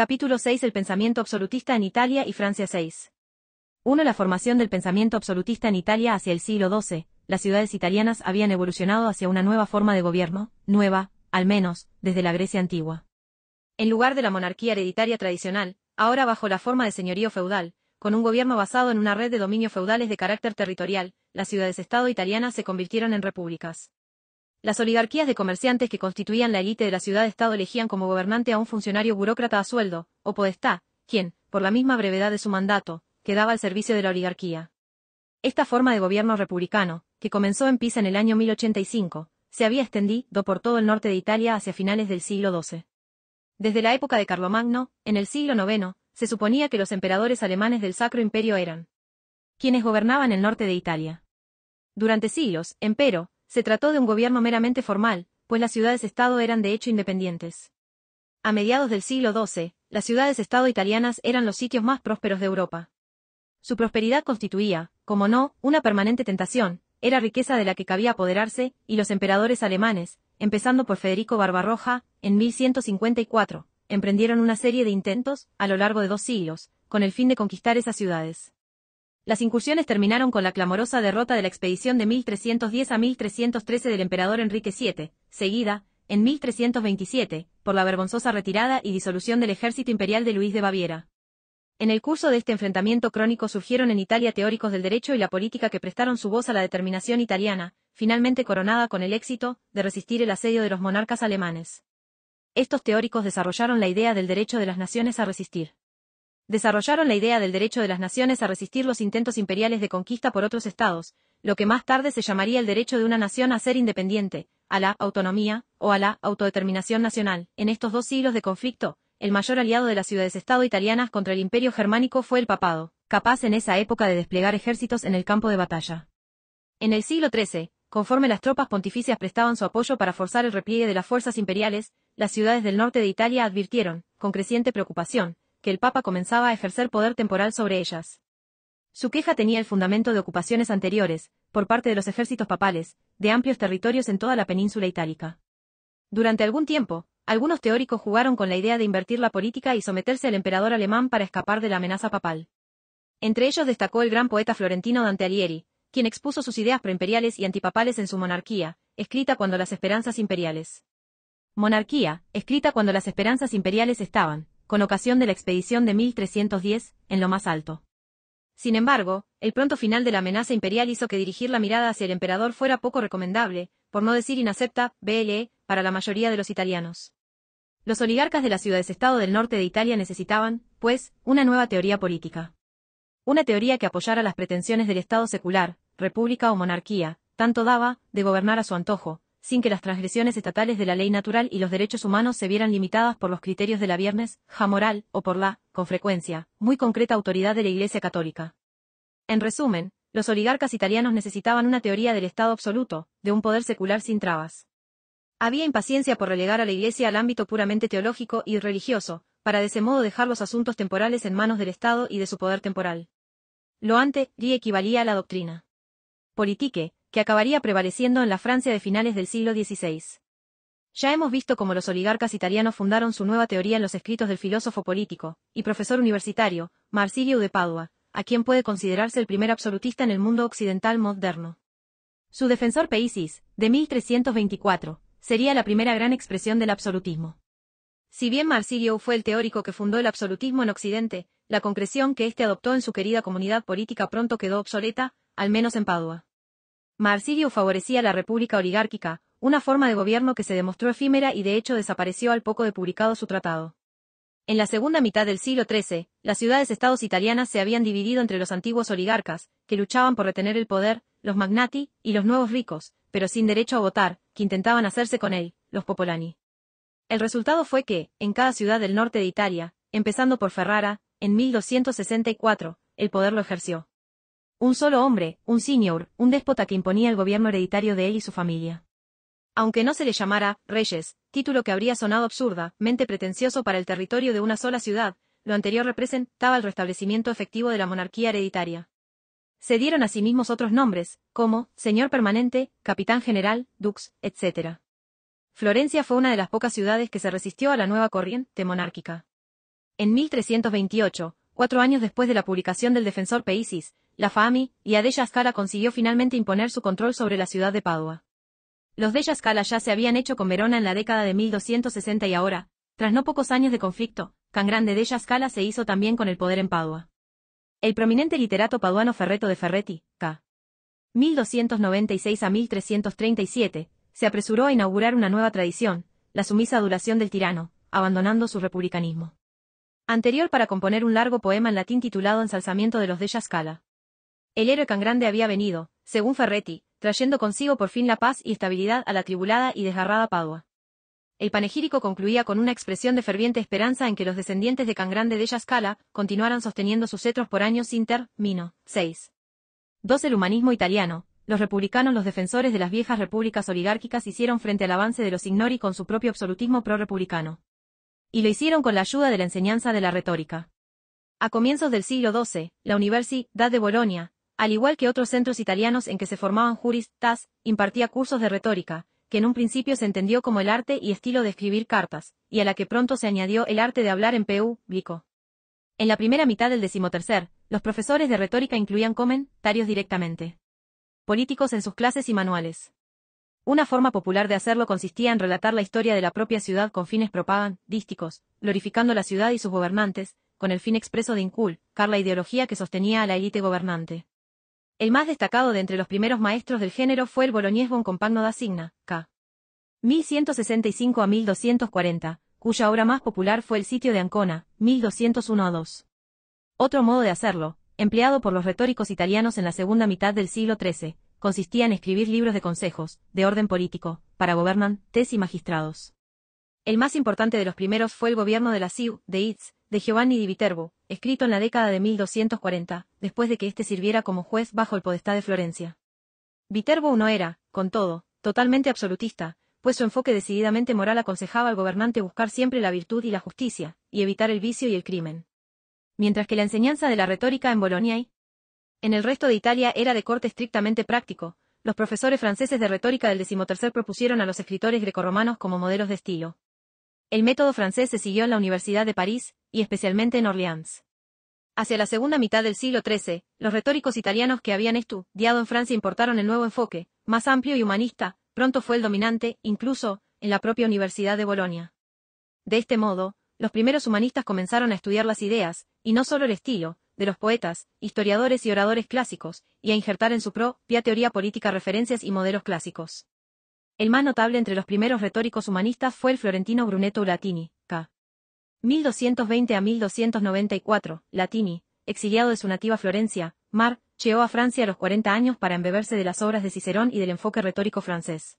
Capítulo 6 El pensamiento absolutista en Italia y Francia 6. 1. La formación del pensamiento absolutista en Italia hacia el siglo XII. Las ciudades italianas habían evolucionado hacia una nueva forma de gobierno, nueva, al menos, desde la Grecia antigua. En lugar de la monarquía hereditaria tradicional, ahora bajo la forma de señorío feudal, con un gobierno basado en una red de dominios feudales de carácter territorial, las ciudades-estado italianas se convirtieron en repúblicas. Las oligarquías de comerciantes que constituían la élite de la ciudad-estado elegían como gobernante a un funcionario burócrata a sueldo, o podestá, quien, por la misma brevedad de su mandato, quedaba al servicio de la oligarquía. Esta forma de gobierno republicano, que comenzó en Pisa en el año 1085, se había extendido por todo el norte de Italia hacia finales del siglo XII. Desde la época de Carlomagno, en el siglo IX, se suponía que los emperadores alemanes del Sacro Imperio eran quienes gobernaban el norte de Italia. Durante siglos, empero, se trató de un gobierno meramente formal, pues las ciudades-estado eran de hecho independientes. A mediados del siglo XII, las ciudades-estado italianas eran los sitios más prósperos de Europa. Su prosperidad constituía, como no, una permanente tentación, era riqueza de la que cabía apoderarse, y los emperadores alemanes, empezando por Federico Barbarroja, en 1154, emprendieron una serie de intentos, a lo largo de dos siglos, con el fin de conquistar esas ciudades las incursiones terminaron con la clamorosa derrota de la expedición de 1310 a 1313 del emperador Enrique VII, seguida, en 1327, por la vergonzosa retirada y disolución del ejército imperial de Luis de Baviera. En el curso de este enfrentamiento crónico surgieron en Italia teóricos del derecho y la política que prestaron su voz a la determinación italiana, finalmente coronada con el éxito, de resistir el asedio de los monarcas alemanes. Estos teóricos desarrollaron la idea del derecho de las naciones a resistir desarrollaron la idea del derecho de las naciones a resistir los intentos imperiales de conquista por otros estados, lo que más tarde se llamaría el derecho de una nación a ser independiente, a la autonomía o a la autodeterminación nacional. En estos dos siglos de conflicto, el mayor aliado de las ciudades-estado italianas contra el imperio germánico fue el papado, capaz en esa época de desplegar ejércitos en el campo de batalla. En el siglo XIII, conforme las tropas pontificias prestaban su apoyo para forzar el repliegue de las fuerzas imperiales, las ciudades del norte de Italia advirtieron, con creciente preocupación, que el Papa comenzaba a ejercer poder temporal sobre ellas. Su queja tenía el fundamento de ocupaciones anteriores, por parte de los ejércitos papales, de amplios territorios en toda la península itálica. Durante algún tiempo, algunos teóricos jugaron con la idea de invertir la política y someterse al emperador alemán para escapar de la amenaza papal. Entre ellos destacó el gran poeta florentino Dante Alighieri, quien expuso sus ideas proimperiales y antipapales en su monarquía, escrita cuando las esperanzas imperiales. Monarquía, escrita cuando las esperanzas imperiales estaban, con ocasión de la expedición de 1310, en lo más alto. Sin embargo, el pronto final de la amenaza imperial hizo que dirigir la mirada hacia el emperador fuera poco recomendable, por no decir inacepta, BLE, para la mayoría de los italianos. Los oligarcas de las ciudades-estado del norte de Italia necesitaban, pues, una nueva teoría política. Una teoría que apoyara las pretensiones del Estado secular, república o monarquía, tanto daba, de gobernar a su antojo, sin que las transgresiones estatales de la ley natural y los derechos humanos se vieran limitadas por los criterios de la viernes, jamoral, o por la, con frecuencia, muy concreta autoridad de la Iglesia Católica. En resumen, los oligarcas italianos necesitaban una teoría del Estado absoluto, de un poder secular sin trabas. Había impaciencia por relegar a la Iglesia al ámbito puramente teológico y religioso, para de ese modo dejar los asuntos temporales en manos del Estado y de su poder temporal. Lo ante, y equivalía a la doctrina. Politique, que acabaría prevaleciendo en la Francia de finales del siglo XVI. Ya hemos visto cómo los oligarcas italianos fundaron su nueva teoría en los escritos del filósofo político y profesor universitario, Marsilio de Padua, a quien puede considerarse el primer absolutista en el mundo occidental moderno. Su defensor Peisis, de 1324, sería la primera gran expresión del absolutismo. Si bien Marsilio fue el teórico que fundó el absolutismo en Occidente, la concreción que éste adoptó en su querida comunidad política pronto quedó obsoleta, al menos en Padua. Marsilio favorecía la república oligárquica, una forma de gobierno que se demostró efímera y de hecho desapareció al poco de publicado su tratado. En la segunda mitad del siglo XIII, las ciudades-estados italianas se habían dividido entre los antiguos oligarcas, que luchaban por retener el poder, los magnati, y los nuevos ricos, pero sin derecho a votar, que intentaban hacerse con él, los popolani. El resultado fue que, en cada ciudad del norte de Italia, empezando por Ferrara, en 1264, el poder lo ejerció. Un solo hombre, un señor, un déspota que imponía el gobierno hereditario de él y su familia. Aunque no se le llamara reyes, título que habría sonado absurda, mente pretencioso para el territorio de una sola ciudad, lo anterior representaba el restablecimiento efectivo de la monarquía hereditaria. Se dieron a sí mismos otros nombres, como señor permanente, capitán general, dux, etc. Florencia fue una de las pocas ciudades que se resistió a la nueva corriente monárquica. En 1328, cuatro años después de la publicación del Defensor Peisis, la Fami y Adella Scala consiguió finalmente imponer su control sobre la ciudad de Padua. Los de ya se habían hecho con Verona en la década de 1260 y ahora, tras no pocos años de conflicto, Can Grande de Scala se hizo también con el poder en Padua. El prominente literato paduano Ferreto de Ferretti, K. 1296 a 1337, se apresuró a inaugurar una nueva tradición, la sumisa adulación del tirano, abandonando su republicanismo. Anterior para componer un largo poema en latín titulado Ensalzamiento de los de el héroe Cangrande había venido, según Ferretti, trayendo consigo por fin la paz y estabilidad a la tribulada y desgarrada Padua. El panegírico concluía con una expresión de ferviente esperanza en que los descendientes de Cangrande de Scala continuaran sosteniendo sus cetros por años sin mino, 6. 2. El humanismo italiano. Los republicanos, los defensores de las viejas repúblicas oligárquicas, hicieron frente al avance de los ignori con su propio absolutismo pro-republicano. Y lo hicieron con la ayuda de la enseñanza de la retórica. A comienzos del siglo XII, la Universidad de Bolonia, al igual que otros centros italianos en que se formaban juristas, impartía cursos de retórica, que en un principio se entendió como el arte y estilo de escribir cartas, y a la que pronto se añadió el arte de hablar en bico. En la primera mitad del decimotercer, los profesores de retórica incluían comentarios directamente políticos en sus clases y manuales. Una forma popular de hacerlo consistía en relatar la historia de la propia ciudad con fines propagandísticos, glorificando la ciudad y sus gobernantes, con el fin expreso de inculcar la ideología que sostenía a la élite gobernante. El más destacado de entre los primeros maestros del género fue el boloñés Boncompagno da Signa, K. 1165 a 1240, cuya obra más popular fue el sitio de Ancona, 1201 a 2. Otro modo de hacerlo, empleado por los retóricos italianos en la segunda mitad del siglo XIII, consistía en escribir libros de consejos, de orden político, para gobernantes y magistrados. El más importante de los primeros fue el gobierno de la CIU, de Itz, de Giovanni di Viterbo, escrito en la década de 1240, después de que éste sirviera como juez bajo el podestá de Florencia. Viterbo no era, con todo, totalmente absolutista, pues su enfoque decididamente moral aconsejaba al gobernante buscar siempre la virtud y la justicia, y evitar el vicio y el crimen. Mientras que la enseñanza de la retórica en Bolonia y en el resto de Italia era de corte estrictamente práctico, los profesores franceses de retórica del XIII propusieron a los escritores grecorromanos como modelos de estilo. El método francés se siguió en la Universidad de París, y especialmente en Orleans. Hacia la segunda mitad del siglo XIII, los retóricos italianos que habían estudiado en Francia importaron el nuevo enfoque, más amplio y humanista, pronto fue el dominante, incluso, en la propia Universidad de Bolonia. De este modo, los primeros humanistas comenzaron a estudiar las ideas, y no solo el estilo, de los poetas, historiadores y oradores clásicos, y a injertar en su propia teoría política referencias y modelos clásicos. El más notable entre los primeros retóricos humanistas fue el florentino Brunetto Ulatini, 1220 a 1294, Latini, exiliado de su nativa Florencia, Mar, llegó a Francia a los 40 años para embeberse de las obras de Cicerón y del enfoque retórico francés.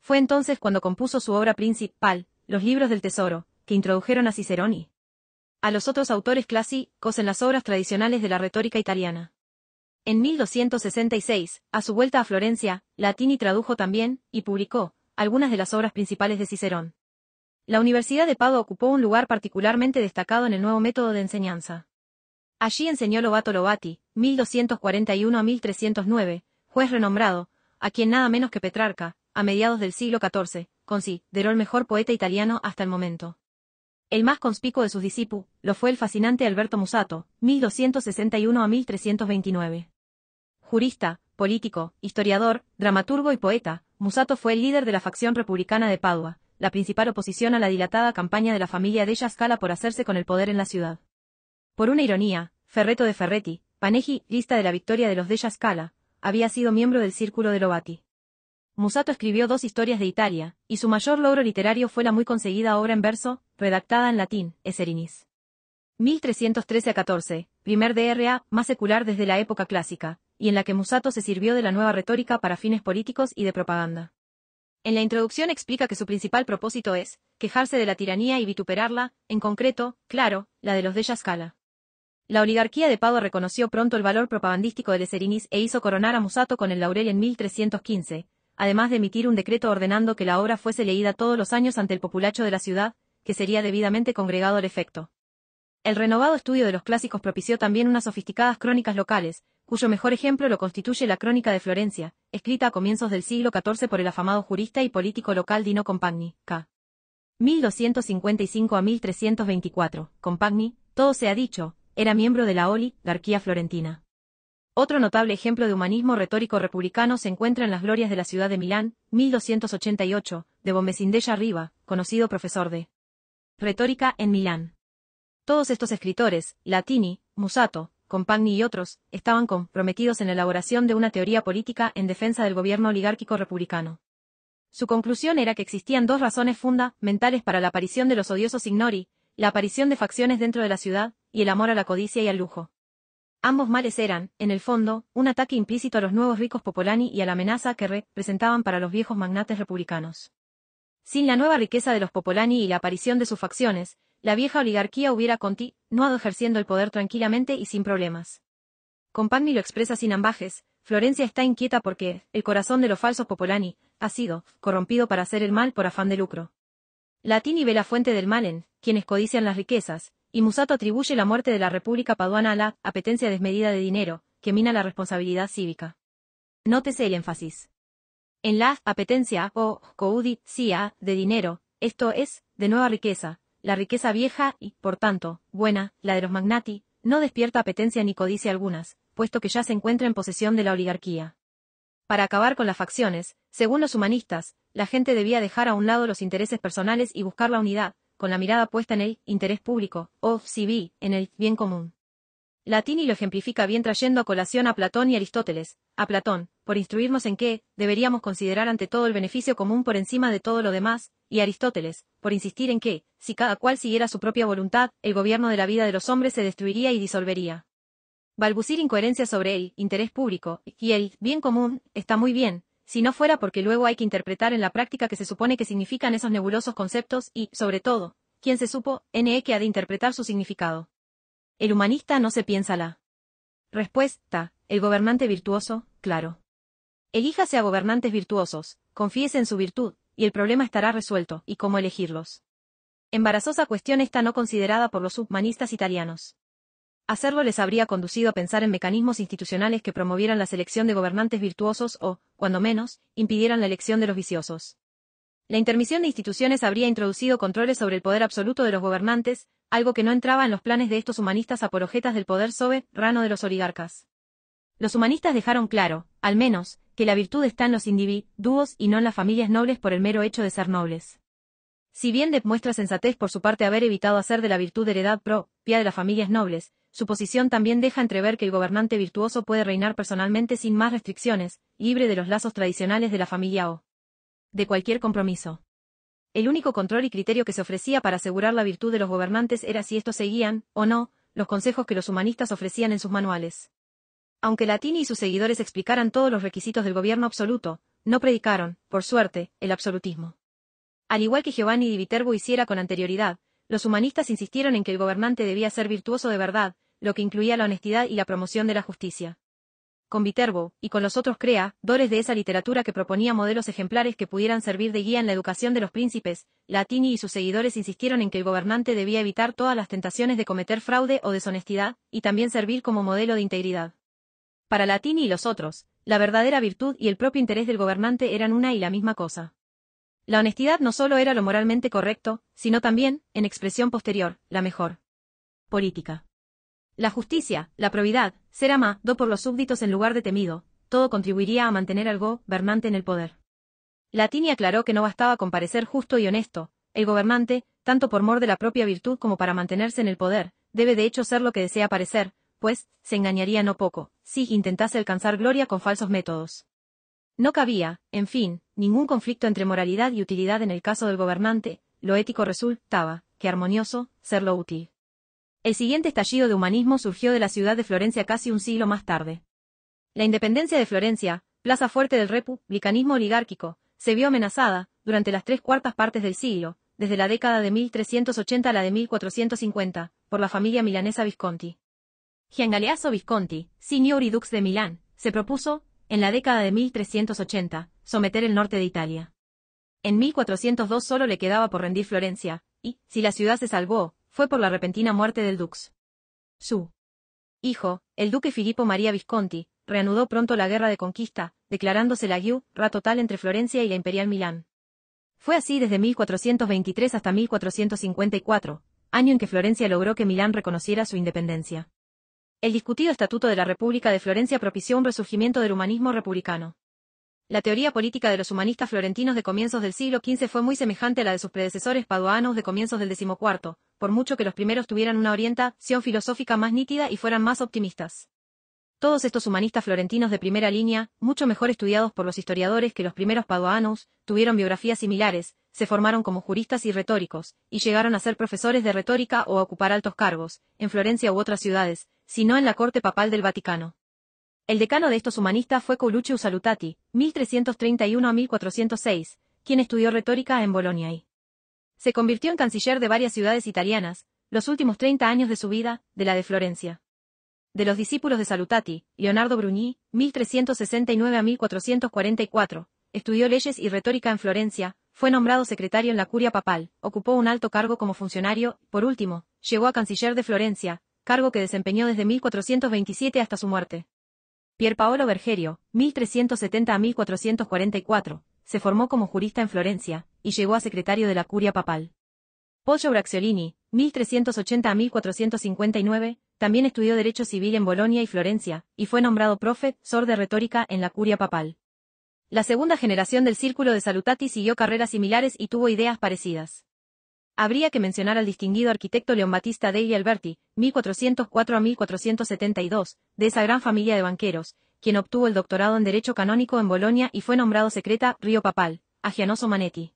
Fue entonces cuando compuso su obra principal, Los libros del tesoro, que introdujeron a Cicerón y a los otros autores clásicos en las obras tradicionales de la retórica italiana. En 1266, a su vuelta a Florencia, Latini tradujo también, y publicó, algunas de las obras principales de Cicerón. La Universidad de Padua ocupó un lugar particularmente destacado en el nuevo método de enseñanza. Allí enseñó Lobato Lobati, 1241 1309, juez renombrado, a quien nada menos que Petrarca, a mediados del siglo XIV, consideró el mejor poeta italiano hasta el momento. El más conspicuo de sus discípulos lo fue el fascinante Alberto Musato, 1261 1329. Jurista, político, historiador, dramaturgo y poeta, Musato fue el líder de la facción republicana de Padua, la principal oposición a la dilatada campaña de la familia de Scala por hacerse con el poder en la ciudad. Por una ironía, Ferreto de Ferretti, Paneji, lista de la victoria de los de Scala, había sido miembro del círculo de Lovati. Musato escribió dos historias de Italia, y su mayor logro literario fue la muy conseguida obra en verso, redactada en latín, Eserinis. 1313 14, primer DRA, más secular desde la época clásica, y en la que Musato se sirvió de la nueva retórica para fines políticos y de propaganda. En la introducción explica que su principal propósito es quejarse de la tiranía y vituperarla, en concreto, claro, la de los de Yaskala. La oligarquía de Pado reconoció pronto el valor propagandístico de Leserinis e hizo coronar a Musato con el laurel en 1315, además de emitir un decreto ordenando que la obra fuese leída todos los años ante el populacho de la ciudad, que sería debidamente congregado al efecto. El renovado estudio de los clásicos propició también unas sofisticadas crónicas locales, cuyo mejor ejemplo lo constituye la Crónica de Florencia, escrita a comienzos del siglo XIV por el afamado jurista y político local Dino Compagni, K. 1255 a 1324. Compagni, todo se ha dicho, era miembro de la OLI, Garquía Florentina. Otro notable ejemplo de humanismo retórico republicano se encuentra en las glorias de la ciudad de Milán, 1288, de Bomesindella Riva, conocido profesor de Retórica en Milán. Todos estos escritores, Latini, Musato, Compagni y otros, estaban comprometidos en la elaboración de una teoría política en defensa del gobierno oligárquico republicano. Su conclusión era que existían dos razones fundamentales para la aparición de los odiosos ignori, la aparición de facciones dentro de la ciudad, y el amor a la codicia y al lujo. Ambos males eran, en el fondo, un ataque implícito a los nuevos ricos Popolani y a la amenaza que representaban para los viejos magnates republicanos. Sin la nueva riqueza de los Popolani y la aparición de sus facciones, la vieja oligarquía hubiera continuado ejerciendo el poder tranquilamente y sin problemas. Compagni lo expresa sin ambajes, Florencia está inquieta porque el corazón de los falsos Popolani ha sido corrompido para hacer el mal por afán de lucro. Latini ve la fuente del mal en quienes codician las riquezas, y Musato atribuye la muerte de la República Paduana a la apetencia desmedida de dinero, que mina la responsabilidad cívica. Nótese el énfasis. En la apetencia o codicia, de dinero, esto es, de nueva riqueza, la riqueza vieja y, por tanto, buena, la de los magnati, no despierta apetencia ni codicia algunas, puesto que ya se encuentra en posesión de la oligarquía. Para acabar con las facciones, según los humanistas, la gente debía dejar a un lado los intereses personales y buscar la unidad, con la mirada puesta en el interés público, o, si vi, en el bien común. Latini lo ejemplifica bien trayendo a colación a Platón y Aristóteles, a Platón, por instruirnos en que, deberíamos considerar ante todo el beneficio común por encima de todo lo demás, y Aristóteles, por insistir en que, si cada cual siguiera su propia voluntad, el gobierno de la vida de los hombres se destruiría y disolvería. Balbucir incoherencias sobre el interés público y el bien común está muy bien, si no fuera porque luego hay que interpretar en la práctica que se supone que significan esos nebulosos conceptos y, sobre todo, ¿quién se supo, NE que ha de interpretar su significado. El humanista no se piensa la respuesta, el gobernante virtuoso, claro. Elíjase a gobernantes virtuosos, confíese en su virtud, y el problema estará resuelto, y cómo elegirlos. Embarazosa cuestión esta no considerada por los humanistas italianos. Hacerlo les habría conducido a pensar en mecanismos institucionales que promovieran la selección de gobernantes virtuosos o, cuando menos, impidieran la elección de los viciosos. La intermisión de instituciones habría introducido controles sobre el poder absoluto de los gobernantes, algo que no entraba en los planes de estos humanistas apologetas del poder rano de los oligarcas. Los humanistas dejaron claro, al menos, que la virtud está en los individuos y no en las familias nobles por el mero hecho de ser nobles. Si bien demuestra sensatez por su parte haber evitado hacer de la virtud heredad pro propia de las familias nobles, su posición también deja entrever que el gobernante virtuoso puede reinar personalmente sin más restricciones, libre de los lazos tradicionales de la familia o de cualquier compromiso. El único control y criterio que se ofrecía para asegurar la virtud de los gobernantes era si estos seguían, o no, los consejos que los humanistas ofrecían en sus manuales. Aunque Latini y sus seguidores explicaran todos los requisitos del gobierno absoluto, no predicaron, por suerte, el absolutismo. Al igual que Giovanni di Viterbo hiciera con anterioridad, los humanistas insistieron en que el gobernante debía ser virtuoso de verdad, lo que incluía la honestidad y la promoción de la justicia. Con Viterbo, y con los otros creadores de esa literatura que proponía modelos ejemplares que pudieran servir de guía en la educación de los príncipes, Latini y sus seguidores insistieron en que el gobernante debía evitar todas las tentaciones de cometer fraude o deshonestidad, y también servir como modelo de integridad. Para Latini y los otros, la verdadera virtud y el propio interés del gobernante eran una y la misma cosa. La honestidad no solo era lo moralmente correcto, sino también, en expresión posterior, la mejor. Política. La justicia, la probidad, ser amado por los súbditos en lugar de temido, todo contribuiría a mantener al gobernante en el poder. Latini aclaró que no bastaba con parecer justo y honesto, el gobernante, tanto por mor de la propia virtud como para mantenerse en el poder, debe de hecho ser lo que desea parecer, pues, se engañaría no poco, si intentase alcanzar gloria con falsos métodos. No cabía, en fin, ningún conflicto entre moralidad y utilidad en el caso del gobernante, lo ético resultaba, que armonioso, ser lo útil. El siguiente estallido de humanismo surgió de la ciudad de Florencia casi un siglo más tarde. La independencia de Florencia, plaza fuerte del republicanismo oligárquico, se vio amenazada, durante las tres cuartas partes del siglo, desde la década de 1380 a la de 1450, por la familia milanesa Visconti. Gian Galeazzo Visconti, y dux de Milán, se propuso, en la década de 1380, someter el norte de Italia. En 1402 solo le quedaba por rendir Florencia, y, si la ciudad se salvó, fue por la repentina muerte del dux. Su hijo, el duque Filippo María Visconti, reanudó pronto la guerra de conquista, declarándose la guerra total entre Florencia y la imperial Milán. Fue así desde 1423 hasta 1454, año en que Florencia logró que Milán reconociera su independencia. El discutido Estatuto de la República de Florencia propició un resurgimiento del humanismo republicano. La teoría política de los humanistas florentinos de comienzos del siglo XV fue muy semejante a la de sus predecesores paduanos de comienzos del XIV, por mucho que los primeros tuvieran una orientación filosófica más nítida y fueran más optimistas. Todos estos humanistas florentinos de primera línea, mucho mejor estudiados por los historiadores que los primeros paduanos, tuvieron biografías similares, se formaron como juristas y retóricos, y llegaron a ser profesores de retórica o a ocupar altos cargos, en Florencia u otras ciudades, sino en la corte papal del Vaticano. El decano de estos humanistas fue Coluccio Salutati, 1331 1406, quien estudió retórica en Bolonia y se convirtió en canciller de varias ciudades italianas, los últimos 30 años de su vida, de la de Florencia. De los discípulos de Salutati, Leonardo Bruni, 1369 1444, estudió leyes y retórica en Florencia, fue nombrado secretario en la curia papal, ocupó un alto cargo como funcionario, por último, llegó a canciller de Florencia, cargo que desempeñó desde 1427 hasta su muerte. Pierpaolo Bergerio, 1370 a 1444, se formó como jurista en Florencia, y llegó a secretario de la curia papal. Poggio Bracciolini, 1380 a 1459, también estudió Derecho Civil en Bolonia y Florencia, y fue nombrado profe, sor de retórica en la curia papal. La segunda generación del círculo de Salutati siguió carreras similares y tuvo ideas parecidas habría que mencionar al distinguido arquitecto Leon Battista dei Alberti, 1404 a 1472, de esa gran familia de banqueros, quien obtuvo el doctorado en Derecho Canónico en Bolonia y fue nombrado secreta, Río Papal, a Gianoso Manetti.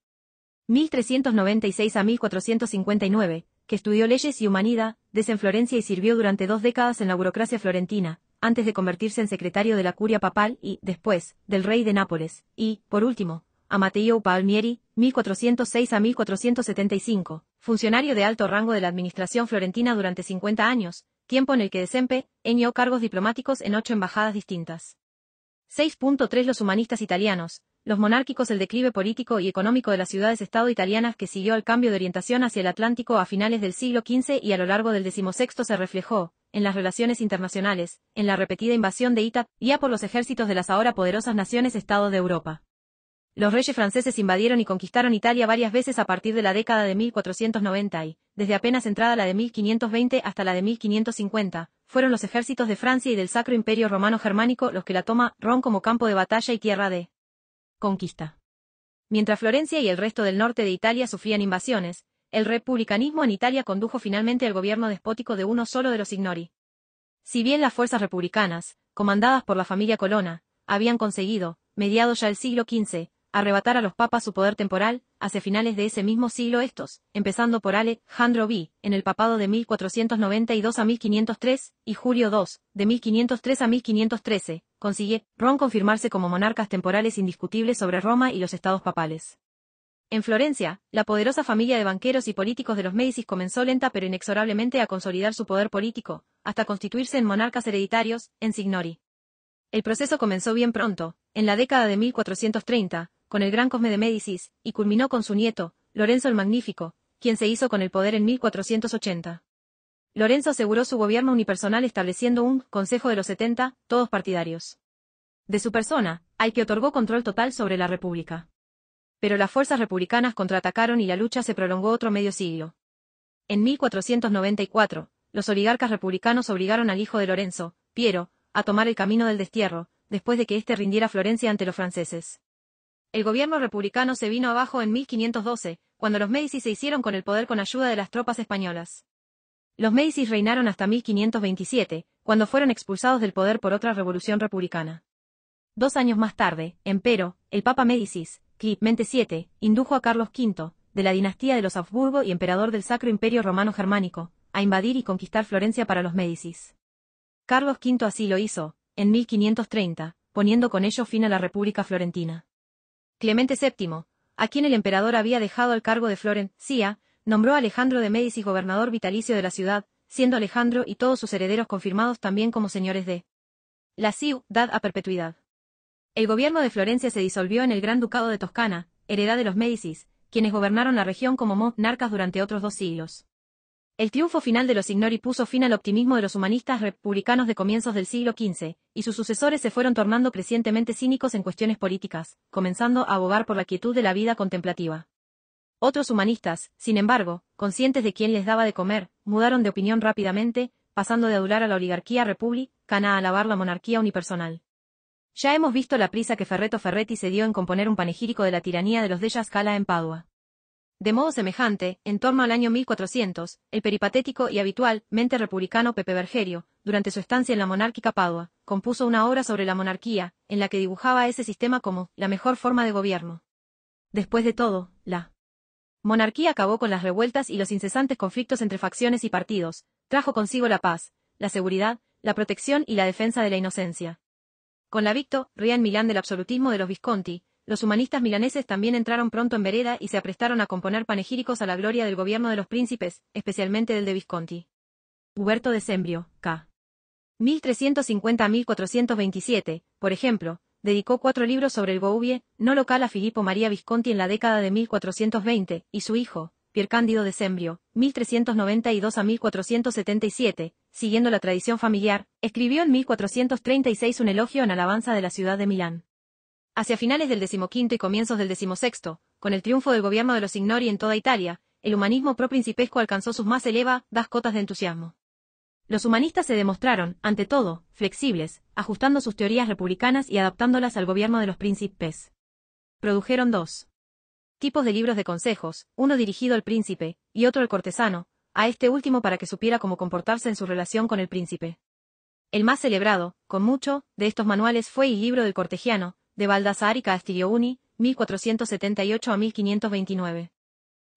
1396 a 1459, que estudió leyes y humanidad, desde Florencia y sirvió durante dos décadas en la burocracia florentina, antes de convertirse en secretario de la curia papal y, después, del rey de Nápoles, y, por último, a Palmieri, 1406 a 1475, funcionario de alto rango de la administración florentina durante 50 años, tiempo en el que desempeñó cargos diplomáticos en ocho embajadas distintas. 6.3 Los humanistas italianos, los monárquicos el declive político y económico de las ciudades-estado italianas que siguió al cambio de orientación hacia el Atlántico a finales del siglo XV y a lo largo del XVI se reflejó, en las relaciones internacionales, en la repetida invasión de ya por los ejércitos de las ahora poderosas naciones-estado de Europa. Los reyes franceses invadieron y conquistaron Italia varias veces a partir de la década de 1490 y, desde apenas entrada la de 1520 hasta la de 1550, fueron los ejércitos de Francia y del Sacro Imperio Romano Germánico los que la toma Ron como campo de batalla y tierra de conquista. Mientras Florencia y el resto del norte de Italia sufrían invasiones, el republicanismo en Italia condujo finalmente al gobierno despótico de uno solo de los Ignori. Si bien las fuerzas republicanas, comandadas por la familia Colonna, habían conseguido, mediados ya el siglo XV, arrebatar a los papas su poder temporal, hacia finales de ese mismo siglo estos, empezando por Alejandro V, en el papado de 1492 a 1503, y Julio II, de 1503 a 1513, consigue Ron confirmarse como monarcas temporales indiscutibles sobre Roma y los estados papales. En Florencia, la poderosa familia de banqueros y políticos de los Médicis comenzó lenta pero inexorablemente a consolidar su poder político, hasta constituirse en monarcas hereditarios, en Signori. El proceso comenzó bien pronto, en la década de 1430, con el Gran Cosme de Médicis, y culminó con su nieto, Lorenzo el Magnífico, quien se hizo con el poder en 1480. Lorenzo aseguró su gobierno unipersonal estableciendo un Consejo de los 70, todos partidarios. De su persona, al que otorgó control total sobre la República. Pero las fuerzas republicanas contraatacaron y la lucha se prolongó otro medio siglo. En 1494, los oligarcas republicanos obligaron al hijo de Lorenzo, Piero, a tomar el camino del destierro, después de que éste rindiera Florencia ante los franceses. El gobierno republicano se vino abajo en 1512, cuando los Médicis se hicieron con el poder con ayuda de las tropas españolas. Los Médicis reinaron hasta 1527, cuando fueron expulsados del poder por otra revolución republicana. Dos años más tarde, empero, el Papa Médicis, Clemente VII, indujo a Carlos V, de la dinastía de los Habsburgo y emperador del Sacro Imperio Romano Germánico, a invadir y conquistar Florencia para los Médicis. Carlos V así lo hizo, en 1530, poniendo con ello fin a la República Florentina. Clemente VII, a quien el emperador había dejado al cargo de Florencia, nombró a Alejandro de Médicis gobernador vitalicio de la ciudad, siendo Alejandro y todos sus herederos confirmados también como señores de la ciudad a perpetuidad. El gobierno de Florencia se disolvió en el Gran Ducado de Toscana, heredad de los Médicis, quienes gobernaron la región como monarcas durante otros dos siglos. El triunfo final de los Ignori puso fin al optimismo de los humanistas republicanos de comienzos del siglo XV, y sus sucesores se fueron tornando crecientemente cínicos en cuestiones políticas, comenzando a abogar por la quietud de la vida contemplativa. Otros humanistas, sin embargo, conscientes de quién les daba de comer, mudaron de opinión rápidamente, pasando de adular a la oligarquía republicana a alabar la monarquía unipersonal. Ya hemos visto la prisa que Ferreto Ferretti se dio en componer un panegírico de la tiranía de los de Scala en Padua. De modo semejante, en torno al año 1400, el peripatético y habitualmente republicano Pepe Bergerio, durante su estancia en la monárquica Padua, compuso una obra sobre la monarquía, en la que dibujaba ese sistema como la mejor forma de gobierno. Después de todo, la monarquía acabó con las revueltas y los incesantes conflictos entre facciones y partidos, trajo consigo la paz, la seguridad, la protección y la defensa de la inocencia. Con la Victo, ría en Milán del absolutismo de los Visconti, los humanistas milaneses también entraron pronto en vereda y se aprestaron a componer panegíricos a la gloria del gobierno de los príncipes, especialmente del de Visconti. Huberto de Sembrio, K. 1350-1427, por ejemplo, dedicó cuatro libros sobre el Goubie, no local a Filippo María Visconti en la década de 1420, y su hijo, Piercándido de Sembrio, 1392 1477, siguiendo la tradición familiar, escribió en 1436 un elogio en alabanza de la ciudad de Milán. Hacia finales del XV y comienzos del XVI, con el triunfo del gobierno de los Ignori en toda Italia, el humanismo pro-principesco alcanzó sus más elevadas cotas de entusiasmo. Los humanistas se demostraron, ante todo, flexibles, ajustando sus teorías republicanas y adaptándolas al gobierno de los príncipes. Produjeron dos tipos de libros de consejos, uno dirigido al príncipe, y otro al cortesano, a este último para que supiera cómo comportarse en su relación con el príncipe. El más celebrado, con mucho, de estos manuales fue el libro del cortegiano, de Baldassar y Castiglioni, 1478 a 1529.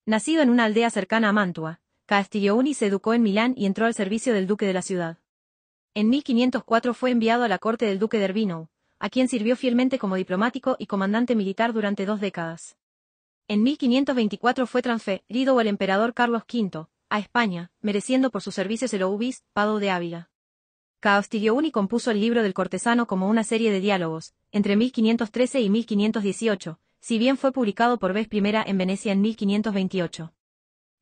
Nacido en una aldea cercana a Mantua, Castiglioni se educó en Milán y entró al servicio del duque de la ciudad. En 1504 fue enviado a la corte del duque de Urbino, a quien sirvió fielmente como diplomático y comandante militar durante dos décadas. En 1524 fue transferido al emperador Carlos V, a España, mereciendo por sus servicios el obispo de Ávila. Castiglioni compuso el libro del cortesano como una serie de diálogos, entre 1513 y 1518, si bien fue publicado por vez primera en Venecia en 1528.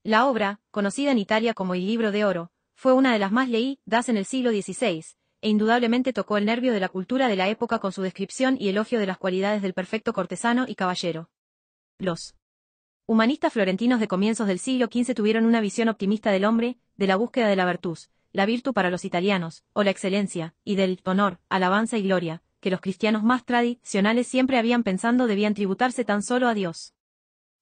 La obra, conocida en Italia como El libro de oro, fue una de las más leídas en el siglo XVI, e indudablemente tocó el nervio de la cultura de la época con su descripción y elogio de las cualidades del perfecto cortesano y caballero. Los humanistas florentinos de comienzos del siglo XV tuvieron una visión optimista del hombre, de la búsqueda de la virtud, la virtud para los italianos, o la excelencia, y del honor, alabanza y gloria, que los cristianos más tradicionales siempre habían pensado debían tributarse tan solo a Dios.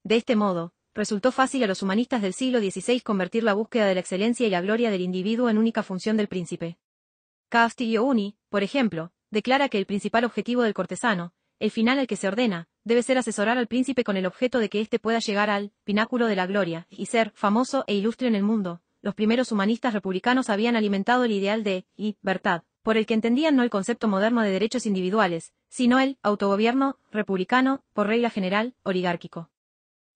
De este modo, resultó fácil a los humanistas del siglo XVI convertir la búsqueda de la excelencia y la gloria del individuo en única función del príncipe. Castiglioni, por ejemplo, declara que el principal objetivo del cortesano, el final al que se ordena, debe ser asesorar al príncipe con el objeto de que éste pueda llegar al pináculo de la gloria y ser famoso e ilustre en el mundo, los primeros humanistas republicanos habían alimentado el ideal de libertad, por el que entendían no el concepto moderno de derechos individuales, sino el autogobierno republicano, por regla general, oligárquico.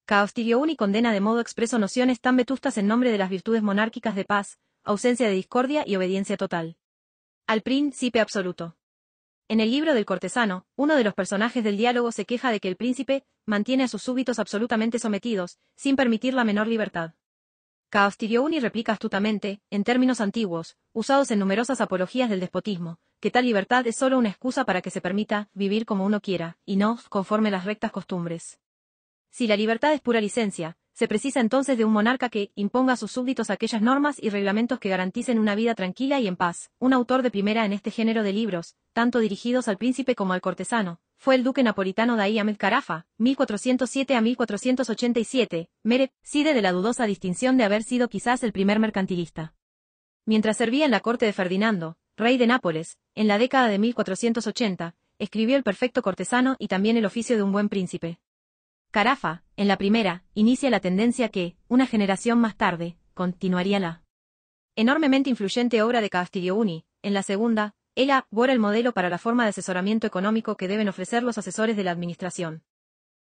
y condena de modo expreso nociones tan vetustas en nombre de las virtudes monárquicas de paz, ausencia de discordia y obediencia total. Al príncipe absoluto. En el libro del cortesano, uno de los personajes del diálogo se queja de que el príncipe mantiene a sus súbditos absolutamente sometidos, sin permitir la menor libertad. Uni replica astutamente, en términos antiguos, usados en numerosas apologías del despotismo, que tal libertad es solo una excusa para que se permita vivir como uno quiera, y no conforme las rectas costumbres. Si la libertad es pura licencia, se precisa entonces de un monarca que imponga a sus súbditos aquellas normas y reglamentos que garanticen una vida tranquila y en paz, un autor de primera en este género de libros, tanto dirigidos al príncipe como al cortesano, fue el duque napolitano de Ahmed Carafa, 1407 a 1487, mere, side de la dudosa distinción de haber sido quizás el primer mercantilista. Mientras servía en la corte de Ferdinando, rey de Nápoles, en la década de 1480, escribió El perfecto cortesano y también El oficio de un buen príncipe. Carafa, en la primera, inicia la tendencia que, una generación más tarde, continuaría la enormemente influyente obra de Castiglioni, en la segunda, bora el modelo para la forma de asesoramiento económico que deben ofrecer los asesores de la Administración.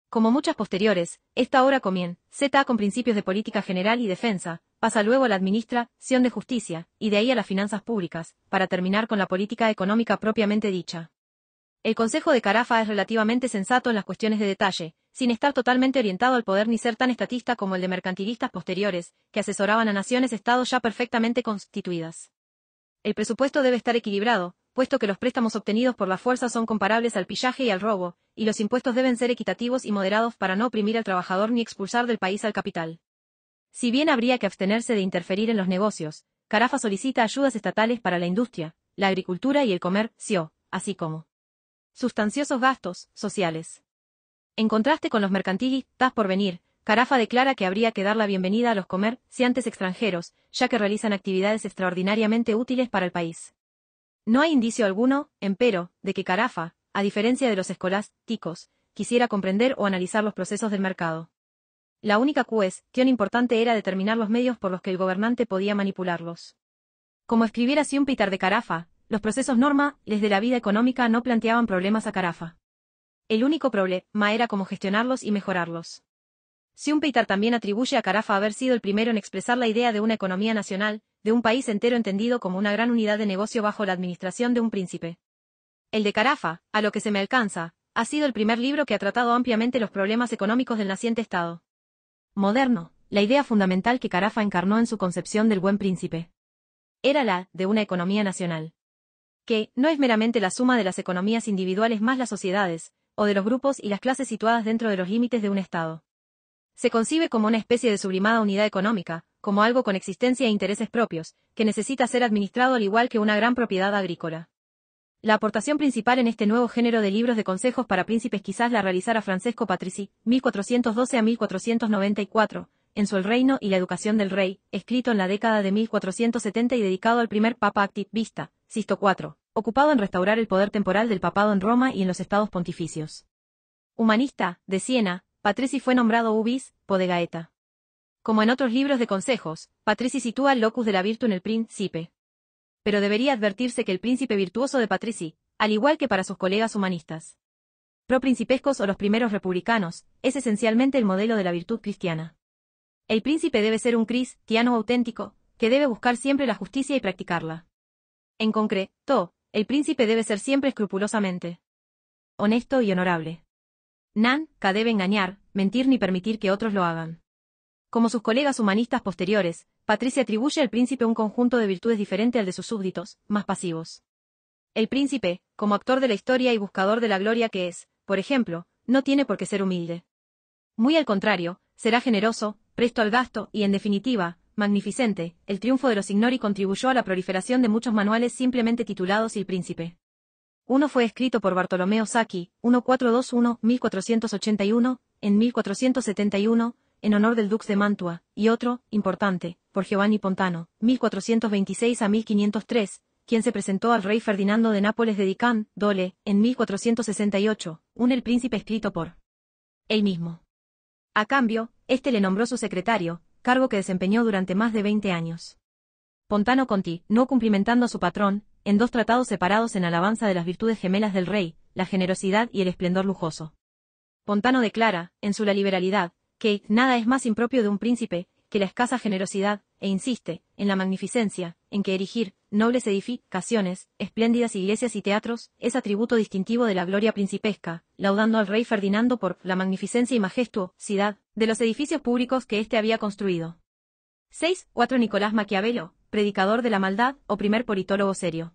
Como muchas posteriores, esta obra comienza con principios de política general y defensa, pasa luego a la administración de justicia, y de ahí a las finanzas públicas, para terminar con la política económica propiamente dicha. El consejo de Carafa es relativamente sensato en las cuestiones de detalle, sin estar totalmente orientado al poder ni ser tan estatista como el de mercantilistas posteriores, que asesoraban a naciones-estados ya perfectamente constituidas. El presupuesto debe estar equilibrado, puesto que los préstamos obtenidos por la fuerza son comparables al pillaje y al robo, y los impuestos deben ser equitativos y moderados para no oprimir al trabajador ni expulsar del país al capital. Si bien habría que abstenerse de interferir en los negocios, Carafa solicita ayudas estatales para la industria, la agricultura y el comercio, así como sustanciosos gastos sociales. En contraste con los mercantilistas por venir, Carafa declara que habría que dar la bienvenida a los comerciantes extranjeros, ya que realizan actividades extraordinariamente útiles para el país. No hay indicio alguno, empero, de que Carafa, a diferencia de los escolásticos, quisiera comprender o analizar los procesos del mercado. La única cuestión importante era determinar los medios por los que el gobernante podía manipularlos. Como escribiera pitar de Carafa, los procesos norma de la vida económica no planteaban problemas a Carafa. El único problema era cómo gestionarlos y mejorarlos. Peitar también atribuye a Carafa haber sido el primero en expresar la idea de una economía nacional, de un país entero entendido como una gran unidad de negocio bajo la administración de un príncipe. El de Carafa, a lo que se me alcanza, ha sido el primer libro que ha tratado ampliamente los problemas económicos del naciente Estado. Moderno, la idea fundamental que Carafa encarnó en su concepción del buen príncipe. Era la de una economía nacional. Que, no es meramente la suma de las economías individuales más las sociedades, o de los grupos y las clases situadas dentro de los límites de un Estado. Se concibe como una especie de sublimada unidad económica, como algo con existencia e intereses propios, que necesita ser administrado al igual que una gran propiedad agrícola. La aportación principal en este nuevo género de libros de consejos para príncipes quizás la realizara Francesco Patrici, 1412 a 1494, en su El Reino y la Educación del Rey, escrito en la década de 1470 y dedicado al primer papa activista, Sisto IV, ocupado en restaurar el poder temporal del papado en Roma y en los estados pontificios. Humanista, de Siena, Patrici fue nombrado ubis, podegaeta. Como en otros libros de consejos, Patrici sitúa el locus de la virtud en el príncipe. Pero debería advertirse que el príncipe virtuoso de Patrici, al igual que para sus colegas humanistas, proprincipescos o los primeros republicanos, es esencialmente el modelo de la virtud cristiana. El príncipe debe ser un cristiano auténtico, que debe buscar siempre la justicia y practicarla. En concreto, el príncipe debe ser siempre escrupulosamente honesto y honorable nan K debe engañar, mentir ni permitir que otros lo hagan. Como sus colegas humanistas posteriores, Patricia atribuye al príncipe un conjunto de virtudes diferente al de sus súbditos, más pasivos. El príncipe, como actor de la historia y buscador de la gloria que es, por ejemplo, no tiene por qué ser humilde. Muy al contrario, será generoso, presto al gasto y, en definitiva, magnificente. El triunfo de los Ignori contribuyó a la proliferación de muchos manuales simplemente titulados El Príncipe. Uno fue escrito por Bartolomeo Sacchi, 1421-1481, en 1471, en honor del Dux de Mantua, y otro, importante, por Giovanni Pontano, 1426 a 1503, quien se presentó al rey Ferdinando de Nápoles de Dicán, Dole, en 1468, un el príncipe escrito por él mismo. A cambio, este le nombró su secretario, cargo que desempeñó durante más de 20 años. Pontano Conti, no cumplimentando a su patrón, en dos tratados separados en alabanza de las virtudes gemelas del rey, la generosidad y el esplendor lujoso. Pontano declara, en su La liberalidad, que nada es más impropio de un príncipe que la escasa generosidad, e insiste, en la magnificencia, en que erigir, nobles edificaciones, espléndidas iglesias y teatros, es atributo distintivo de la gloria principesca, laudando al rey Ferdinando por la magnificencia y majestuosidad de los edificios públicos que éste había construido. 6. 4 Nicolás Maquiavelo, predicador de la maldad o primer politólogo serio.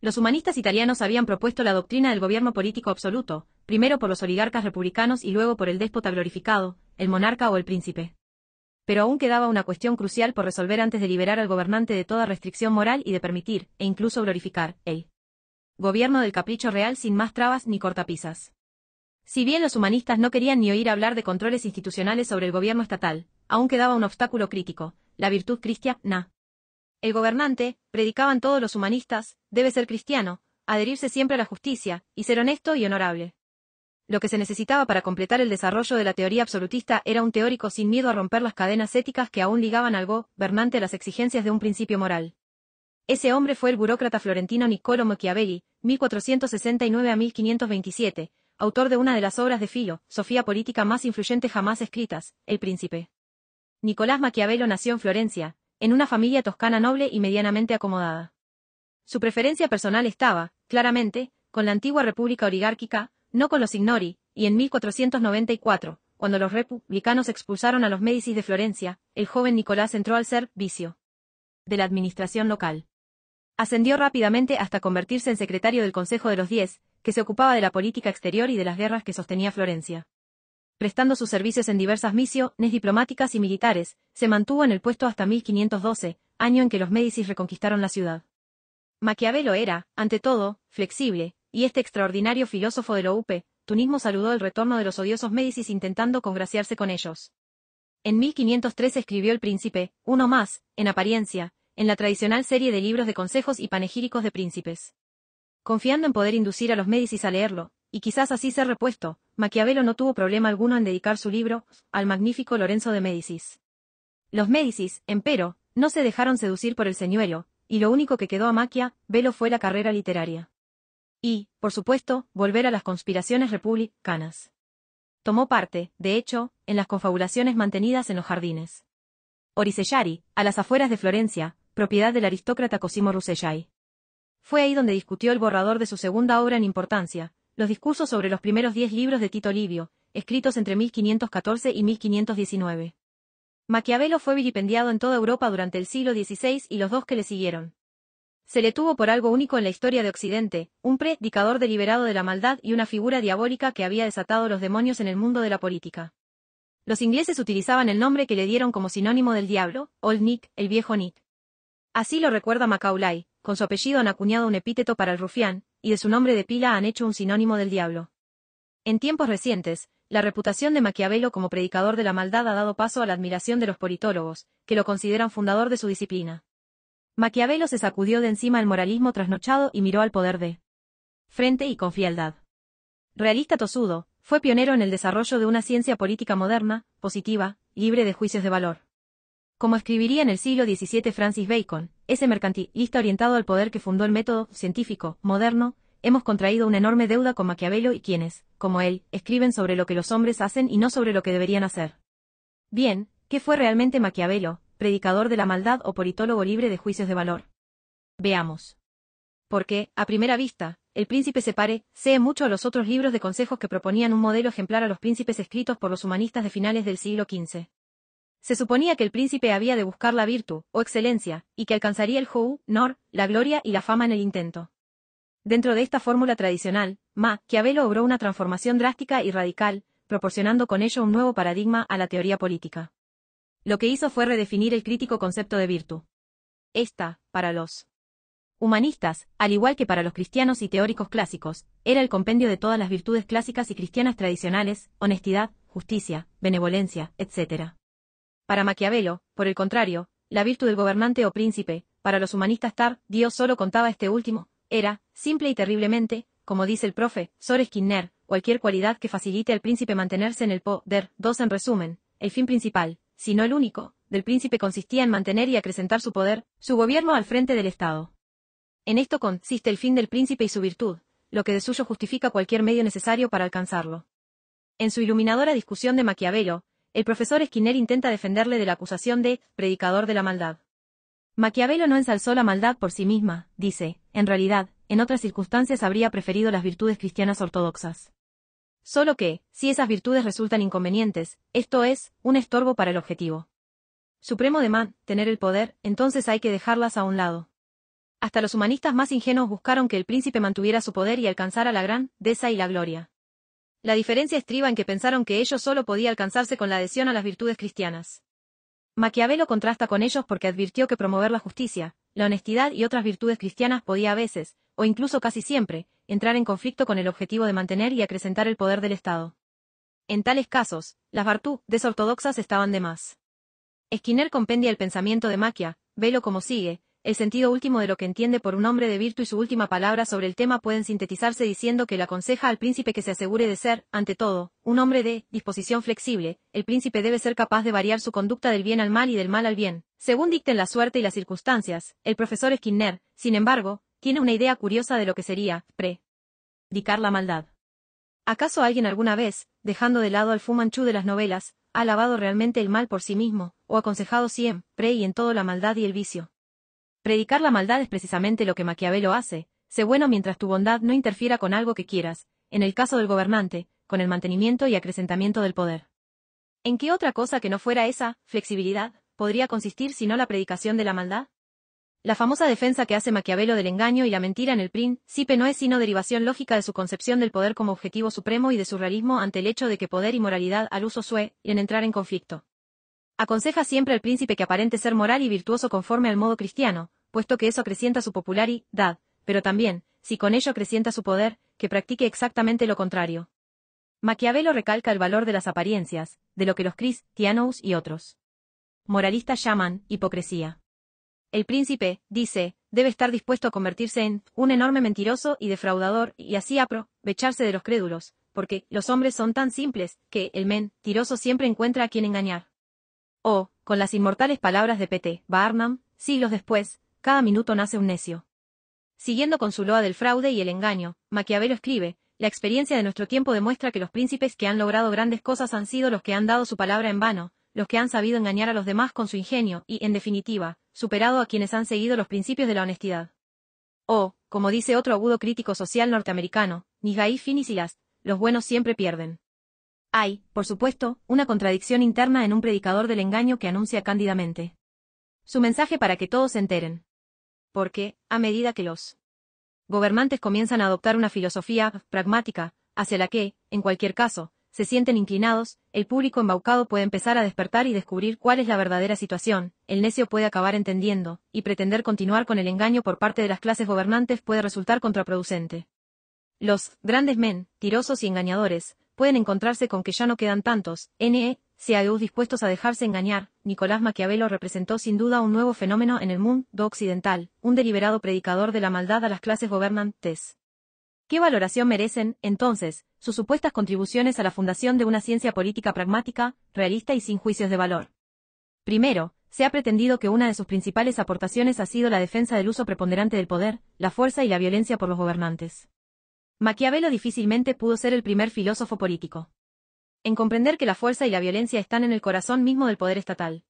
Los humanistas italianos habían propuesto la doctrina del gobierno político absoluto, primero por los oligarcas republicanos y luego por el déspota glorificado, el monarca o el príncipe. Pero aún quedaba una cuestión crucial por resolver antes de liberar al gobernante de toda restricción moral y de permitir, e incluso glorificar, el gobierno del capricho real sin más trabas ni cortapisas. Si bien los humanistas no querían ni oír hablar de controles institucionales sobre el gobierno estatal, aún quedaba un obstáculo crítico, la virtud cristiana, el gobernante, predicaban todos los humanistas, debe ser cristiano, adherirse siempre a la justicia, y ser honesto y honorable. Lo que se necesitaba para completar el desarrollo de la teoría absolutista era un teórico sin miedo a romper las cadenas éticas que aún ligaban algo, gobernante a las exigencias de un principio moral. Ese hombre fue el burócrata florentino Niccolò Machiavelli, 1469 a 1527, autor de una de las obras de Filo, Sofía política más influyente jamás escritas, El Príncipe. Nicolás Maquiavelo nació en Florencia, en una familia toscana noble y medianamente acomodada. Su preferencia personal estaba, claramente, con la antigua república oligárquica, no con los Ignori, y en 1494, cuando los republicanos expulsaron a los Médicis de Florencia, el joven Nicolás entró al ser vicio de la administración local. Ascendió rápidamente hasta convertirse en secretario del Consejo de los Diez, que se ocupaba de la política exterior y de las guerras que sostenía Florencia prestando sus servicios en diversas misiones diplomáticas y militares, se mantuvo en el puesto hasta 1512, año en que los Médicis reconquistaron la ciudad. Maquiavelo era, ante todo, flexible, y este extraordinario filósofo de Loupe, Tunismo saludó el retorno de los odiosos Médicis intentando congraciarse con ellos. En 1503 escribió El Príncipe, uno más, en apariencia, en la tradicional serie de libros de consejos y panegíricos de príncipes. Confiando en poder inducir a los Médicis a leerlo, y quizás así ser repuesto, Maquiavelo no tuvo problema alguno en dedicar su libro al magnífico Lorenzo de Médicis. Los Médicis, empero, no se dejaron seducir por el señuelo, y lo único que quedó a Maquiavelo fue la carrera literaria. Y, por supuesto, volver a las conspiraciones republicanas. Tomó parte, de hecho, en las confabulaciones mantenidas en los jardines. Oricellari, a las afueras de Florencia, propiedad del aristócrata Cosimo Rusellai. Fue ahí donde discutió el borrador de su segunda obra en importancia, los discursos sobre los primeros diez libros de Tito Livio, escritos entre 1514 y 1519. Maquiavelo fue vilipendiado en toda Europa durante el siglo XVI y los dos que le siguieron. Se le tuvo por algo único en la historia de Occidente, un predicador deliberado de la maldad y una figura diabólica que había desatado los demonios en el mundo de la política. Los ingleses utilizaban el nombre que le dieron como sinónimo del diablo, Old Nick, el viejo Nick. Así lo recuerda Macaulay, con su apellido han acuñado un epíteto para el rufián, y de su nombre de pila han hecho un sinónimo del diablo. En tiempos recientes, la reputación de Maquiavelo como predicador de la maldad ha dado paso a la admiración de los politólogos, que lo consideran fundador de su disciplina. Maquiavelo se sacudió de encima el moralismo trasnochado y miró al poder de frente y con frialdad. Realista tosudo, fue pionero en el desarrollo de una ciencia política moderna, positiva, libre de juicios de valor. Como escribiría en el siglo XVII Francis Bacon, ese mercantilista orientado al poder que fundó el método científico moderno, hemos contraído una enorme deuda con Maquiavelo y quienes, como él, escriben sobre lo que los hombres hacen y no sobre lo que deberían hacer. Bien, ¿qué fue realmente Maquiavelo, predicador de la maldad o politólogo libre de juicios de valor? Veamos. Porque, a primera vista, El príncipe se pare, sé mucho a los otros libros de consejos que proponían un modelo ejemplar a los príncipes escritos por los humanistas de finales del siglo XV. Se suponía que el príncipe había de buscar la virtud, o oh excelencia, y que alcanzaría el Hou, Nor, la gloria y la fama en el intento. Dentro de esta fórmula tradicional, Maquiavelo obró una transformación drástica y radical, proporcionando con ello un nuevo paradigma a la teoría política. Lo que hizo fue redefinir el crítico concepto de virtud. Esta, para los humanistas, al igual que para los cristianos y teóricos clásicos, era el compendio de todas las virtudes clásicas y cristianas tradicionales, honestidad, justicia, benevolencia, etc. Para Maquiavelo, por el contrario, la virtud del gobernante o príncipe, para los humanistas Tar, Dios solo contaba este último, era, simple y terriblemente, como dice el profe, Sor Skinner, cualquier cualidad que facilite al príncipe mantenerse en el poder. dos En resumen, el fin principal, si no el único, del príncipe consistía en mantener y acrecentar su poder, su gobierno al frente del Estado. En esto consiste el fin del príncipe y su virtud, lo que de suyo justifica cualquier medio necesario para alcanzarlo. En su iluminadora discusión de Maquiavelo, el profesor Skinner intenta defenderle de la acusación de predicador de la maldad. Maquiavelo no ensalzó la maldad por sí misma, dice, en realidad, en otras circunstancias habría preferido las virtudes cristianas ortodoxas. Solo que, si esas virtudes resultan inconvenientes, esto es, un estorbo para el objetivo. Supremo de man, tener el poder, entonces hay que dejarlas a un lado. Hasta los humanistas más ingenuos buscaron que el príncipe mantuviera su poder y alcanzara la gran desa y la gloria. La diferencia estriba en que pensaron que ello solo podía alcanzarse con la adhesión a las virtudes cristianas. Maquiavelo contrasta con ellos porque advirtió que promover la justicia, la honestidad y otras virtudes cristianas podía a veces, o incluso casi siempre, entrar en conflicto con el objetivo de mantener y acrecentar el poder del Estado. En tales casos, las virtudes desortodoxas estaban de más. Skinner compendia el pensamiento de Maquia, velo como sigue, el sentido último de lo que entiende por un hombre de virtu y su última palabra sobre el tema pueden sintetizarse diciendo que le aconseja al príncipe que se asegure de ser, ante todo, un hombre de disposición flexible, el príncipe debe ser capaz de variar su conducta del bien al mal y del mal al bien, según dicten la suerte y las circunstancias. El profesor Skinner, sin embargo, tiene una idea curiosa de lo que sería, predicar la maldad. ¿Acaso alguien alguna vez, dejando de lado al fumanchu de las novelas, ha alabado realmente el mal por sí mismo, o aconsejado siempre y en todo la maldad y el vicio? Predicar la maldad es precisamente lo que Maquiavelo hace, sé bueno mientras tu bondad no interfiera con algo que quieras, en el caso del gobernante, con el mantenimiento y acrecentamiento del poder. ¿En qué otra cosa que no fuera esa, flexibilidad, podría consistir sino la predicación de la maldad? La famosa defensa que hace Maquiavelo del engaño y la mentira en el príncipe no es sino derivación lógica de su concepción del poder como objetivo supremo y de su realismo ante el hecho de que poder y moralidad al uso y en entrar en conflicto. Aconseja siempre al príncipe que aparente ser moral y virtuoso conforme al modo cristiano, puesto que eso acrecienta su popularidad, pero también, si con ello acrecienta su poder, que practique exactamente lo contrario. Maquiavelo recalca el valor de las apariencias, de lo que los cristianos y otros moralistas llaman hipocresía. El príncipe, dice, debe estar dispuesto a convertirse en un enorme mentiroso y defraudador y así aprovecharse de los crédulos, porque los hombres son tan simples que el mentiroso siempre encuentra a quien engañar. O, con las inmortales palabras de P.T. Barnum, siglos después, cada minuto nace un necio. Siguiendo con su loa del fraude y el engaño, Maquiavelo escribe, la experiencia de nuestro tiempo demuestra que los príncipes que han logrado grandes cosas han sido los que han dado su palabra en vano, los que han sabido engañar a los demás con su ingenio y, en definitiva, superado a quienes han seguido los principios de la honestidad. O, como dice otro agudo crítico social norteamericano, Nihai Finisilas, los buenos siempre pierden. Hay, por supuesto, una contradicción interna en un predicador del engaño que anuncia cándidamente. Su mensaje para que todos se enteren porque, a medida que los gobernantes comienzan a adoptar una filosofía pragmática, hacia la que, en cualquier caso, se sienten inclinados, el público embaucado puede empezar a despertar y descubrir cuál es la verdadera situación, el necio puede acabar entendiendo, y pretender continuar con el engaño por parte de las clases gobernantes puede resultar contraproducente. Los grandes men, tirosos y engañadores, pueden encontrarse con que ya no quedan tantos, NE, si Eus dispuestos a dejarse engañar, Nicolás Maquiavelo representó sin duda un nuevo fenómeno en el mundo occidental, un deliberado predicador de la maldad a las clases gobernantes. ¿Qué valoración merecen, entonces, sus supuestas contribuciones a la fundación de una ciencia política pragmática, realista y sin juicios de valor? Primero, se ha pretendido que una de sus principales aportaciones ha sido la defensa del uso preponderante del poder, la fuerza y la violencia por los gobernantes. Maquiavelo difícilmente pudo ser el primer filósofo político en comprender que la fuerza y la violencia están en el corazón mismo del poder estatal.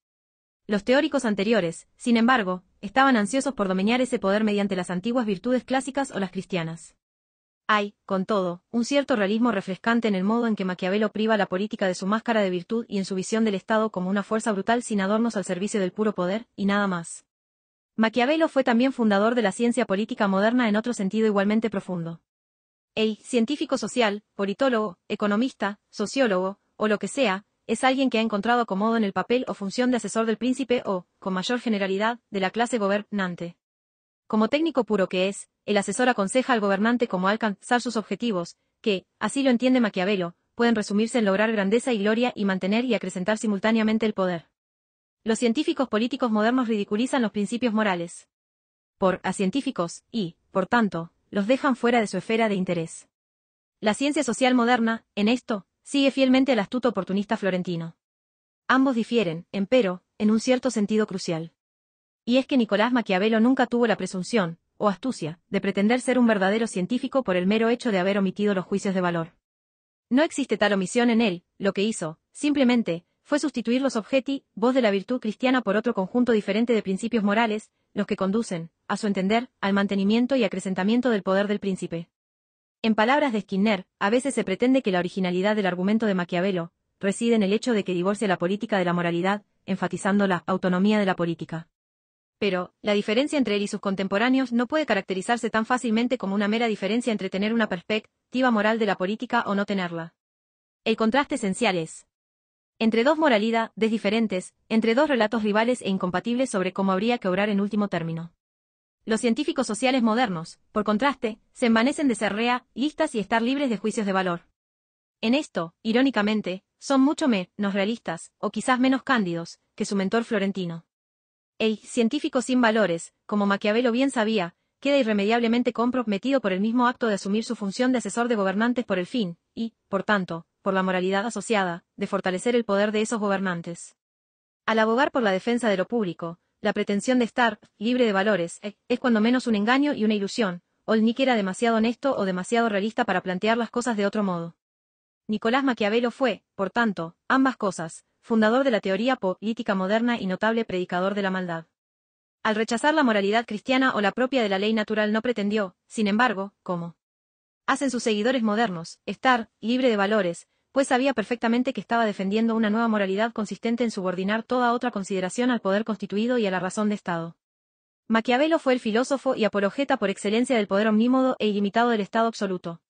Los teóricos anteriores, sin embargo, estaban ansiosos por dominar ese poder mediante las antiguas virtudes clásicas o las cristianas. Hay, con todo, un cierto realismo refrescante en el modo en que Maquiavelo priva la política de su máscara de virtud y en su visión del Estado como una fuerza brutal sin adornos al servicio del puro poder, y nada más. Maquiavelo fue también fundador de la ciencia política moderna en otro sentido igualmente profundo. El científico social, politólogo, economista, sociólogo, o lo que sea, es alguien que ha encontrado acomodo en el papel o función de asesor del príncipe o, con mayor generalidad, de la clase gobernante. Como técnico puro que es, el asesor aconseja al gobernante cómo alcanzar sus objetivos, que, así lo entiende Maquiavelo, pueden resumirse en lograr grandeza y gloria y mantener y acrecentar simultáneamente el poder. Los científicos políticos modernos ridiculizan los principios morales. Por a científicos, y, por tanto, los dejan fuera de su esfera de interés. La ciencia social moderna, en esto, sigue fielmente al astuto oportunista florentino. Ambos difieren, empero, en un cierto sentido crucial. Y es que Nicolás Maquiavelo nunca tuvo la presunción, o astucia, de pretender ser un verdadero científico por el mero hecho de haber omitido los juicios de valor. No existe tal omisión en él, lo que hizo, simplemente, fue sustituir los objeti, voz de la virtud cristiana por otro conjunto diferente de principios morales, los que conducen, a su entender, al mantenimiento y acrecentamiento del poder del príncipe. En palabras de Skinner, a veces se pretende que la originalidad del argumento de Maquiavelo reside en el hecho de que divorcia la política de la moralidad, enfatizando la autonomía de la política. Pero, la diferencia entre él y sus contemporáneos no puede caracterizarse tan fácilmente como una mera diferencia entre tener una perspectiva moral de la política o no tenerla. El contraste esencial es entre dos moralidades diferentes, entre dos relatos rivales e incompatibles sobre cómo habría que obrar en último término. Los científicos sociales modernos, por contraste, se envanecen de ser listas y estar libres de juicios de valor. En esto, irónicamente, son mucho menos realistas, o quizás menos cándidos, que su mentor florentino. El científico sin valores, como Maquiavelo bien sabía, queda irremediablemente comprometido por el mismo acto de asumir su función de asesor de gobernantes por el fin, y, por tanto, por la moralidad asociada, de fortalecer el poder de esos gobernantes. Al abogar por la defensa de lo público, la pretensión de estar, libre de valores, e, es cuando menos un engaño y una ilusión. que era demasiado honesto o demasiado realista para plantear las cosas de otro modo. Nicolás Maquiavelo fue, por tanto, ambas cosas, fundador de la teoría política moderna y notable predicador de la maldad. Al rechazar la moralidad cristiana o la propia de la ley natural no pretendió, sin embargo, como hacen sus seguidores modernos, estar, libre de valores, pues sabía perfectamente que estaba defendiendo una nueva moralidad consistente en subordinar toda otra consideración al poder constituido y a la razón de Estado. Maquiavelo fue el filósofo y apologeta por excelencia del poder omnímodo e ilimitado del Estado absoluto.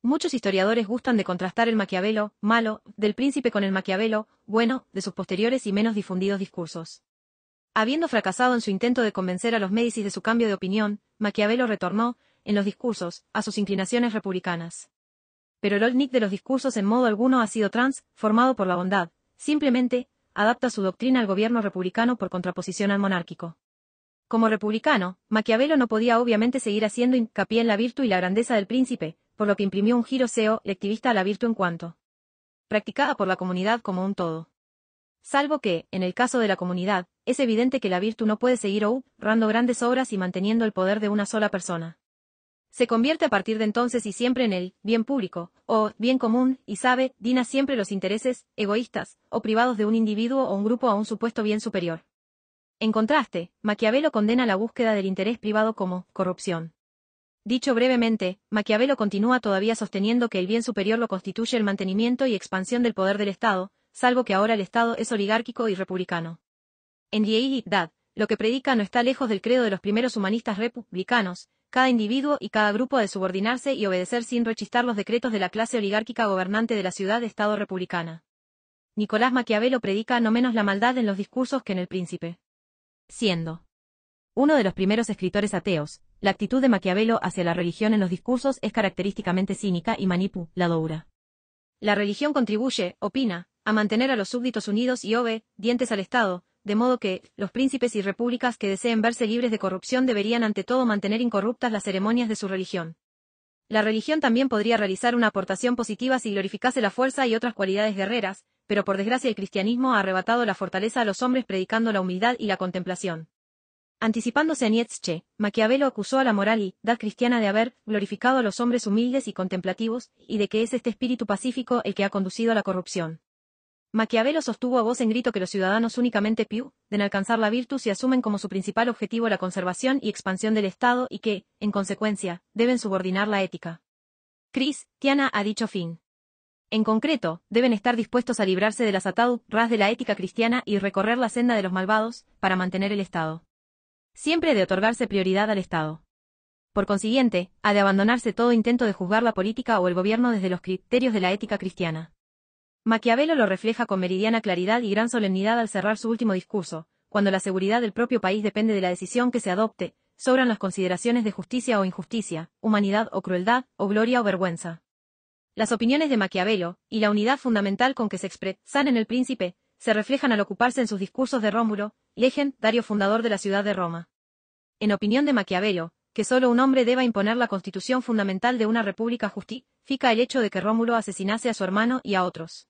Muchos historiadores gustan de contrastar el Maquiavelo, malo, del príncipe con el Maquiavelo, bueno, de sus posteriores y menos difundidos discursos. Habiendo fracasado en su intento de convencer a los Médicis de su cambio de opinión, Maquiavelo retornó, en los discursos, a sus inclinaciones republicanas pero el nick de los discursos en modo alguno ha sido trans, formado por la bondad, simplemente, adapta su doctrina al gobierno republicano por contraposición al monárquico. Como republicano, Maquiavelo no podía obviamente seguir haciendo hincapié en la virtud y la grandeza del príncipe, por lo que imprimió un giro seo lectivista a la virtud en cuanto practicada por la comunidad como un todo. Salvo que, en el caso de la comunidad, es evidente que la virtud no puede seguir rando grandes obras y manteniendo el poder de una sola persona. Se convierte a partir de entonces y siempre en el bien público, o bien común, y sabe, dina siempre los intereses, egoístas, o privados de un individuo o un grupo a un supuesto bien superior. En contraste, Maquiavelo condena la búsqueda del interés privado como corrupción. Dicho brevemente, Maquiavelo continúa todavía sosteniendo que el bien superior lo constituye el mantenimiento y expansión del poder del Estado, salvo que ahora el Estado es oligárquico y republicano. En Dieidad, lo que predica no está lejos del credo de los primeros humanistas republicanos, cada individuo y cada grupo de subordinarse y obedecer sin rechistar los decretos de la clase oligárquica gobernante de la ciudad-estado republicana. Nicolás Maquiavelo predica no menos la maldad en los discursos que en el príncipe. Siendo uno de los primeros escritores ateos, la actitud de Maquiavelo hacia la religión en los discursos es característicamente cínica y manipuladora. La religión contribuye, opina, a mantener a los súbditos unidos y oh, dientes al Estado, de modo que, los príncipes y repúblicas que deseen verse libres de corrupción deberían ante todo mantener incorruptas las ceremonias de su religión. La religión también podría realizar una aportación positiva si glorificase la fuerza y otras cualidades guerreras, pero por desgracia el cristianismo ha arrebatado la fortaleza a los hombres predicando la humildad y la contemplación. Anticipándose a Nietzsche, Maquiavelo acusó a la moralidad cristiana de haber glorificado a los hombres humildes y contemplativos, y de que es este espíritu pacífico el que ha conducido a la corrupción. Maquiavelo sostuvo a voz en grito que los ciudadanos únicamente deben alcanzar la virtud si asumen como su principal objetivo la conservación y expansión del Estado y que, en consecuencia, deben subordinar la ética. Tiana ha dicho fin. En concreto, deben estar dispuestos a librarse de las ataduras de la ética cristiana y recorrer la senda de los malvados, para mantener el Estado. Siempre de otorgarse prioridad al Estado. Por consiguiente, ha de abandonarse todo intento de juzgar la política o el gobierno desde los criterios de la ética cristiana. Maquiavelo lo refleja con meridiana claridad y gran solemnidad al cerrar su último discurso, cuando la seguridad del propio país depende de la decisión que se adopte, sobran las consideraciones de justicia o injusticia, humanidad o crueldad, o gloria o vergüenza. Las opiniones de Maquiavelo, y la unidad fundamental con que se expresan en el príncipe, se reflejan al ocuparse en sus discursos de Rómulo, legendario fundador de la ciudad de Roma. En opinión de Maquiavelo, que solo un hombre deba imponer la constitución fundamental de una república justifica el hecho de que Rómulo asesinase a su hermano y a otros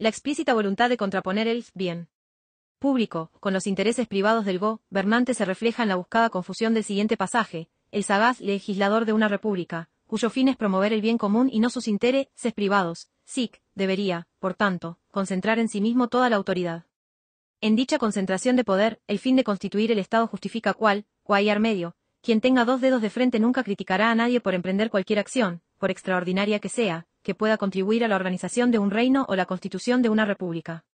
la explícita voluntad de contraponer el bien público con los intereses privados del Bernante se refleja en la buscada confusión del siguiente pasaje, el sagaz legislador de una república, cuyo fin es promover el bien común y no sus intereses privados, SIC, debería, por tanto, concentrar en sí mismo toda la autoridad. En dicha concentración de poder, el fin de constituir el Estado justifica cual, cualquier medio, quien tenga dos dedos de frente nunca criticará a nadie por emprender cualquier acción, por extraordinaria que sea, que pueda contribuir a la organización de un reino o la constitución de una república.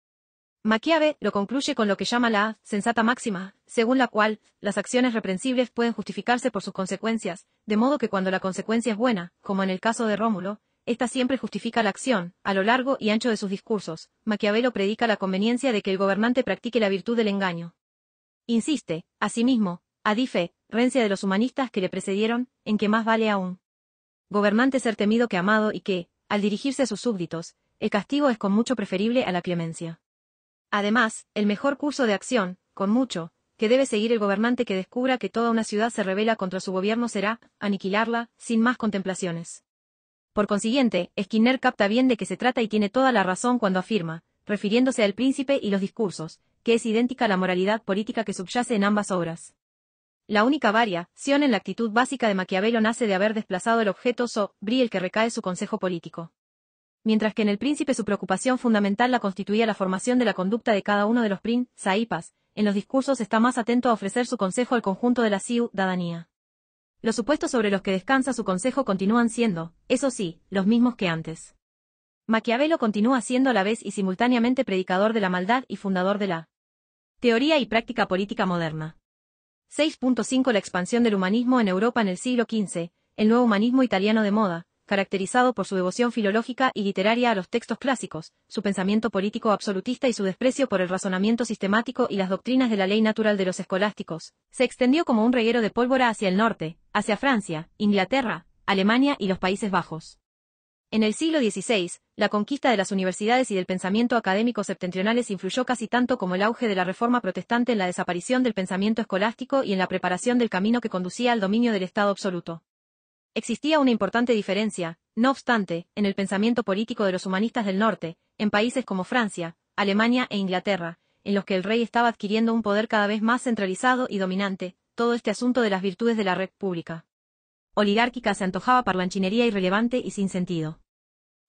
Maquiave lo concluye con lo que llama la sensata máxima, según la cual las acciones reprensibles pueden justificarse por sus consecuencias, de modo que cuando la consecuencia es buena, como en el caso de Rómulo, ésta siempre justifica la acción. A lo largo y ancho de sus discursos, Maquiavelo predica la conveniencia de que el gobernante practique la virtud del engaño. Insiste, asimismo, a dife, rencia de los humanistas que le precedieron, en que más vale aún. Gobernante ser temido que amado y que, al dirigirse a sus súbditos, el castigo es con mucho preferible a la clemencia. Además, el mejor curso de acción, con mucho, que debe seguir el gobernante que descubra que toda una ciudad se rebela contra su gobierno será, aniquilarla, sin más contemplaciones. Por consiguiente, Skinner capta bien de qué se trata y tiene toda la razón cuando afirma, refiriéndose al príncipe y los discursos, que es idéntica la moralidad política que subyace en ambas obras. La única variación en la actitud básica de Maquiavelo nace de haber desplazado el objeto sobre el que recae su consejo político. Mientras que en el príncipe su preocupación fundamental la constituía la formación de la conducta de cada uno de los prin, saipas, en los discursos está más atento a ofrecer su consejo al conjunto de la ciudadanía. Los supuestos sobre los que descansa su consejo continúan siendo, eso sí, los mismos que antes. Maquiavelo continúa siendo a la vez y simultáneamente predicador de la maldad y fundador de la teoría y práctica política moderna. 6.5 La expansión del humanismo en Europa en el siglo XV, el nuevo humanismo italiano de moda, caracterizado por su devoción filológica y literaria a los textos clásicos, su pensamiento político absolutista y su desprecio por el razonamiento sistemático y las doctrinas de la ley natural de los escolásticos, se extendió como un reguero de pólvora hacia el norte, hacia Francia, Inglaterra, Alemania y los Países Bajos. En el siglo XVI, la conquista de las universidades y del pensamiento académico septentrionales influyó casi tanto como el auge de la Reforma protestante en la desaparición del pensamiento escolástico y en la preparación del camino que conducía al dominio del Estado absoluto. Existía una importante diferencia, no obstante, en el pensamiento político de los humanistas del norte, en países como Francia, Alemania e Inglaterra, en los que el rey estaba adquiriendo un poder cada vez más centralizado y dominante, todo este asunto de las virtudes de la república Oligárquica se antojaba parlanchinería irrelevante y sin sentido.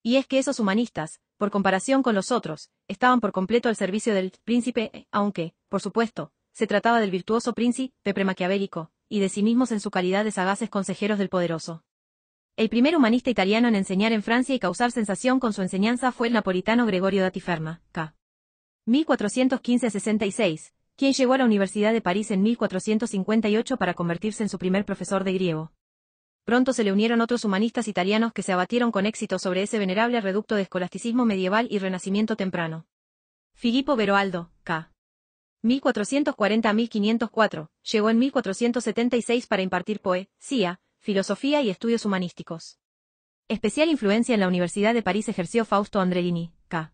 Y es que esos humanistas, por comparación con los otros, estaban por completo al servicio del príncipe, eh, aunque, por supuesto, se trataba del virtuoso príncipe maquiavélico, y de sí mismos en su calidad de sagaces consejeros del poderoso. El primer humanista italiano en enseñar en Francia y causar sensación con su enseñanza fue el napolitano Gregorio da Tiferma, K. 1415-66, quien llegó a la Universidad de París en 1458 para convertirse en su primer profesor de griego. Pronto se le unieron otros humanistas italianos que se abatieron con éxito sobre ese venerable reducto de escolasticismo medieval y renacimiento temprano. Filippo Veroaldo, K. 1440-1504, llegó en 1476 para impartir poesía, filosofía y estudios humanísticos. Especial influencia en la Universidad de París ejerció Fausto Andrelini, K.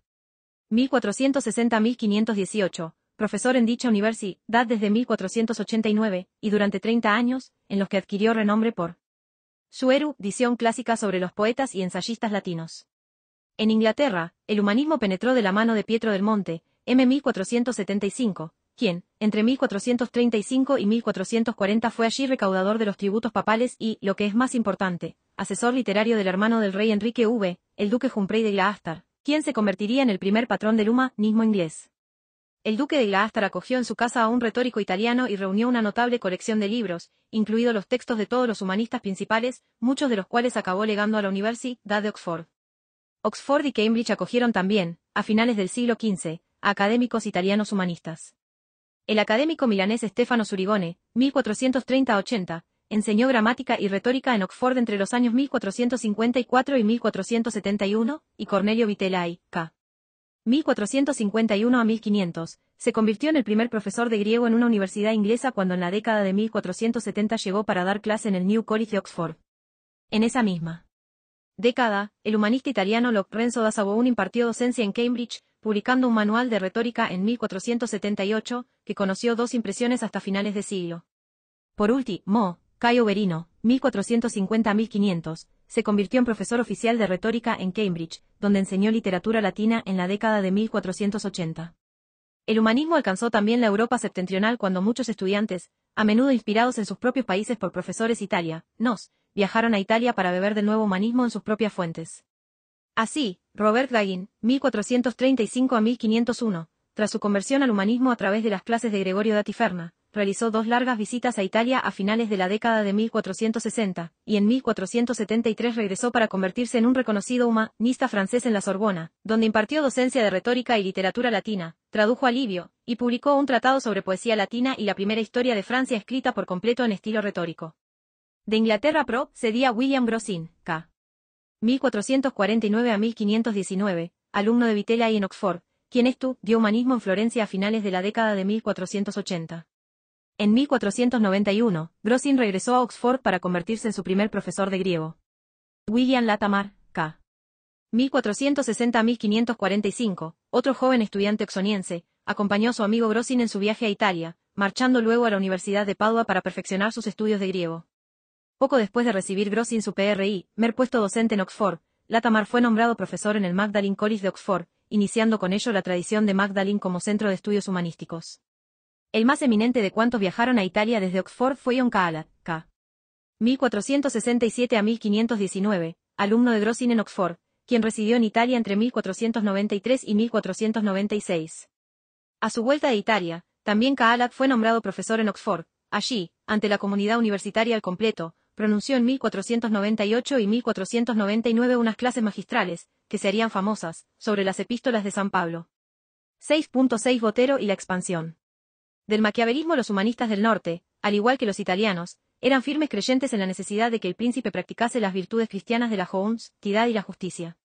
1460-1518, profesor en dicha universidad desde 1489, y durante 30 años, en los que adquirió renombre por Sueru, erudición clásica sobre los poetas y ensayistas latinos. En Inglaterra, el humanismo penetró de la mano de Pietro del Monte, M. 1475, quien, entre 1435 y 1440 fue allí recaudador de los tributos papales y, lo que es más importante, asesor literario del hermano del rey Enrique V, el duque Humphrey de Glaastar, quien se convertiría en el primer patrón del humanismo inglés el duque de Gloucester acogió en su casa a un retórico italiano y reunió una notable colección de libros, incluidos los textos de todos los humanistas principales, muchos de los cuales acabó legando a la Universidad de Oxford. Oxford y Cambridge acogieron también, a finales del siglo XV, a académicos italianos humanistas. El académico milanés Stefano Surigone, 1430-80, enseñó gramática y retórica en Oxford entre los años 1454 y 1471, y Cornelio Vitellai, K. 1451 a 1500, se convirtió en el primer profesor de griego en una universidad inglesa cuando en la década de 1470 llegó para dar clase en el New College de Oxford. En esa misma década, el humanista italiano Lorenzo da Savoun impartió docencia en Cambridge, publicando un manual de retórica en 1478, que conoció dos impresiones hasta finales de siglo. Por último, Caio Verino, 1450 a 1500, se convirtió en profesor oficial de retórica en Cambridge, donde enseñó literatura latina en la década de 1480. El humanismo alcanzó también la Europa septentrional cuando muchos estudiantes, a menudo inspirados en sus propios países por profesores Italia, nos, viajaron a Italia para beber del nuevo humanismo en sus propias fuentes. Así, Robert Gagin, 1435 a 1501, tras su conversión al humanismo a través de las clases de Gregorio da Tiferna, realizó dos largas visitas a Italia a finales de la década de 1460, y en 1473 regresó para convertirse en un reconocido humanista francés en la Sorbona, donde impartió docencia de retórica y literatura latina, tradujo a Livio, y publicó un tratado sobre poesía latina y la primera historia de Francia escrita por completo en estilo retórico. De Inglaterra Pro cedía William Grossin, K. 1449 a 1519, alumno de Vitella y en Oxford, quien dio humanismo en Florencia a finales de la década de 1480. En 1491, Grossin regresó a Oxford para convertirse en su primer profesor de griego. William Latamar, K. 1460-1545, otro joven estudiante oxoniense, acompañó a su amigo Grossin en su viaje a Italia, marchando luego a la Universidad de Padua para perfeccionar sus estudios de griego. Poco después de recibir Grossin su PRI, mer puesto docente en Oxford, Latamar fue nombrado profesor en el Magdalene College de Oxford, iniciando con ello la tradición de Magdalene como centro de estudios humanísticos. El más eminente de cuantos viajaron a Italia desde Oxford fue John Kaalak, K. 1467 a 1519, alumno de Grossin en Oxford, quien residió en Italia entre 1493 y 1496. A su vuelta de Italia, también Caalat fue nombrado profesor en Oxford. Allí, ante la comunidad universitaria al completo, pronunció en 1498 y 1499 unas clases magistrales, que se harían famosas, sobre las epístolas de San Pablo. 6.6 Botero y la expansión. Del maquiavelismo los humanistas del norte, al igual que los italianos, eran firmes creyentes en la necesidad de que el príncipe practicase las virtudes cristianas de la tidad y la justicia.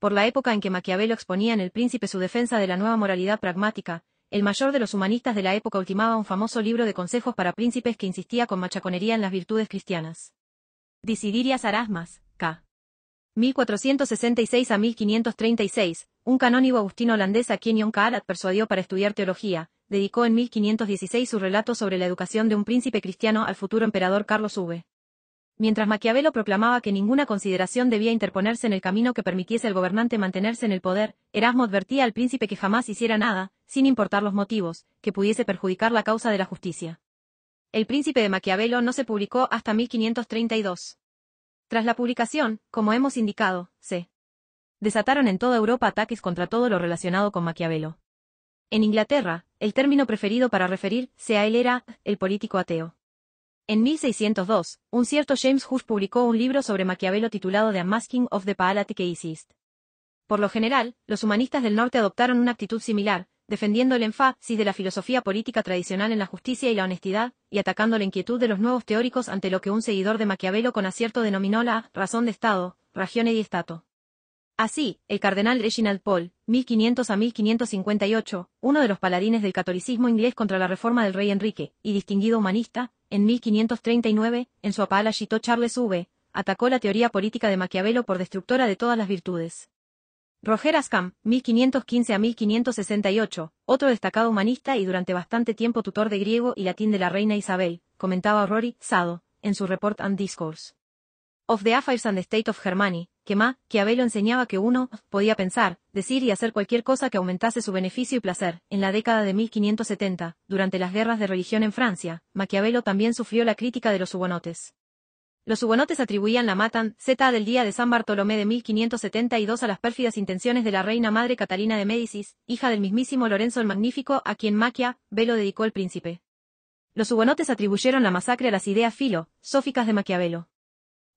Por la época en que Maquiavelo exponía en El Príncipe su defensa de la nueva moralidad pragmática, el mayor de los humanistas de la época ultimaba un famoso libro de consejos para príncipes que insistía con machaconería en las virtudes cristianas. Disidirias Arasmas, K. 1466 a 1536, un canónigo agustino holandés a quien Jon persuadió para estudiar teología, dedicó en 1516 su relato sobre la educación de un príncipe cristiano al futuro emperador Carlos V. Mientras Maquiavelo proclamaba que ninguna consideración debía interponerse en el camino que permitiese al gobernante mantenerse en el poder, Erasmo advertía al príncipe que jamás hiciera nada, sin importar los motivos, que pudiese perjudicar la causa de la justicia. El príncipe de Maquiavelo no se publicó hasta 1532. Tras la publicación, como hemos indicado, se desataron en toda Europa ataques contra todo lo relacionado con Maquiavelo. En Inglaterra, el término preferido para referirse a él era el político ateo. En 1602, un cierto James Hush publicó un libro sobre Maquiavelo titulado The Unmasking of the Palatine East. Por lo general, los humanistas del norte adoptaron una actitud similar, defendiendo el énfasis de la filosofía política tradicional en la justicia y la honestidad, y atacando la inquietud de los nuevos teóricos ante lo que un seguidor de Maquiavelo con acierto denominó la razón de Estado, ragione y Stato. Así, el cardenal Reginald Paul, 1500 a 1558, uno de los paladines del catolicismo inglés contra la reforma del rey Enrique, y distinguido humanista, en 1539, en su Apalachito Charles V, atacó la teoría política de Maquiavelo por destructora de todas las virtudes. Roger Ascam, 1515 a 1568, otro destacado humanista y durante bastante tiempo tutor de griego y latín de la reina Isabel, comentaba Rory Sado, en su Report and Discourse. Of the Affairs and the State of Germany, que Maquiavelo enseñaba que uno podía pensar, decir y hacer cualquier cosa que aumentase su beneficio y placer. En la década de 1570, durante las guerras de religión en Francia, Maquiavelo también sufrió la crítica de los hugonotes. Los hugonotes atribuían la matan Z del día de San Bartolomé de 1572 a las pérfidas intenciones de la reina madre Catalina de Médicis, hija del mismísimo Lorenzo el Magnífico, a quien Maquiavelo dedicó el príncipe. Los hugonotes atribuyeron la masacre a las ideas filo-sóficas de Maquiavelo.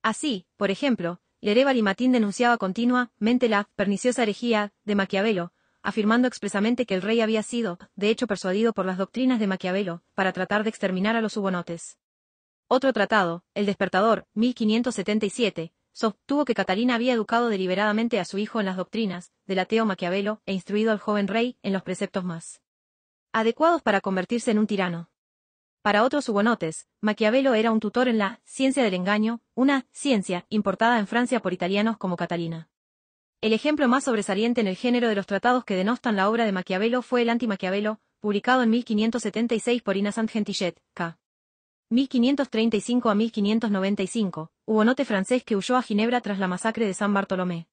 Así, por ejemplo, Lereval y Matín denunciaba continuamente la perniciosa herejía de Maquiavelo, afirmando expresamente que el rey había sido, de hecho, persuadido por las doctrinas de Maquiavelo, para tratar de exterminar a los hugonotes. Otro tratado, El Despertador, 1577, sostuvo que Catalina había educado deliberadamente a su hijo en las doctrinas del ateo Maquiavelo e instruido al joven rey en los preceptos más adecuados para convertirse en un tirano. Para otros hugonotes, Maquiavelo era un tutor en la ciencia del engaño, una ciencia importada en Francia por italianos como Catalina. El ejemplo más sobresaliente en el género de los tratados que denostan la obra de Maquiavelo fue el Anti-Maquiavelo, publicado en 1576 por saint Gentillet, K. 1535 a 1595, hugonote francés que huyó a Ginebra tras la masacre de San Bartolomé.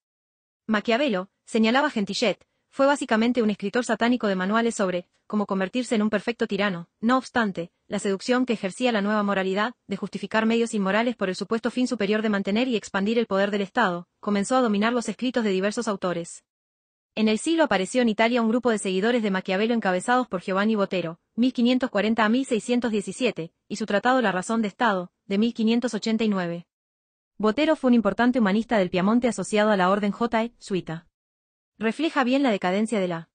Maquiavelo, señalaba Gentillet, fue básicamente un escritor satánico de manuales sobre cómo convertirse en un perfecto tirano. No obstante, la seducción que ejercía la nueva moralidad, de justificar medios inmorales por el supuesto fin superior de mantener y expandir el poder del Estado, comenzó a dominar los escritos de diversos autores. En el siglo apareció en Italia un grupo de seguidores de Maquiavelo encabezados por Giovanni Botero, 1540 a 1617, y su tratado La razón de Estado, de 1589. Botero fue un importante humanista del Piamonte asociado a la Orden J.E. Suita refleja bien la decadencia de la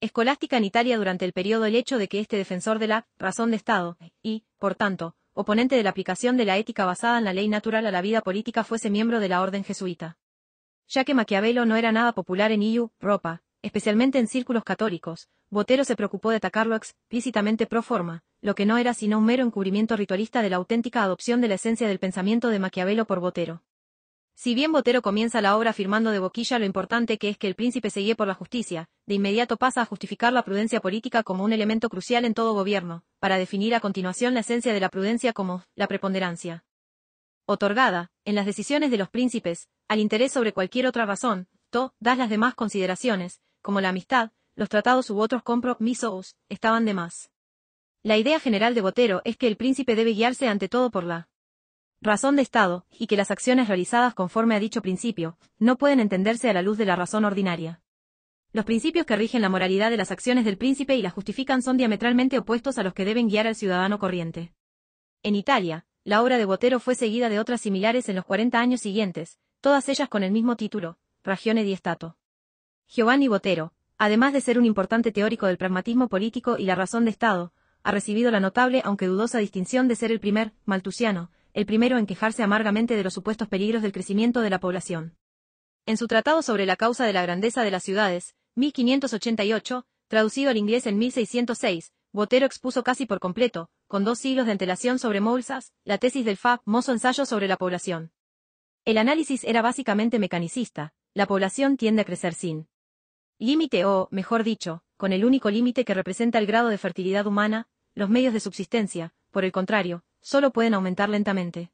escolástica en Italia durante el periodo el hecho de que este defensor de la razón de Estado y, por tanto, oponente de la aplicación de la ética basada en la ley natural a la vida política fuese miembro de la orden jesuita. Ya que Maquiavelo no era nada popular en IU, Europa, especialmente en círculos católicos, Botero se preocupó de atacarlo explícitamente pro forma, lo que no era sino un mero encubrimiento ritualista de la auténtica adopción de la esencia del pensamiento de Maquiavelo por Botero. Si bien Botero comienza la obra afirmando de boquilla lo importante que es que el príncipe se guíe por la justicia, de inmediato pasa a justificar la prudencia política como un elemento crucial en todo gobierno, para definir a continuación la esencia de la prudencia como la preponderancia. Otorgada, en las decisiones de los príncipes, al interés sobre cualquier otra razón, to, das las demás consideraciones, como la amistad, los tratados u otros compromisos, estaban de más. La idea general de Botero es que el príncipe debe guiarse ante todo por la razón de Estado, y que las acciones realizadas conforme a dicho principio, no pueden entenderse a la luz de la razón ordinaria. Los principios que rigen la moralidad de las acciones del príncipe y las justifican son diametralmente opuestos a los que deben guiar al ciudadano corriente. En Italia, la obra de Botero fue seguida de otras similares en los 40 años siguientes, todas ellas con el mismo título, Ragione di Stato. Giovanni Botero, además de ser un importante teórico del pragmatismo político y la razón de Estado, ha recibido la notable aunque dudosa distinción de ser el primer, maltusiano, el primero en quejarse amargamente de los supuestos peligros del crecimiento de la población. En su Tratado sobre la causa de la grandeza de las ciudades, 1588, traducido al inglés en 1606, Botero expuso casi por completo, con dos siglos de antelación sobre Moulsas, la tesis del famoso ensayo sobre la población. El análisis era básicamente mecanicista, la población tiende a crecer sin límite o, mejor dicho, con el único límite que representa el grado de fertilidad humana, los medios de subsistencia, por el contrario, solo pueden aumentar lentamente.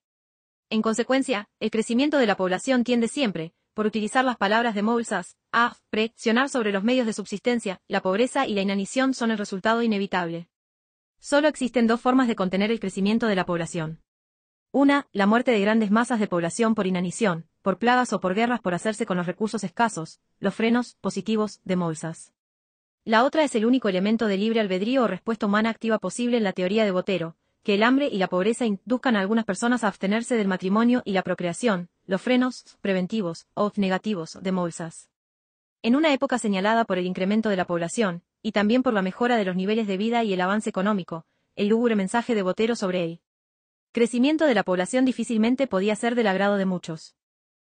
En consecuencia, el crecimiento de la población tiende siempre, por utilizar las palabras de Moulsas, a presionar sobre los medios de subsistencia, la pobreza y la inanición son el resultado inevitable. Solo existen dos formas de contener el crecimiento de la población. Una, la muerte de grandes masas de población por inanición, por plagas o por guerras por hacerse con los recursos escasos, los frenos positivos de Moulsas. La otra es el único elemento de libre albedrío o respuesta humana activa posible en la teoría de Botero, que el hambre y la pobreza induzcan a algunas personas a abstenerse del matrimonio y la procreación, los frenos preventivos o negativos de Molsas. En una época señalada por el incremento de la población, y también por la mejora de los niveles de vida y el avance económico, el lúgubre mensaje de Botero sobre el crecimiento de la población difícilmente podía ser del agrado de muchos.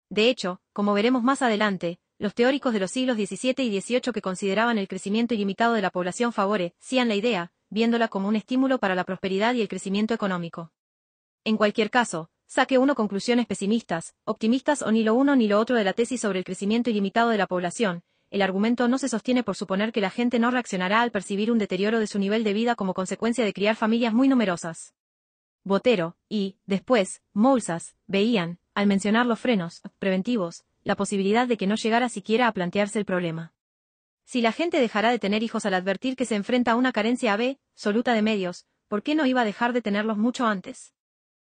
De hecho, como veremos más adelante, los teóricos de los siglos XVII y XVIII que consideraban el crecimiento ilimitado de la población favorecían la idea, viéndola como un estímulo para la prosperidad y el crecimiento económico. En cualquier caso, saque uno conclusiones pesimistas, optimistas o ni lo uno ni lo otro de la tesis sobre el crecimiento ilimitado de la población, el argumento no se sostiene por suponer que la gente no reaccionará al percibir un deterioro de su nivel de vida como consecuencia de criar familias muy numerosas. Botero, y, después, Moulsas, veían, al mencionar los frenos preventivos, la posibilidad de que no llegara siquiera a plantearse el problema. Si la gente dejará de tener hijos al advertir que se enfrenta a una carencia AB, soluta de medios, ¿por qué no iba a dejar de tenerlos mucho antes?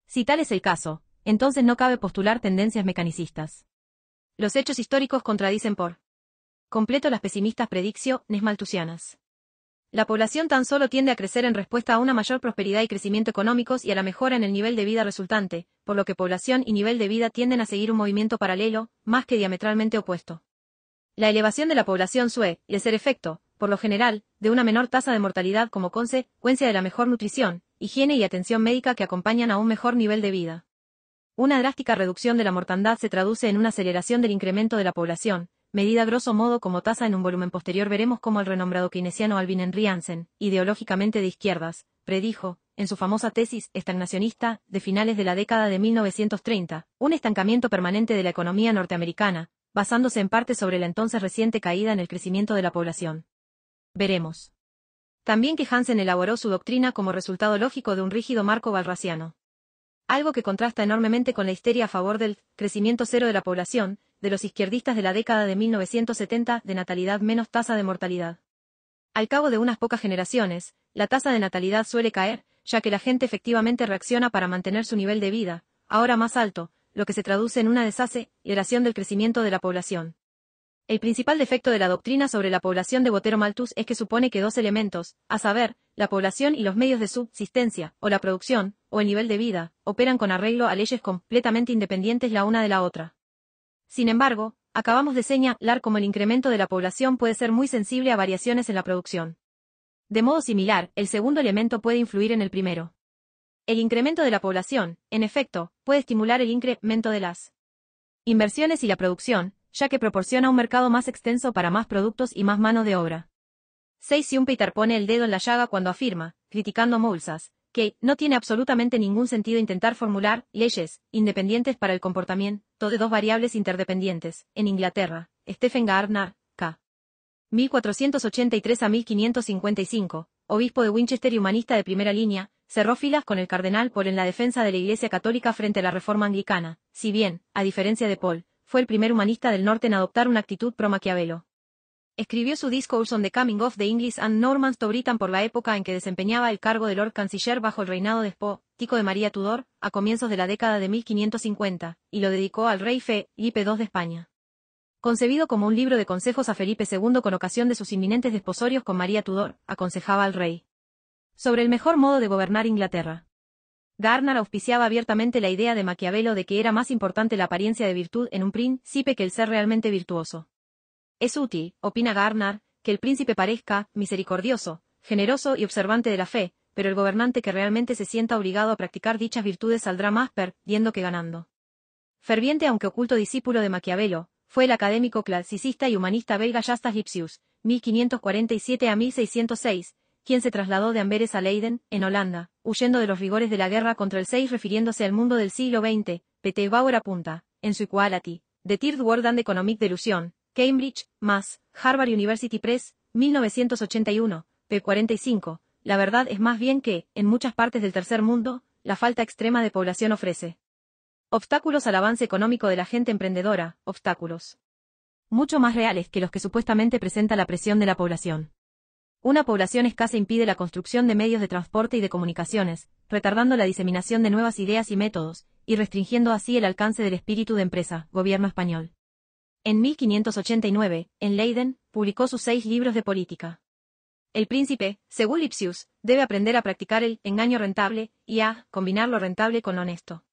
Si tal es el caso, entonces no cabe postular tendencias mecanicistas. Los hechos históricos contradicen por completo las pesimistas predicciones Nesmaltusianas La población tan solo tiende a crecer en respuesta a una mayor prosperidad y crecimiento económicos y a la mejora en el nivel de vida resultante, por lo que población y nivel de vida tienden a seguir un movimiento paralelo, más que diametralmente opuesto. La elevación de la población SUE ser efecto, por lo general, de una menor tasa de mortalidad como consecuencia de la mejor nutrición, higiene y atención médica que acompañan a un mejor nivel de vida. Una drástica reducción de la mortandad se traduce en una aceleración del incremento de la población, medida grosso modo como tasa en un volumen posterior veremos cómo el renombrado keynesiano Alvin Henry Hansen, ideológicamente de izquierdas, predijo, en su famosa tesis estagnacionista de finales de la década de 1930, un estancamiento permanente de la economía norteamericana, basándose en parte sobre la entonces reciente caída en el crecimiento de la población. Veremos. También que Hansen elaboró su doctrina como resultado lógico de un rígido marco balraciano. Algo que contrasta enormemente con la histeria a favor del crecimiento cero de la población, de los izquierdistas de la década de 1970 de natalidad menos tasa de mortalidad. Al cabo de unas pocas generaciones, la tasa de natalidad suele caer, ya que la gente efectivamente reacciona para mantener su nivel de vida, ahora más alto, lo que se traduce en una deshace y eración del crecimiento de la población. El principal defecto de la doctrina sobre la población de Botero Malthus es que supone que dos elementos, a saber, la población y los medios de subsistencia, o la producción, o el nivel de vida, operan con arreglo a leyes completamente independientes la una de la otra. Sin embargo, acabamos de señalar cómo el incremento de la población puede ser muy sensible a variaciones en la producción. De modo similar, el segundo elemento puede influir en el primero. El incremento de la población, en efecto, puede estimular el incremento de las inversiones y la producción, ya que proporciona un mercado más extenso para más productos y más mano de obra. 6. Peter pone el dedo en la llaga cuando afirma, criticando Moulsas, que no tiene absolutamente ningún sentido intentar formular leyes independientes para el comportamiento de dos variables interdependientes. En Inglaterra, Stephen Gardner, K. 1483 a 1555, obispo de Winchester y humanista de primera línea, cerró filas con el cardenal por en la defensa de la Iglesia Católica frente a la reforma anglicana, si bien, a diferencia de Paul, fue el primer humanista del norte en adoptar una actitud pro-Maquiavelo. Escribió su discurso on the Coming of the English and Normans to Britain por la época en que desempeñaba el cargo de Lord Canciller bajo el reinado de tico de María Tudor, a comienzos de la década de 1550, y lo dedicó al rey Fe, Felipe II de España. Concebido como un libro de consejos a Felipe II con ocasión de sus inminentes desposorios con María Tudor, aconsejaba al rey sobre el mejor modo de gobernar Inglaterra. Garner auspiciaba abiertamente la idea de Maquiavelo de que era más importante la apariencia de virtud en un príncipe que el ser realmente virtuoso. Es útil, opina Garner, que el príncipe parezca misericordioso, generoso y observante de la fe, pero el gobernante que realmente se sienta obligado a practicar dichas virtudes saldrá más perdiendo que ganando. Ferviente aunque oculto discípulo de Maquiavelo, fue el académico clasicista y humanista belga Justus Lipsius, 1547 a 1606, quien se trasladó de Amberes a Leiden, en Holanda, huyendo de los rigores de la guerra contra el VI refiriéndose al mundo del siglo XX, P.T. Bauer apunta, en su Equality, The Third World and Economic Delusion, Cambridge, Mass, Harvard University Press, 1981, p. 45, la verdad es más bien que, en muchas partes del tercer mundo, la falta extrema de población ofrece. Obstáculos al avance económico de la gente emprendedora, obstáculos. Mucho más reales que los que supuestamente presenta la presión de la población. Una población escasa impide la construcción de medios de transporte y de comunicaciones, retardando la diseminación de nuevas ideas y métodos, y restringiendo así el alcance del espíritu de empresa, gobierno español. En 1589, en Leiden, publicó sus seis libros de política. El príncipe, según Lipsius, debe aprender a practicar el engaño rentable y a combinar lo rentable con lo honesto.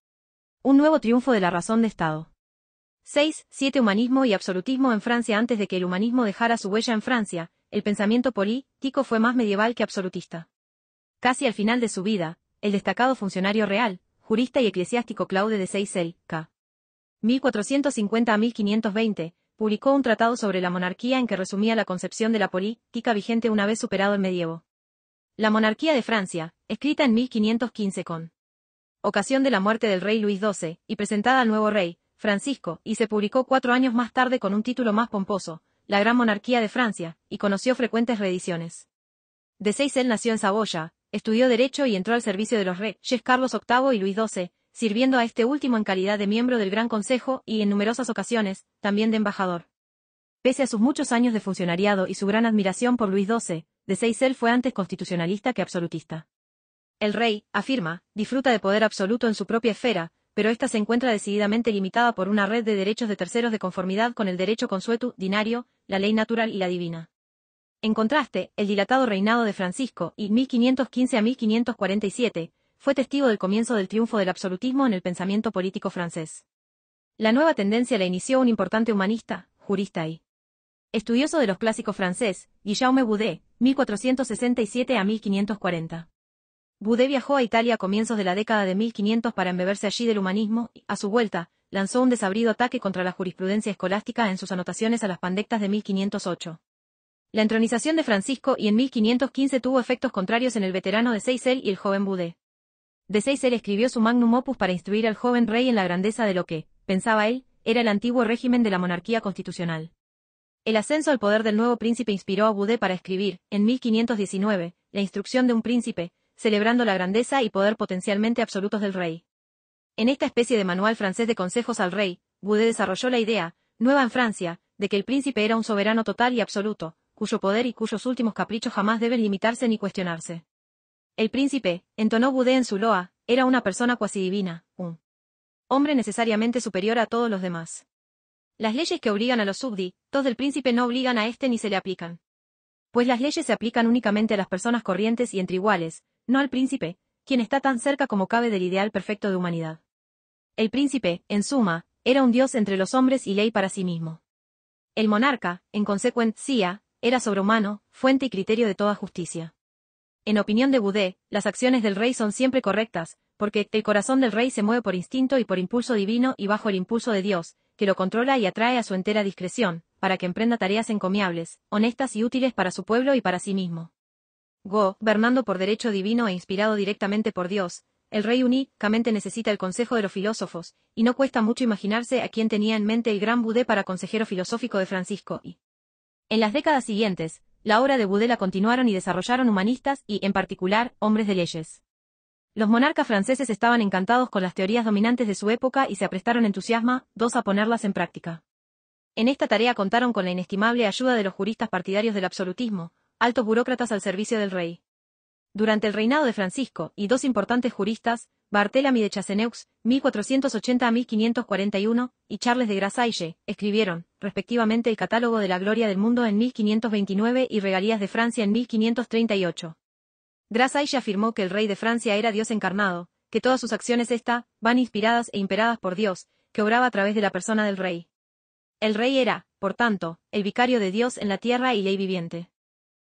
Un nuevo triunfo de la razón de Estado. 6. 7. Humanismo y absolutismo en Francia Antes de que el humanismo dejara su huella en Francia, el pensamiento político fue más medieval que absolutista. Casi al final de su vida, el destacado funcionario real, jurista y eclesiástico Claude de Seisel, K. 1450 a 1520, publicó un tratado sobre la monarquía en que resumía la concepción de la política vigente una vez superado el medievo. La monarquía de Francia, escrita en 1515 con ocasión de la muerte del rey Luis XII, y presentada al nuevo rey, Francisco, y se publicó cuatro años más tarde con un título más pomposo, la gran monarquía de Francia, y conoció frecuentes reediciones. De Seysel nació en Saboya, estudió Derecho y entró al servicio de los reyes Carlos VIII y Luis XII, sirviendo a este último en calidad de miembro del Gran Consejo y, en numerosas ocasiones, también de embajador. Pese a sus muchos años de funcionariado y su gran admiración por Luis XII, de Seisel fue antes constitucionalista que absolutista. El rey, afirma, disfruta de poder absoluto en su propia esfera, pero esta se encuentra decididamente limitada por una red de derechos de terceros de conformidad con el derecho dinario, la ley natural y la divina. En contraste, el dilatado reinado de Francisco, y 1515 a 1547, fue testigo del comienzo del triunfo del absolutismo en el pensamiento político francés. La nueva tendencia la inició un importante humanista, jurista y estudioso de los clásicos francés, Guillaume Boudet, 1467 a 1540. Boudet viajó a Italia a comienzos de la década de 1500 para embeberse allí del humanismo y, a su vuelta, lanzó un desabrido ataque contra la jurisprudencia escolástica en sus anotaciones a las pandectas de 1508. La entronización de Francisco y en 1515 tuvo efectos contrarios en el veterano de Seyssel y el joven Boudet. De Seyssel escribió su magnum opus para instruir al joven rey en la grandeza de lo que, pensaba él, era el antiguo régimen de la monarquía constitucional. El ascenso al poder del nuevo príncipe inspiró a Boudet para escribir, en 1519, La instrucción de un príncipe, celebrando la grandeza y poder potencialmente absolutos del rey. En esta especie de manual francés de consejos al rey, Boudet desarrolló la idea, nueva en Francia, de que el príncipe era un soberano total y absoluto, cuyo poder y cuyos últimos caprichos jamás deben limitarse ni cuestionarse. El príncipe, entonó Boudet en su loa, era una persona cuasi divina, un hombre necesariamente superior a todos los demás. Las leyes que obligan a los subdi, súbditos del príncipe no obligan a éste ni se le aplican. Pues las leyes se aplican únicamente a las personas corrientes y entre iguales, no al príncipe, quien está tan cerca como cabe del ideal perfecto de humanidad. El príncipe, en suma, era un dios entre los hombres y ley para sí mismo. El monarca, en consecuencia, era sobrehumano, fuente y criterio de toda justicia. En opinión de Boudet, las acciones del rey son siempre correctas, porque el corazón del rey se mueve por instinto y por impulso divino y bajo el impulso de Dios, que lo controla y atrae a su entera discreción, para que emprenda tareas encomiables, honestas y útiles para su pueblo y para sí mismo. Go, Bernando por derecho divino e inspirado directamente por Dios, el rey únicamente necesita el consejo de los filósofos, y no cuesta mucho imaginarse a quién tenía en mente el gran Budé para consejero filosófico de Francisco y. En las décadas siguientes, la obra de Budé la continuaron y desarrollaron humanistas y, en particular, hombres de leyes. Los monarcas franceses estaban encantados con las teorías dominantes de su época y se aprestaron entusiasma, dos a ponerlas en práctica. En esta tarea contaron con la inestimable ayuda de los juristas partidarios del absolutismo, altos burócratas al servicio del rey. Durante el reinado de Francisco y dos importantes juristas, Bartelami de Chasseneux, 1480 a 1541, y Charles de Grasaille, escribieron, respectivamente, el Catálogo de la Gloria del Mundo en 1529 y Regalías de Francia en 1538. Grasaille afirmó que el rey de Francia era Dios encarnado, que todas sus acciones esta, van inspiradas e imperadas por Dios, que obraba a través de la persona del rey. El rey era, por tanto, el vicario de Dios en la tierra y ley viviente.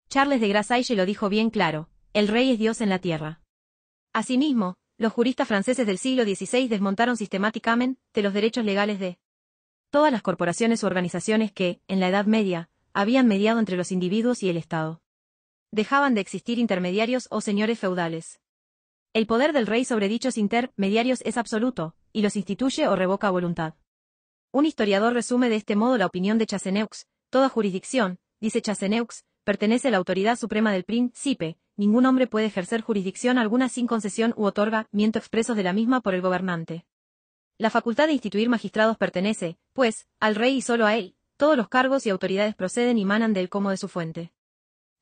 Charles de Grasaille lo dijo bien claro, el rey es Dios en la tierra. Asimismo, los juristas franceses del siglo XVI desmontaron sistemáticamente los derechos legales de todas las corporaciones u organizaciones que, en la Edad Media, habían mediado entre los individuos y el Estado. Dejaban de existir intermediarios o señores feudales. El poder del rey sobre dichos intermediarios es absoluto, y los instituye o revoca a voluntad. Un historiador resume de este modo la opinión de Chaseneux, toda jurisdicción, dice Chaseneux, pertenece a la autoridad suprema del príncipe, ningún hombre puede ejercer jurisdicción alguna sin concesión u otorga miento expresos de la misma por el gobernante. La facultad de instituir magistrados pertenece, pues, al rey y solo a él, todos los cargos y autoridades proceden y manan del como de su fuente.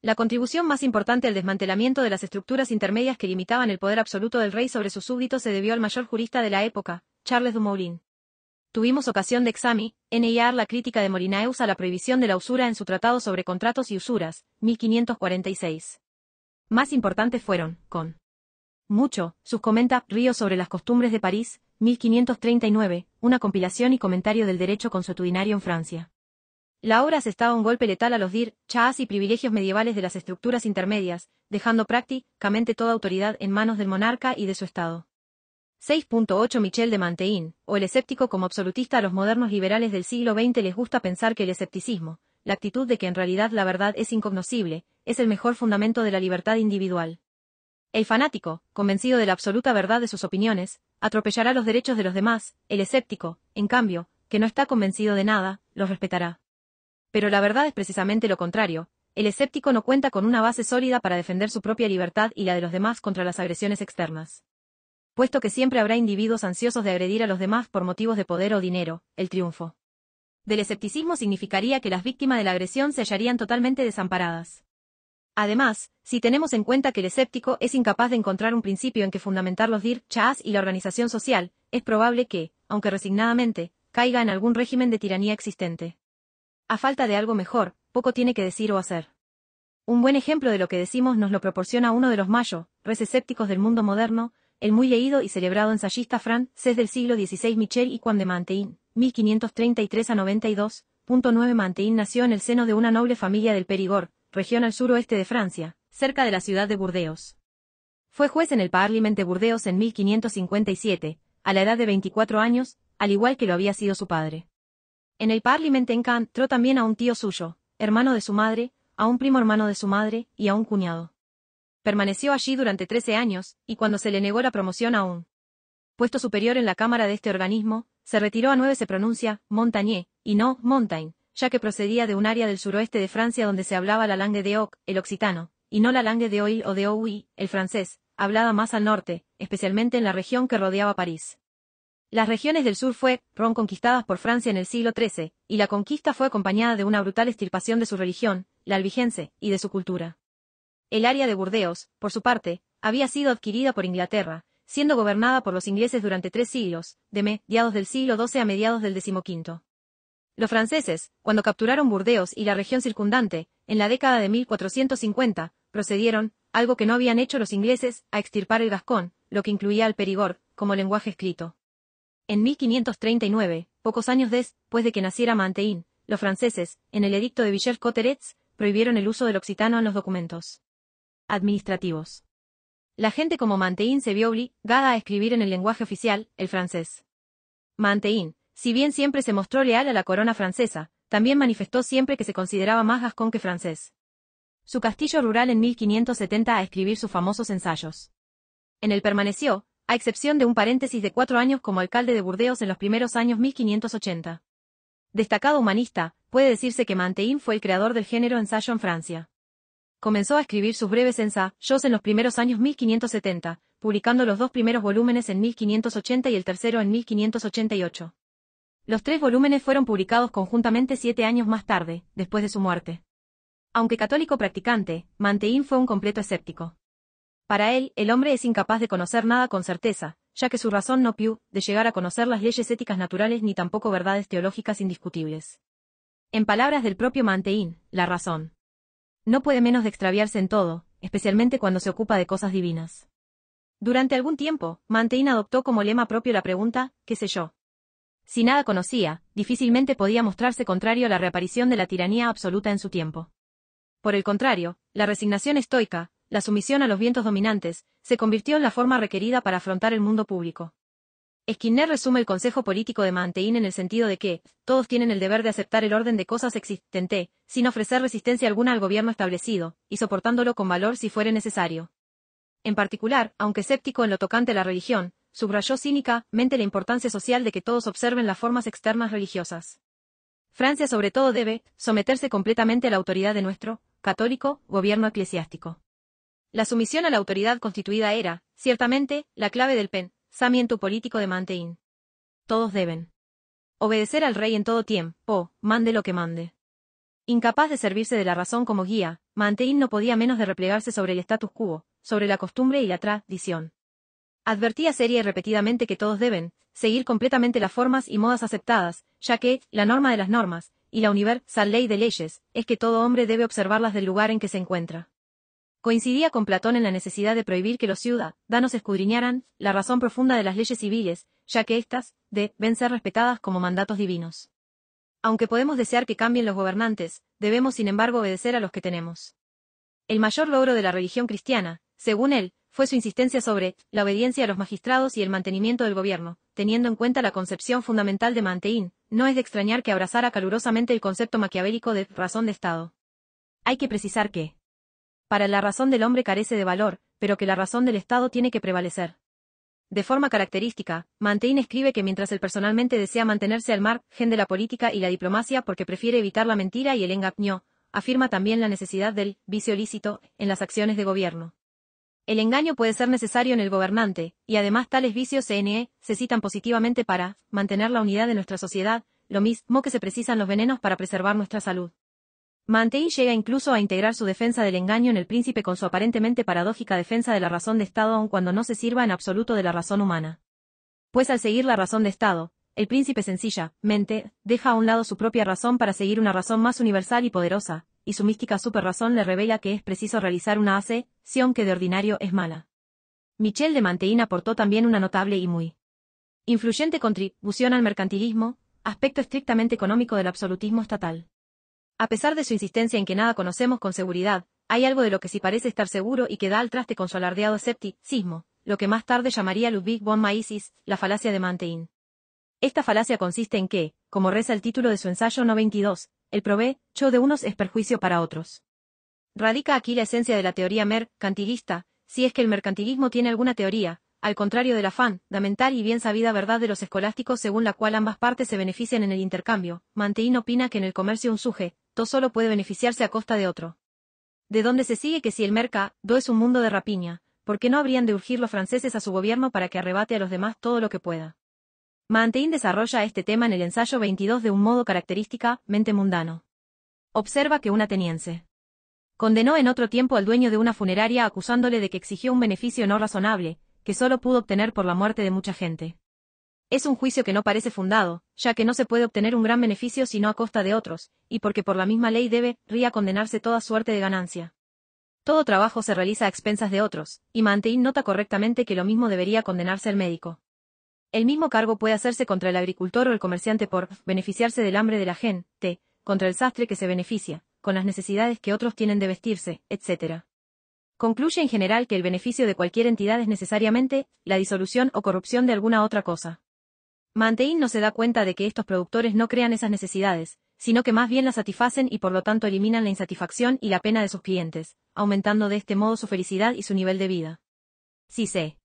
La contribución más importante al desmantelamiento de las estructuras intermedias que limitaban el poder absoluto del rey sobre sus súbditos se debió al mayor jurista de la época, Charles Dumoulin tuvimos ocasión de examinar la crítica de Morinaeus a la prohibición de la usura en su Tratado sobre Contratos y Usuras, 1546. Más importantes fueron, con mucho, sus comenta Río sobre las costumbres de París, 1539, una compilación y comentario del derecho consuetudinario en Francia. La obra asestaba un golpe letal a los dir, chas y privilegios medievales de las estructuras intermedias, dejando prácticamente toda autoridad en manos del monarca y de su Estado. 6.8 Michel de Manteín, o el escéptico como absolutista a los modernos liberales del siglo XX les gusta pensar que el escepticismo, la actitud de que en realidad la verdad es incognoscible, es el mejor fundamento de la libertad individual. El fanático, convencido de la absoluta verdad de sus opiniones, atropellará los derechos de los demás, el escéptico, en cambio, que no está convencido de nada, los respetará. Pero la verdad es precisamente lo contrario, el escéptico no cuenta con una base sólida para defender su propia libertad y la de los demás contra las agresiones externas puesto que siempre habrá individuos ansiosos de agredir a los demás por motivos de poder o dinero, el triunfo. Del escepticismo significaría que las víctimas de la agresión se hallarían totalmente desamparadas. Además, si tenemos en cuenta que el escéptico es incapaz de encontrar un principio en que fundamentar los DIR, CHAS y la organización social, es probable que, aunque resignadamente, caiga en algún régimen de tiranía existente. A falta de algo mejor, poco tiene que decir o hacer. Un buen ejemplo de lo que decimos nos lo proporciona uno de los mayo, escépticos del mundo moderno, el muy leído y celebrado ensayista francés del siglo XVI Michel y Juan de Manteín, 1533 a 92.9 Manteín nació en el seno de una noble familia del Perigord, región al suroeste de Francia, cerca de la ciudad de Burdeos. Fue juez en el Parlement de Burdeos en 1557, a la edad de 24 años, al igual que lo había sido su padre. En el Parliament tró también a un tío suyo, hermano de su madre, a un primo hermano de su madre y a un cuñado. Permaneció allí durante trece años, y cuando se le negó la promoción a un puesto superior en la Cámara de este organismo, se retiró a nueve se pronuncia Montagné, y no Montaigne, ya que procedía de un área del suroeste de Francia donde se hablaba la langue de Oc, el occitano, y no la langue de Oil o de Oui, el francés, hablada más al norte, especialmente en la región que rodeaba París. Las regiones del sur fueron conquistadas por Francia en el siglo XIII, y la conquista fue acompañada de una brutal extirpación de su religión, la albigense, y de su cultura. El área de Burdeos, por su parte, había sido adquirida por Inglaterra, siendo gobernada por los ingleses durante tres siglos, de mediados del siglo XII a mediados del XV. Los franceses, cuando capturaron Burdeos y la región circundante, en la década de 1450, procedieron, algo que no habían hecho los ingleses, a extirpar el gascón, lo que incluía al perigord, como lenguaje escrito. En 1539, pocos años después de que naciera Manteín, los franceses, en el edicto de Villers-Cotterets, prohibieron el uso del occitano en los documentos administrativos. La gente como Manteín se vio obligada a escribir en el lenguaje oficial, el francés. Manteín, si bien siempre se mostró leal a la corona francesa, también manifestó siempre que se consideraba más gascón que francés. Su castillo rural en 1570 a escribir sus famosos ensayos. En él permaneció, a excepción de un paréntesis de cuatro años como alcalde de Burdeos en los primeros años 1580. Destacado humanista, puede decirse que Manteín fue el creador del género ensayo en Francia comenzó a escribir sus breves ensayos en los primeros años 1570, publicando los dos primeros volúmenes en 1580 y el tercero en 1588. Los tres volúmenes fueron publicados conjuntamente siete años más tarde, después de su muerte. Aunque católico practicante, Manteín fue un completo escéptico. Para él, el hombre es incapaz de conocer nada con certeza, ya que su razón no piu de llegar a conocer las leyes éticas naturales ni tampoco verdades teológicas indiscutibles. En palabras del propio Manteín, la razón no puede menos de extraviarse en todo, especialmente cuando se ocupa de cosas divinas. Durante algún tiempo, Mantein adoptó como lema propio la pregunta, ¿qué sé yo? Si nada conocía, difícilmente podía mostrarse contrario a la reaparición de la tiranía absoluta en su tiempo. Por el contrario, la resignación estoica, la sumisión a los vientos dominantes, se convirtió en la forma requerida para afrontar el mundo público. Skinner resume el consejo político de Mantein en el sentido de que, todos tienen el deber de aceptar el orden de cosas existente, sin ofrecer resistencia alguna al gobierno establecido, y soportándolo con valor si fuere necesario. En particular, aunque escéptico en lo tocante a la religión, subrayó cínicamente la importancia social de que todos observen las formas externas religiosas. Francia sobre todo debe someterse completamente a la autoridad de nuestro, católico, gobierno eclesiástico. La sumisión a la autoridad constituida era, ciertamente, la clave del PEN, Samiento político de Mantein. Todos deben obedecer al rey en todo tiempo, o, mande lo que mande. Incapaz de servirse de la razón como guía, Manteín no podía menos de replegarse sobre el status quo, sobre la costumbre y la tradición. Advertía seria y repetidamente que todos deben seguir completamente las formas y modas aceptadas, ya que la norma de las normas y la universal ley de leyes es que todo hombre debe observarlas del lugar en que se encuentra coincidía con Platón en la necesidad de prohibir que los ciudadanos escudriñaran la razón profunda de las leyes civiles, ya que éstas, deben ser respetadas como mandatos divinos. Aunque podemos desear que cambien los gobernantes, debemos sin embargo obedecer a los que tenemos. El mayor logro de la religión cristiana, según él, fue su insistencia sobre la obediencia a los magistrados y el mantenimiento del gobierno, teniendo en cuenta la concepción fundamental de Manteín, no es de extrañar que abrazara calurosamente el concepto maquiavélico de razón de Estado. Hay que precisar que para la razón del hombre carece de valor, pero que la razón del Estado tiene que prevalecer. De forma característica, Mantein escribe que mientras él personalmente desea mantenerse al margen de la política y la diplomacia porque prefiere evitar la mentira y el engaño, afirma también la necesidad del vicio lícito en las acciones de gobierno. El engaño puede ser necesario en el gobernante, y además tales vicios CNE e se citan positivamente para mantener la unidad de nuestra sociedad, lo mismo que se precisan los venenos para preservar nuestra salud. Manteín llega incluso a integrar su defensa del engaño en el príncipe con su aparentemente paradójica defensa de la razón de Estado aun cuando no se sirva en absoluto de la razón humana. Pues al seguir la razón de Estado, el príncipe sencilla, mente, deja a un lado su propia razón para seguir una razón más universal y poderosa, y su mística superrazón le revela que es preciso realizar una acción que de ordinario es mala. Michel de Manteín aportó también una notable y muy influyente contribución al mercantilismo, aspecto estrictamente económico del absolutismo estatal. A pesar de su insistencia en que nada conocemos con seguridad, hay algo de lo que sí parece estar seguro y que da al traste con su alardeado escepticismo, lo que más tarde llamaría Ludwig von Mises, la falacia de Mantein. Esta falacia consiste en que, como reza el título de su ensayo no el el provecho de unos es perjuicio para otros. Radica aquí la esencia de la teoría mercantilista, si es que el mercantilismo tiene alguna teoría, al contrario de la fundamental y bien sabida verdad de los escolásticos según la cual ambas partes se benefician en el intercambio, Mantein opina que en el comercio un suje, to solo puede beneficiarse a costa de otro. De donde se sigue que si el merca, do es un mundo de rapiña, ¿por qué no habrían de urgir los franceses a su gobierno para que arrebate a los demás todo lo que pueda? Mantein desarrolla este tema en el ensayo 22 de un modo característicamente mundano. Observa que un ateniense condenó en otro tiempo al dueño de una funeraria acusándole de que exigió un beneficio no razonable, que solo pudo obtener por la muerte de mucha gente. Es un juicio que no parece fundado, ya que no se puede obtener un gran beneficio sino a costa de otros, y porque por la misma ley debe, ría condenarse toda suerte de ganancia. Todo trabajo se realiza a expensas de otros, y Mantein nota correctamente que lo mismo debería condenarse el médico. El mismo cargo puede hacerse contra el agricultor o el comerciante por beneficiarse del hambre de la gente, contra el sastre que se beneficia, con las necesidades que otros tienen de vestirse, etc. Concluye en general que el beneficio de cualquier entidad es necesariamente la disolución o corrupción de alguna otra cosa. Mantein no se da cuenta de que estos productores no crean esas necesidades, sino que más bien las satisfacen y por lo tanto eliminan la insatisfacción y la pena de sus clientes, aumentando de este modo su felicidad y su nivel de vida. Si se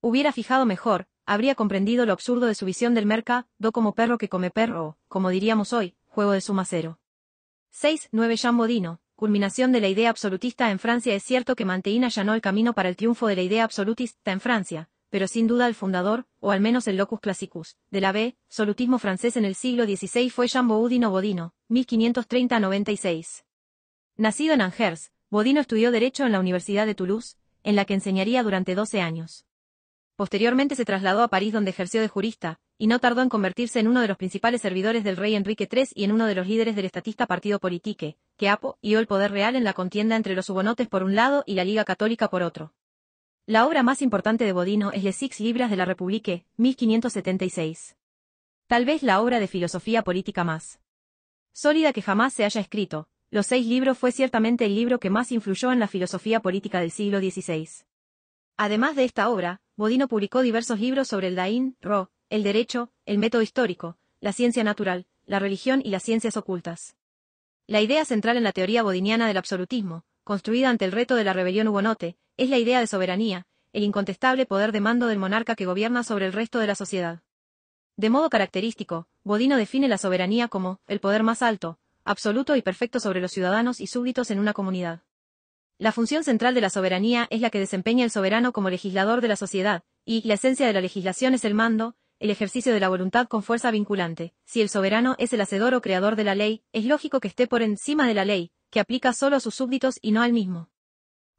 hubiera fijado mejor, habría comprendido lo absurdo de su visión del mercado como perro que come perro, o, como diríamos hoy, juego de suma cero. 6-9 Jean Bodino, culminación de la idea absolutista en Francia Es cierto que Manteín allanó el camino para el triunfo de la idea absolutista en Francia, pero sin duda el fundador, o al menos el locus classicus, de la B, solutismo francés en el siglo XVI fue Jean Boudino Bodino, 1530-96. Nacido en Angers, Bodino estudió Derecho en la Universidad de Toulouse, en la que enseñaría durante 12 años. Posteriormente se trasladó a París donde ejerció de jurista, y no tardó en convertirse en uno de los principales servidores del rey Enrique III y en uno de los líderes del estatista partido Politique, que apoyó el poder real en la contienda entre los hugonotes por un lado y la Liga Católica por otro. La obra más importante de Bodino es Les Six Libras de la Republique, 1576. Tal vez la obra de filosofía política más sólida que jamás se haya escrito, Los Seis Libros fue ciertamente el libro que más influyó en la filosofía política del siglo XVI. Además de esta obra, Bodino publicó diversos libros sobre el Daín, Ro, el derecho, el método histórico, la ciencia natural, la religión y las ciencias ocultas. La idea central en la teoría bodiniana del absolutismo, construida ante el reto de la rebelión hugonote, es la idea de soberanía, el incontestable poder de mando del monarca que gobierna sobre el resto de la sociedad. De modo característico, Bodino define la soberanía como el poder más alto, absoluto y perfecto sobre los ciudadanos y súbditos en una comunidad. La función central de la soberanía es la que desempeña el soberano como legislador de la sociedad, y la esencia de la legislación es el mando, el ejercicio de la voluntad con fuerza vinculante. Si el soberano es el hacedor o creador de la ley, es lógico que esté por encima de la ley, que aplica solo a sus súbditos y no al mismo.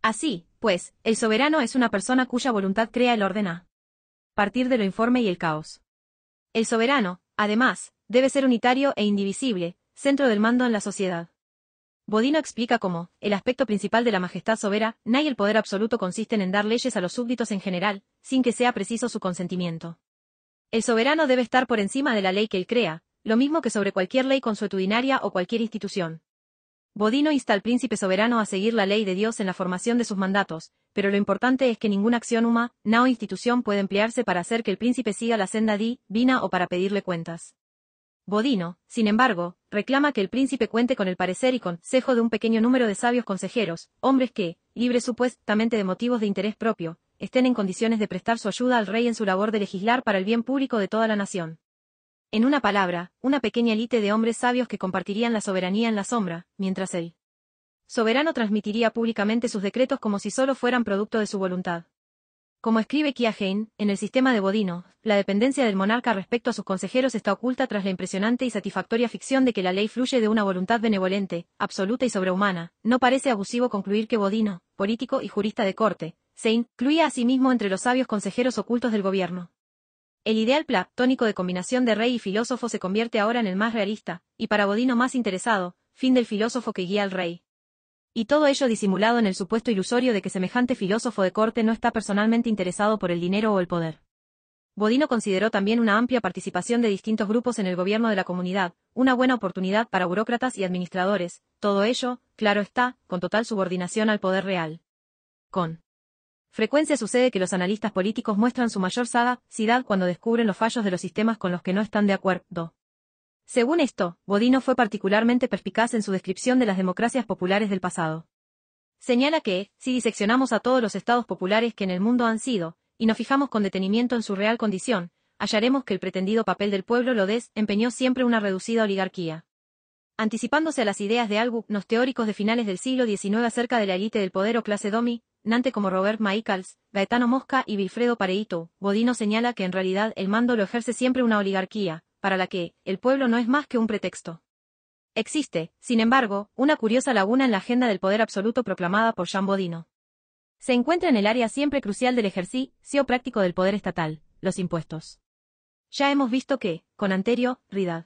Así, pues, el soberano es una persona cuya voluntad crea el orden a partir de lo informe y el caos. El soberano, además, debe ser unitario e indivisible, centro del mando en la sociedad. Bodino explica cómo, el aspecto principal de la majestad sobera, y el poder absoluto consisten en dar leyes a los súbditos en general, sin que sea preciso su consentimiento. El soberano debe estar por encima de la ley que él crea, lo mismo que sobre cualquier ley consuetudinaria o cualquier institución. Bodino insta al príncipe soberano a seguir la ley de Dios en la formación de sus mandatos, pero lo importante es que ninguna acción humana o institución puede emplearse para hacer que el príncipe siga la senda di, vina o para pedirle cuentas. Bodino, sin embargo, reclama que el príncipe cuente con el parecer y consejo de un pequeño número de sabios consejeros, hombres que, libres supuestamente de motivos de interés propio, estén en condiciones de prestar su ayuda al rey en su labor de legislar para el bien público de toda la nación. En una palabra, una pequeña élite de hombres sabios que compartirían la soberanía en la sombra, mientras él soberano transmitiría públicamente sus decretos como si solo fueran producto de su voluntad. Como escribe Kia Hein, en el sistema de Bodino, la dependencia del monarca respecto a sus consejeros está oculta tras la impresionante y satisfactoria ficción de que la ley fluye de una voluntad benevolente, absoluta y sobrehumana. No parece abusivo concluir que Bodino, político y jurista de corte, se incluía a sí mismo entre los sabios consejeros ocultos del gobierno. El ideal platónico de combinación de rey y filósofo se convierte ahora en el más realista, y para Bodino más interesado, fin del filósofo que guía al rey. Y todo ello disimulado en el supuesto ilusorio de que semejante filósofo de corte no está personalmente interesado por el dinero o el poder. Bodino consideró también una amplia participación de distintos grupos en el gobierno de la comunidad, una buena oportunidad para burócratas y administradores, todo ello, claro está, con total subordinación al poder real. Con frecuencia sucede que los analistas políticos muestran su mayor sagacidad cuando descubren los fallos de los sistemas con los que no están de acuerdo. Según esto, Bodino fue particularmente perspicaz en su descripción de las democracias populares del pasado. Señala que, si diseccionamos a todos los estados populares que en el mundo han sido, y nos fijamos con detenimiento en su real condición, hallaremos que el pretendido papel del pueblo lo desempeñó siempre una reducida oligarquía. Anticipándose a las ideas de algunos teóricos de finales del siglo XIX acerca de la élite del poder o clase domi, Nante como Robert Michaels, Gaetano Mosca y Wilfredo Pareito, Bodino señala que en realidad el mando lo ejerce siempre una oligarquía, para la que, el pueblo no es más que un pretexto. Existe, sin embargo, una curiosa laguna en la agenda del poder absoluto proclamada por Jean Bodino. Se encuentra en el área siempre crucial del ejercicio práctico del poder estatal, los impuestos. Ya hemos visto que, con Ridad.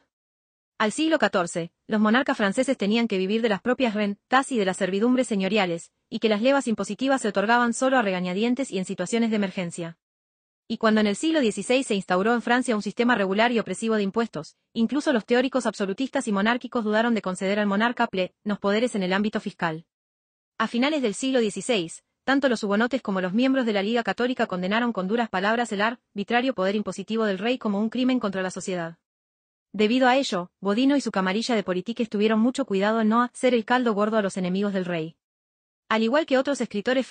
al siglo XIV, los monarcas franceses tenían que vivir de las propias rentas y de las servidumbres señoriales, y que las levas impositivas se otorgaban solo a regañadientes y en situaciones de emergencia. Y cuando en el siglo XVI se instauró en Francia un sistema regular y opresivo de impuestos, incluso los teóricos absolutistas y monárquicos dudaron de conceder al monarca los poderes en el ámbito fiscal. A finales del siglo XVI, tanto los hugonotes como los miembros de la Liga Católica condenaron con duras palabras el arbitrario poder impositivo del rey como un crimen contra la sociedad. Debido a ello, Bodino y su camarilla de políticos tuvieron mucho cuidado en no hacer el caldo gordo a los enemigos del rey. Al igual que otros escritores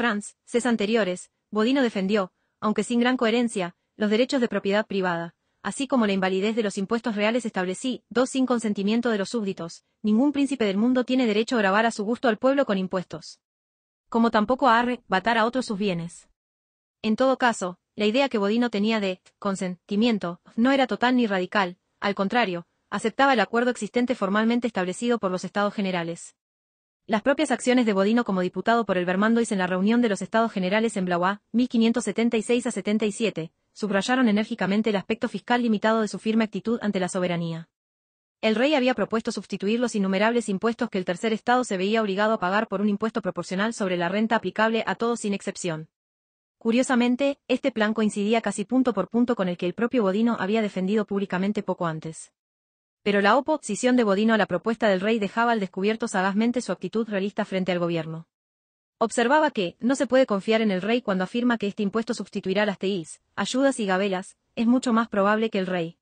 ses anteriores, Bodino defendió, aunque sin gran coherencia, los derechos de propiedad privada, así como la invalidez de los impuestos reales establecí, dos sin consentimiento de los súbditos, ningún príncipe del mundo tiene derecho a grabar a su gusto al pueblo con impuestos. Como tampoco a arrebatar a otros sus bienes. En todo caso, la idea que Bodino tenía de consentimiento no era total ni radical, al contrario, aceptaba el acuerdo existente formalmente establecido por los estados generales. Las propias acciones de Bodino como diputado por el Vermandois en la reunión de los Estados Generales en Blauá, 1576 a 77, subrayaron enérgicamente el aspecto fiscal limitado de su firme actitud ante la soberanía. El rey había propuesto sustituir los innumerables impuestos que el tercer Estado se veía obligado a pagar por un impuesto proporcional sobre la renta aplicable a todos sin excepción. Curiosamente, este plan coincidía casi punto por punto con el que el propio Bodino había defendido públicamente poco antes. Pero la oposición de Bodino a la propuesta del rey dejaba al descubierto sagazmente su actitud realista frente al gobierno. Observaba que, no se puede confiar en el rey cuando afirma que este impuesto sustituirá las TIs, ayudas y gabelas, es mucho más probable que el rey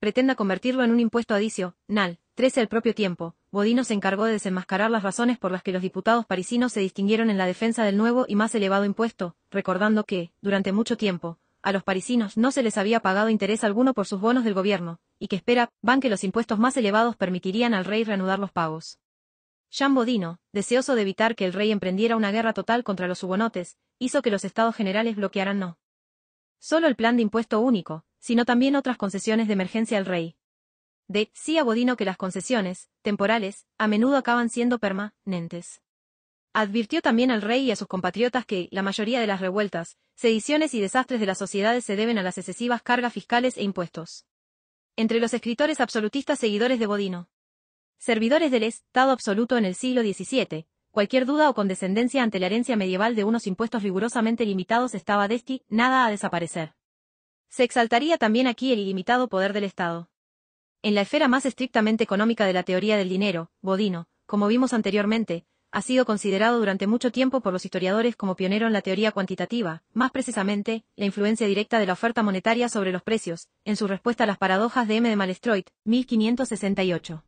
pretenda convertirlo en un impuesto adicio, NAL, 13 al propio tiempo, Bodino se encargó de desenmascarar las razones por las que los diputados parisinos se distinguieron en la defensa del nuevo y más elevado impuesto, recordando que, durante mucho tiempo, a los parisinos no se les había pagado interés alguno por sus bonos del gobierno, y que espera, van que los impuestos más elevados permitirían al rey reanudar los pagos. Jean Bodino, deseoso de evitar que el rey emprendiera una guerra total contra los hugonotes, hizo que los estados generales bloquearan no solo el plan de impuesto único, sino también otras concesiones de emergencia al rey. De sí a Bodino que las concesiones, temporales, a menudo acaban siendo permanentes. Advirtió también al rey y a sus compatriotas que la mayoría de las revueltas, sediciones y desastres de las sociedades se deben a las excesivas cargas fiscales e impuestos. Entre los escritores absolutistas seguidores de Bodino. Servidores del Estado absoluto en el siglo XVII, cualquier duda o condescendencia ante la herencia medieval de unos impuestos rigurosamente limitados estaba destinada a desaparecer. Se exaltaría también aquí el ilimitado poder del Estado. En la esfera más estrictamente económica de la teoría del dinero, Bodino, como vimos anteriormente, ha sido considerado durante mucho tiempo por los historiadores como pionero en la teoría cuantitativa, más precisamente, la influencia directa de la oferta monetaria sobre los precios, en su respuesta a las paradojas de M. de Malestroit, 1568.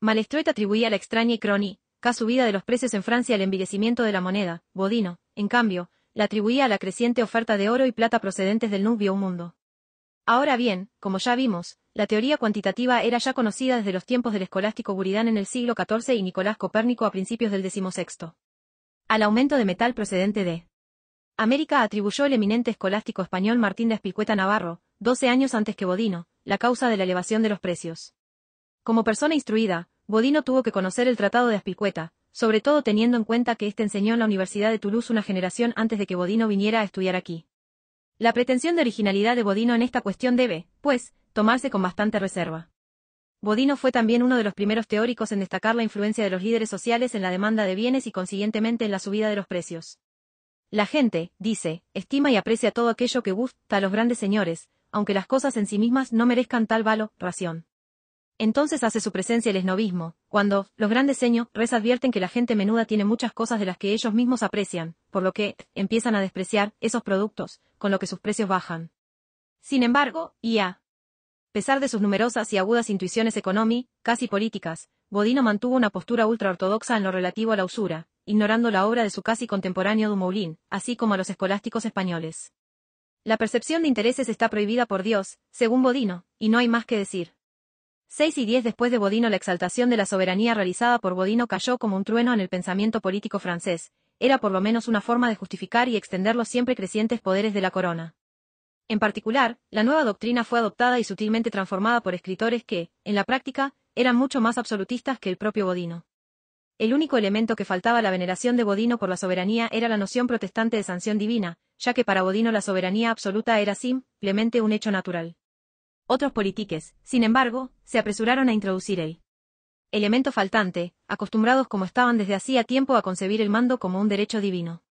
Malestroit atribuía la extraña y crónica subida de los precios en Francia al envilecimiento de la moneda, Bodino, en cambio, la atribuía a la creciente oferta de oro y plata procedentes del Nubio Mundo. Ahora bien, como ya vimos, la teoría cuantitativa era ya conocida desde los tiempos del escolástico Buridán en el siglo XIV y Nicolás Copérnico a principios del XVI. Al aumento de metal procedente de América atribuyó el eminente escolástico español Martín de Aspicueta Navarro, 12 años antes que Bodino, la causa de la elevación de los precios. Como persona instruida, Bodino tuvo que conocer el Tratado de Aspicueta, sobre todo teniendo en cuenta que éste enseñó en la Universidad de Toulouse una generación antes de que Bodino viniera a estudiar aquí. La pretensión de originalidad de Bodino en esta cuestión debe, pues, tomarse con bastante reserva. Bodino fue también uno de los primeros teóricos en destacar la influencia de los líderes sociales en la demanda de bienes y consiguientemente en la subida de los precios. La gente, dice, estima y aprecia todo aquello que gusta a los grandes señores, aunque las cosas en sí mismas no merezcan tal valor, ración. Entonces hace su presencia el esnovismo, cuando, los grandes señores res advierten que la gente menuda tiene muchas cosas de las que ellos mismos aprecian, por lo que, empiezan a despreciar, esos productos, con lo que sus precios bajan. Sin embargo, y a pesar de sus numerosas y agudas intuiciones económicas, casi políticas, Bodino mantuvo una postura ultraortodoxa en lo relativo a la usura, ignorando la obra de su casi contemporáneo Dumoulin, así como a los escolásticos españoles. La percepción de intereses está prohibida por Dios, según Bodino, y no hay más que decir. Seis y 10 después de Bodino la exaltación de la soberanía realizada por Bodino cayó como un trueno en el pensamiento político francés, era por lo menos una forma de justificar y extender los siempre crecientes poderes de la corona. En particular, la nueva doctrina fue adoptada y sutilmente transformada por escritores que, en la práctica, eran mucho más absolutistas que el propio Bodino. El único elemento que faltaba a la veneración de Bodino por la soberanía era la noción protestante de sanción divina, ya que para Bodino la soberanía absoluta era simplemente un hecho natural. Otros politiques, sin embargo, se apresuraron a introducir el elemento faltante, acostumbrados como estaban desde hacía tiempo a concebir el mando como un derecho divino.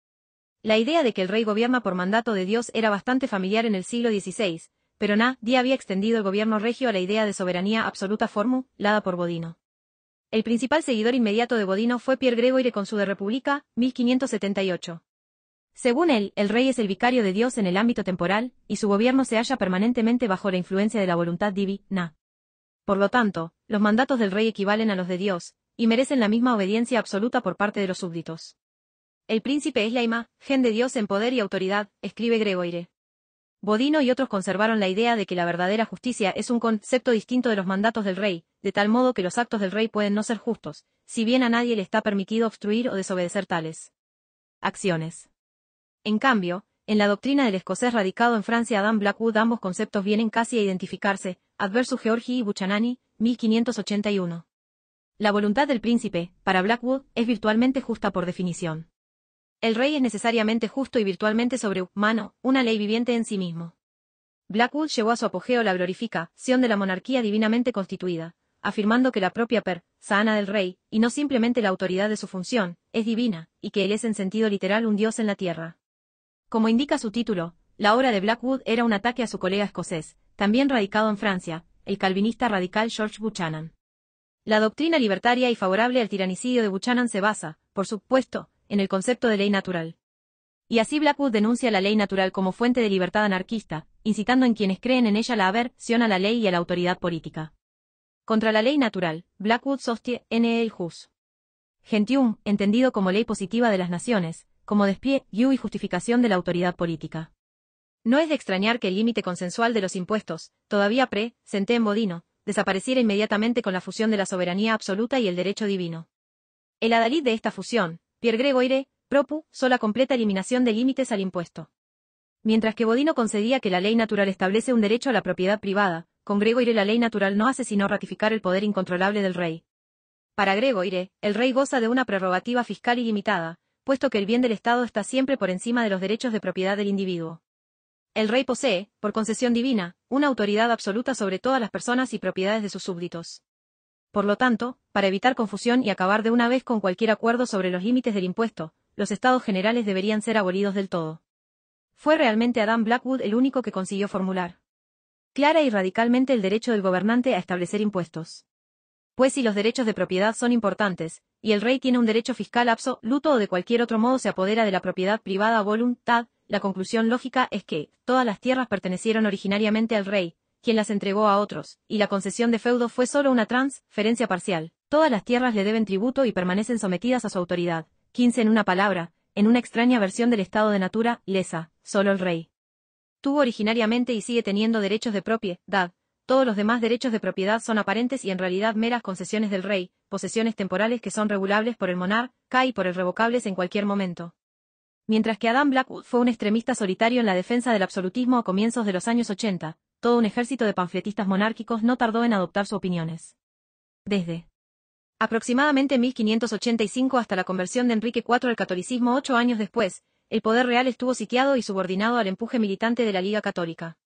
La idea de que el rey gobierna por mandato de Dios era bastante familiar en el siglo XVI, pero nadie había extendido el gobierno regio a la idea de soberanía absoluta lada por Bodino. El principal seguidor inmediato de Bodino fue Pierre Gregoire con su De República, 1578. Según él, el rey es el vicario de Dios en el ámbito temporal, y su gobierno se halla permanentemente bajo la influencia de la voluntad divina. Por lo tanto, los mandatos del rey equivalen a los de Dios, y merecen la misma obediencia absoluta por parte de los súbditos. El príncipe es la gen de Dios en poder y autoridad, escribe Gregoire. Bodino y otros conservaron la idea de que la verdadera justicia es un concepto distinto de los mandatos del rey, de tal modo que los actos del rey pueden no ser justos, si bien a nadie le está permitido obstruir o desobedecer tales acciones. En cambio, en la doctrina del escocés radicado en Francia Adam Blackwood ambos conceptos vienen casi a identificarse, adverso Georgi y Buchanani, 1581. La voluntad del príncipe, para Blackwood, es virtualmente justa por definición. El rey es necesariamente justo y virtualmente sobrehumano, una ley viviente en sí mismo. Blackwood llevó a su apogeo la glorificación de la monarquía divinamente constituida, afirmando que la propia per, sana del rey, y no simplemente la autoridad de su función, es divina, y que él es en sentido literal un dios en la tierra. Como indica su título, la obra de Blackwood era un ataque a su colega escocés, también radicado en Francia, el calvinista radical George Buchanan. La doctrina libertaria y favorable al tiranicidio de Buchanan se basa, por supuesto, en el concepto de ley natural. Y así Blackwood denuncia la ley natural como fuente de libertad anarquista, incitando en quienes creen en ella la aversión a la ley y a la autoridad política. Contra la ley natural, Blackwood sostiene el jus. Gentium, entendido como ley positiva de las naciones, como despie, y justificación de la autoridad política. No es de extrañar que el límite consensual de los impuestos, todavía pre, senté en Bodino, desapareciera inmediatamente con la fusión de la soberanía absoluta y el derecho divino. El adalid de esta fusión, Pierre Gregoire, propuso la completa eliminación de límites al impuesto. Mientras que Bodino concedía que la ley natural establece un derecho a la propiedad privada, con Gregoire la ley natural no hace sino ratificar el poder incontrolable del rey. Para Gregoire, el rey goza de una prerrogativa fiscal ilimitada, puesto que el bien del Estado está siempre por encima de los derechos de propiedad del individuo. El rey posee, por concesión divina, una autoridad absoluta sobre todas las personas y propiedades de sus súbditos. Por lo tanto, para evitar confusión y acabar de una vez con cualquier acuerdo sobre los límites del impuesto, los estados generales deberían ser abolidos del todo. Fue realmente Adam Blackwood el único que consiguió formular clara y radicalmente el derecho del gobernante a establecer impuestos. Pues si los derechos de propiedad son importantes, y el rey tiene un derecho fiscal absoluto o de cualquier otro modo se apodera de la propiedad privada a voluntad, la conclusión lógica es que, todas las tierras pertenecieron originariamente al rey, quien las entregó a otros, y la concesión de feudo fue solo una transferencia parcial. Todas las tierras le deben tributo y permanecen sometidas a su autoridad. 15 en una palabra, en una extraña versión del estado de natura, lesa, solo el rey. Tuvo originariamente y sigue teniendo derechos de propiedad, todos los demás derechos de propiedad son aparentes y en realidad meras concesiones del rey, posesiones temporales que son regulables por el monarca y por el revocables en cualquier momento. Mientras que Adam Blackwood fue un extremista solitario en la defensa del absolutismo a comienzos de los años 80, todo un ejército de panfletistas monárquicos no tardó en adoptar sus opiniones. Desde aproximadamente 1585 hasta la conversión de Enrique IV al catolicismo ocho años después, el poder real estuvo sitiado y subordinado al empuje militante de la Liga Católica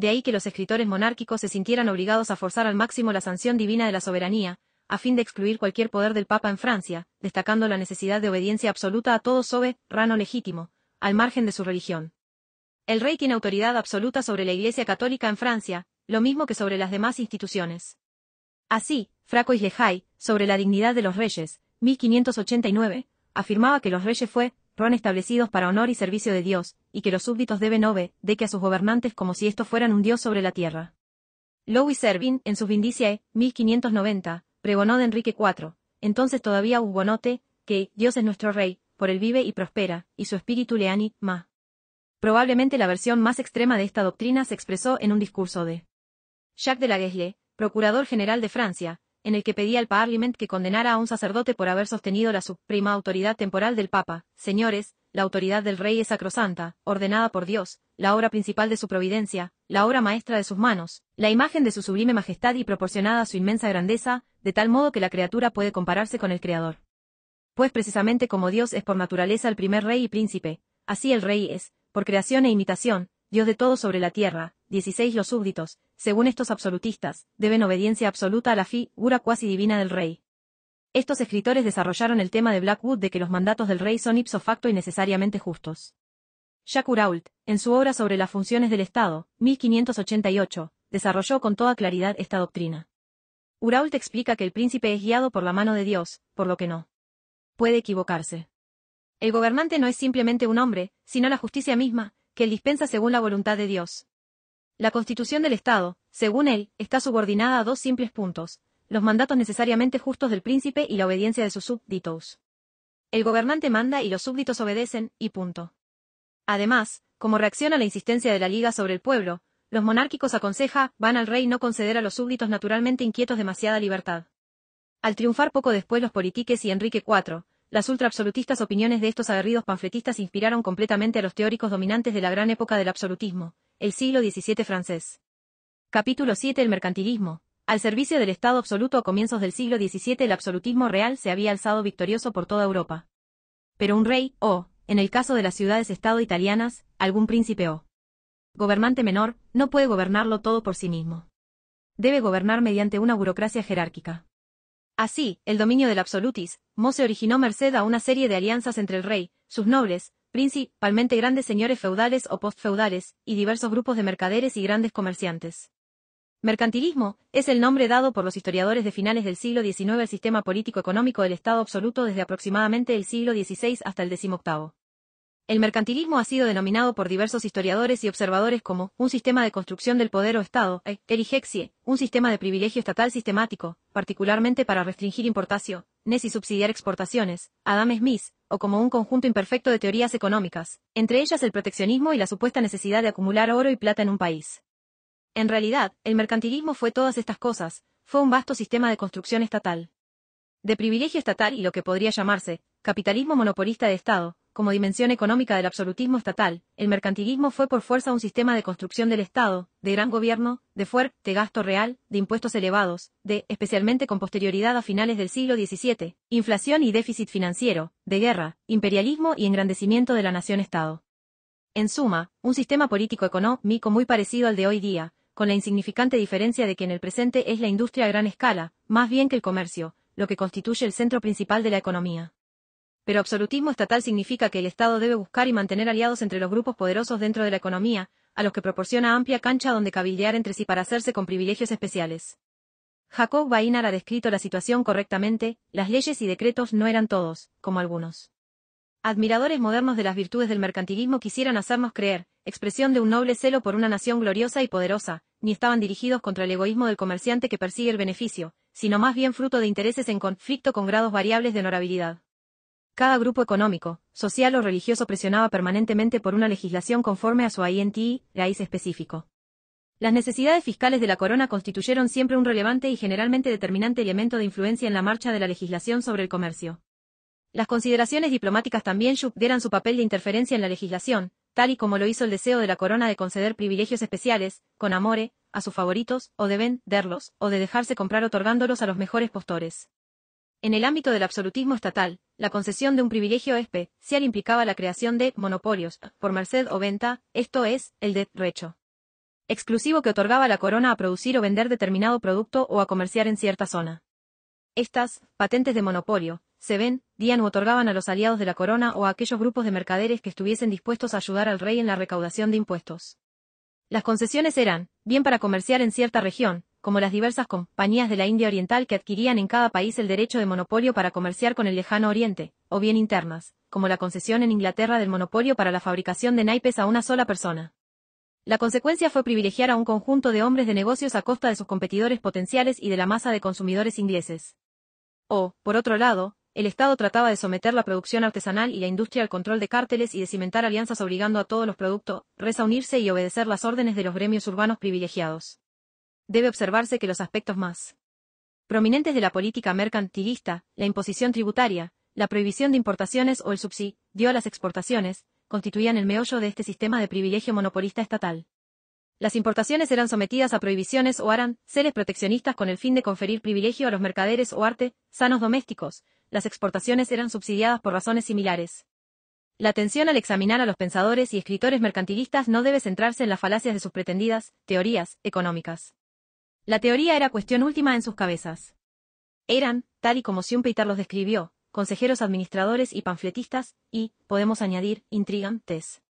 de ahí que los escritores monárquicos se sintieran obligados a forzar al máximo la sanción divina de la soberanía, a fin de excluir cualquier poder del Papa en Francia, destacando la necesidad de obediencia absoluta a todo rano legítimo, al margen de su religión. El rey tiene autoridad absoluta sobre la Iglesia Católica en Francia, lo mismo que sobre las demás instituciones. Así, Fraco Islejay, sobre la dignidad de los reyes, 1589, afirmaba que los reyes fue fueron establecidos para honor y servicio de Dios, y que los súbditos deben obedecer a sus gobernantes como si estos fueran un dios sobre la tierra. Louis Servin, en sus Vindiciae, 1590, pregonó de Enrique IV, entonces todavía hubo note, que, Dios es nuestro rey, por él vive y prospera, y su espíritu le anima. Probablemente la versión más extrema de esta doctrina se expresó en un discurso de Jacques de la Guesle, procurador general de Francia, en el que pedía al Parliament que condenara a un sacerdote por haber sostenido la suprema autoridad temporal del Papa. Señores, la autoridad del rey es sacrosanta, ordenada por Dios, la obra principal de su providencia, la obra maestra de sus manos, la imagen de su sublime majestad y proporcionada a su inmensa grandeza, de tal modo que la criatura puede compararse con el Creador. Pues precisamente como Dios es por naturaleza el primer rey y príncipe, así el rey es, por creación e imitación, Dios de todo sobre la tierra. dieciséis Los súbditos, según estos absolutistas, deben obediencia absoluta a la figura cuasi divina del rey. Estos escritores desarrollaron el tema de Blackwood de que los mandatos del rey son ipso facto y necesariamente justos. Jacques Urault, en su obra sobre las funciones del Estado, 1588, desarrolló con toda claridad esta doctrina. Urault explica que el príncipe es guiado por la mano de Dios, por lo que no puede equivocarse. El gobernante no es simplemente un hombre, sino la justicia misma, que él dispensa según la voluntad de Dios. La constitución del Estado, según él, está subordinada a dos simples puntos, los mandatos necesariamente justos del príncipe y la obediencia de sus súbditos. El gobernante manda y los súbditos obedecen, y punto. Además, como reacción a la insistencia de la Liga sobre el pueblo, los monárquicos aconseja, van al rey no conceder a los súbditos naturalmente inquietos demasiada libertad. Al triunfar poco después los politiques y Enrique IV, las ultraabsolutistas opiniones de estos aguerridos panfletistas inspiraron completamente a los teóricos dominantes de la gran época del absolutismo, el siglo XVII francés. Capítulo 7 El mercantilismo, al servicio del Estado absoluto a comienzos del siglo XVII el absolutismo real se había alzado victorioso por toda Europa. Pero un rey, o, en el caso de las ciudades-estado italianas, algún príncipe o gobernante menor, no puede gobernarlo todo por sí mismo. Debe gobernar mediante una burocracia jerárquica. Así, el dominio del absolutis, se originó merced a una serie de alianzas entre el rey, sus nobles, principalmente grandes señores feudales o postfeudales, y diversos grupos de mercaderes y grandes comerciantes. Mercantilismo es el nombre dado por los historiadores de finales del siglo XIX al sistema político-económico del Estado absoluto desde aproximadamente el siglo XVI hasta el XVIII. El mercantilismo ha sido denominado por diversos historiadores y observadores como un sistema de construcción del poder o Estado, e erigexie, un sistema de privilegio estatal sistemático, particularmente para restringir importación, y subsidiar exportaciones, Adam Smith, o como un conjunto imperfecto de teorías económicas, entre ellas el proteccionismo y la supuesta necesidad de acumular oro y plata en un país. En realidad, el mercantilismo fue todas estas cosas, fue un vasto sistema de construcción estatal. De privilegio estatal y lo que podría llamarse, capitalismo monopolista de Estado, como dimensión económica del absolutismo estatal, el mercantilismo fue por fuerza un sistema de construcción del Estado, de gran gobierno, de fuerte gasto real, de impuestos elevados, de, especialmente con posterioridad a finales del siglo XVII, inflación y déficit financiero, de guerra, imperialismo y engrandecimiento de la nación-Estado. En suma, un sistema político económico muy parecido al de hoy día, con la insignificante diferencia de que en el presente es la industria a gran escala, más bien que el comercio, lo que constituye el centro principal de la economía. Pero absolutismo estatal significa que el Estado debe buscar y mantener aliados entre los grupos poderosos dentro de la economía, a los que proporciona amplia cancha donde cabildear entre sí para hacerse con privilegios especiales. Jacob Bainar ha descrito la situación correctamente, las leyes y decretos no eran todos, como algunos. Admiradores modernos de las virtudes del mercantilismo quisieran hacernos creer, expresión de un noble celo por una nación gloriosa y poderosa, ni estaban dirigidos contra el egoísmo del comerciante que persigue el beneficio, sino más bien fruto de intereses en conflicto con grados variables de honorabilidad. Cada grupo económico, social o religioso presionaba permanentemente por una legislación conforme a su INTI, raíz específico. Las necesidades fiscales de la corona constituyeron siempre un relevante y generalmente determinante elemento de influencia en la marcha de la legislación sobre el comercio. Las consideraciones diplomáticas también supieran su papel de interferencia en la legislación, tal y como lo hizo el deseo de la corona de conceder privilegios especiales, con amore, a sus favoritos, o de venderlos, o de dejarse comprar otorgándolos a los mejores postores. En el ámbito del absolutismo estatal, la concesión de un privilegio especial implicaba la creación de monopolios, por merced o venta, esto es, el derecho exclusivo que otorgaba la corona a producir o vender determinado producto o a comerciar en cierta zona. Estas, patentes de monopolio, se ven, Dian otorgaban a los aliados de la corona o a aquellos grupos de mercaderes que estuviesen dispuestos a ayudar al rey en la recaudación de impuestos. Las concesiones eran, bien para comerciar en cierta región, como las diversas compañías de la India Oriental que adquirían en cada país el derecho de monopolio para comerciar con el lejano oriente, o bien internas, como la concesión en Inglaterra del monopolio para la fabricación de naipes a una sola persona. La consecuencia fue privilegiar a un conjunto de hombres de negocios a costa de sus competidores potenciales y de la masa de consumidores ingleses. O, por otro lado, el Estado trataba de someter la producción artesanal y la industria al control de cárteles y de cimentar alianzas obligando a todos los productos, a unirse y obedecer las órdenes de los gremios urbanos privilegiados. Debe observarse que los aspectos más prominentes de la política mercantilista, la imposición tributaria, la prohibición de importaciones o el subsidio a las exportaciones, constituían el meollo de este sistema de privilegio monopolista estatal. Las importaciones eran sometidas a prohibiciones o seres proteccionistas con el fin de conferir privilegio a los mercaderes o arte «sanos domésticos, las exportaciones eran subsidiadas por razones similares. La atención al examinar a los pensadores y escritores mercantilistas no debe centrarse en las falacias de sus pretendidas teorías económicas. La teoría era cuestión última en sus cabezas. Eran, tal y como Schumpeter los describió, consejeros administradores y panfletistas, y, podemos añadir, intrigantes.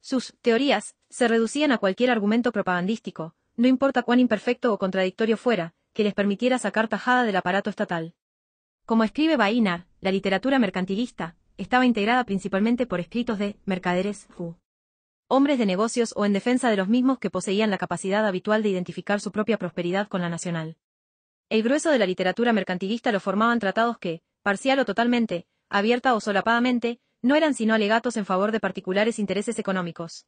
Sus teorías se reducían a cualquier argumento propagandístico, no importa cuán imperfecto o contradictorio fuera, que les permitiera sacar tajada del aparato estatal. Como escribe Baina, la literatura mercantilista estaba integrada principalmente por escritos de mercaderes, hombres de negocios o en defensa de los mismos que poseían la capacidad habitual de identificar su propia prosperidad con la nacional. El grueso de la literatura mercantilista lo formaban tratados que, parcial o totalmente, abierta o solapadamente, no eran sino alegatos en favor de particulares intereses económicos.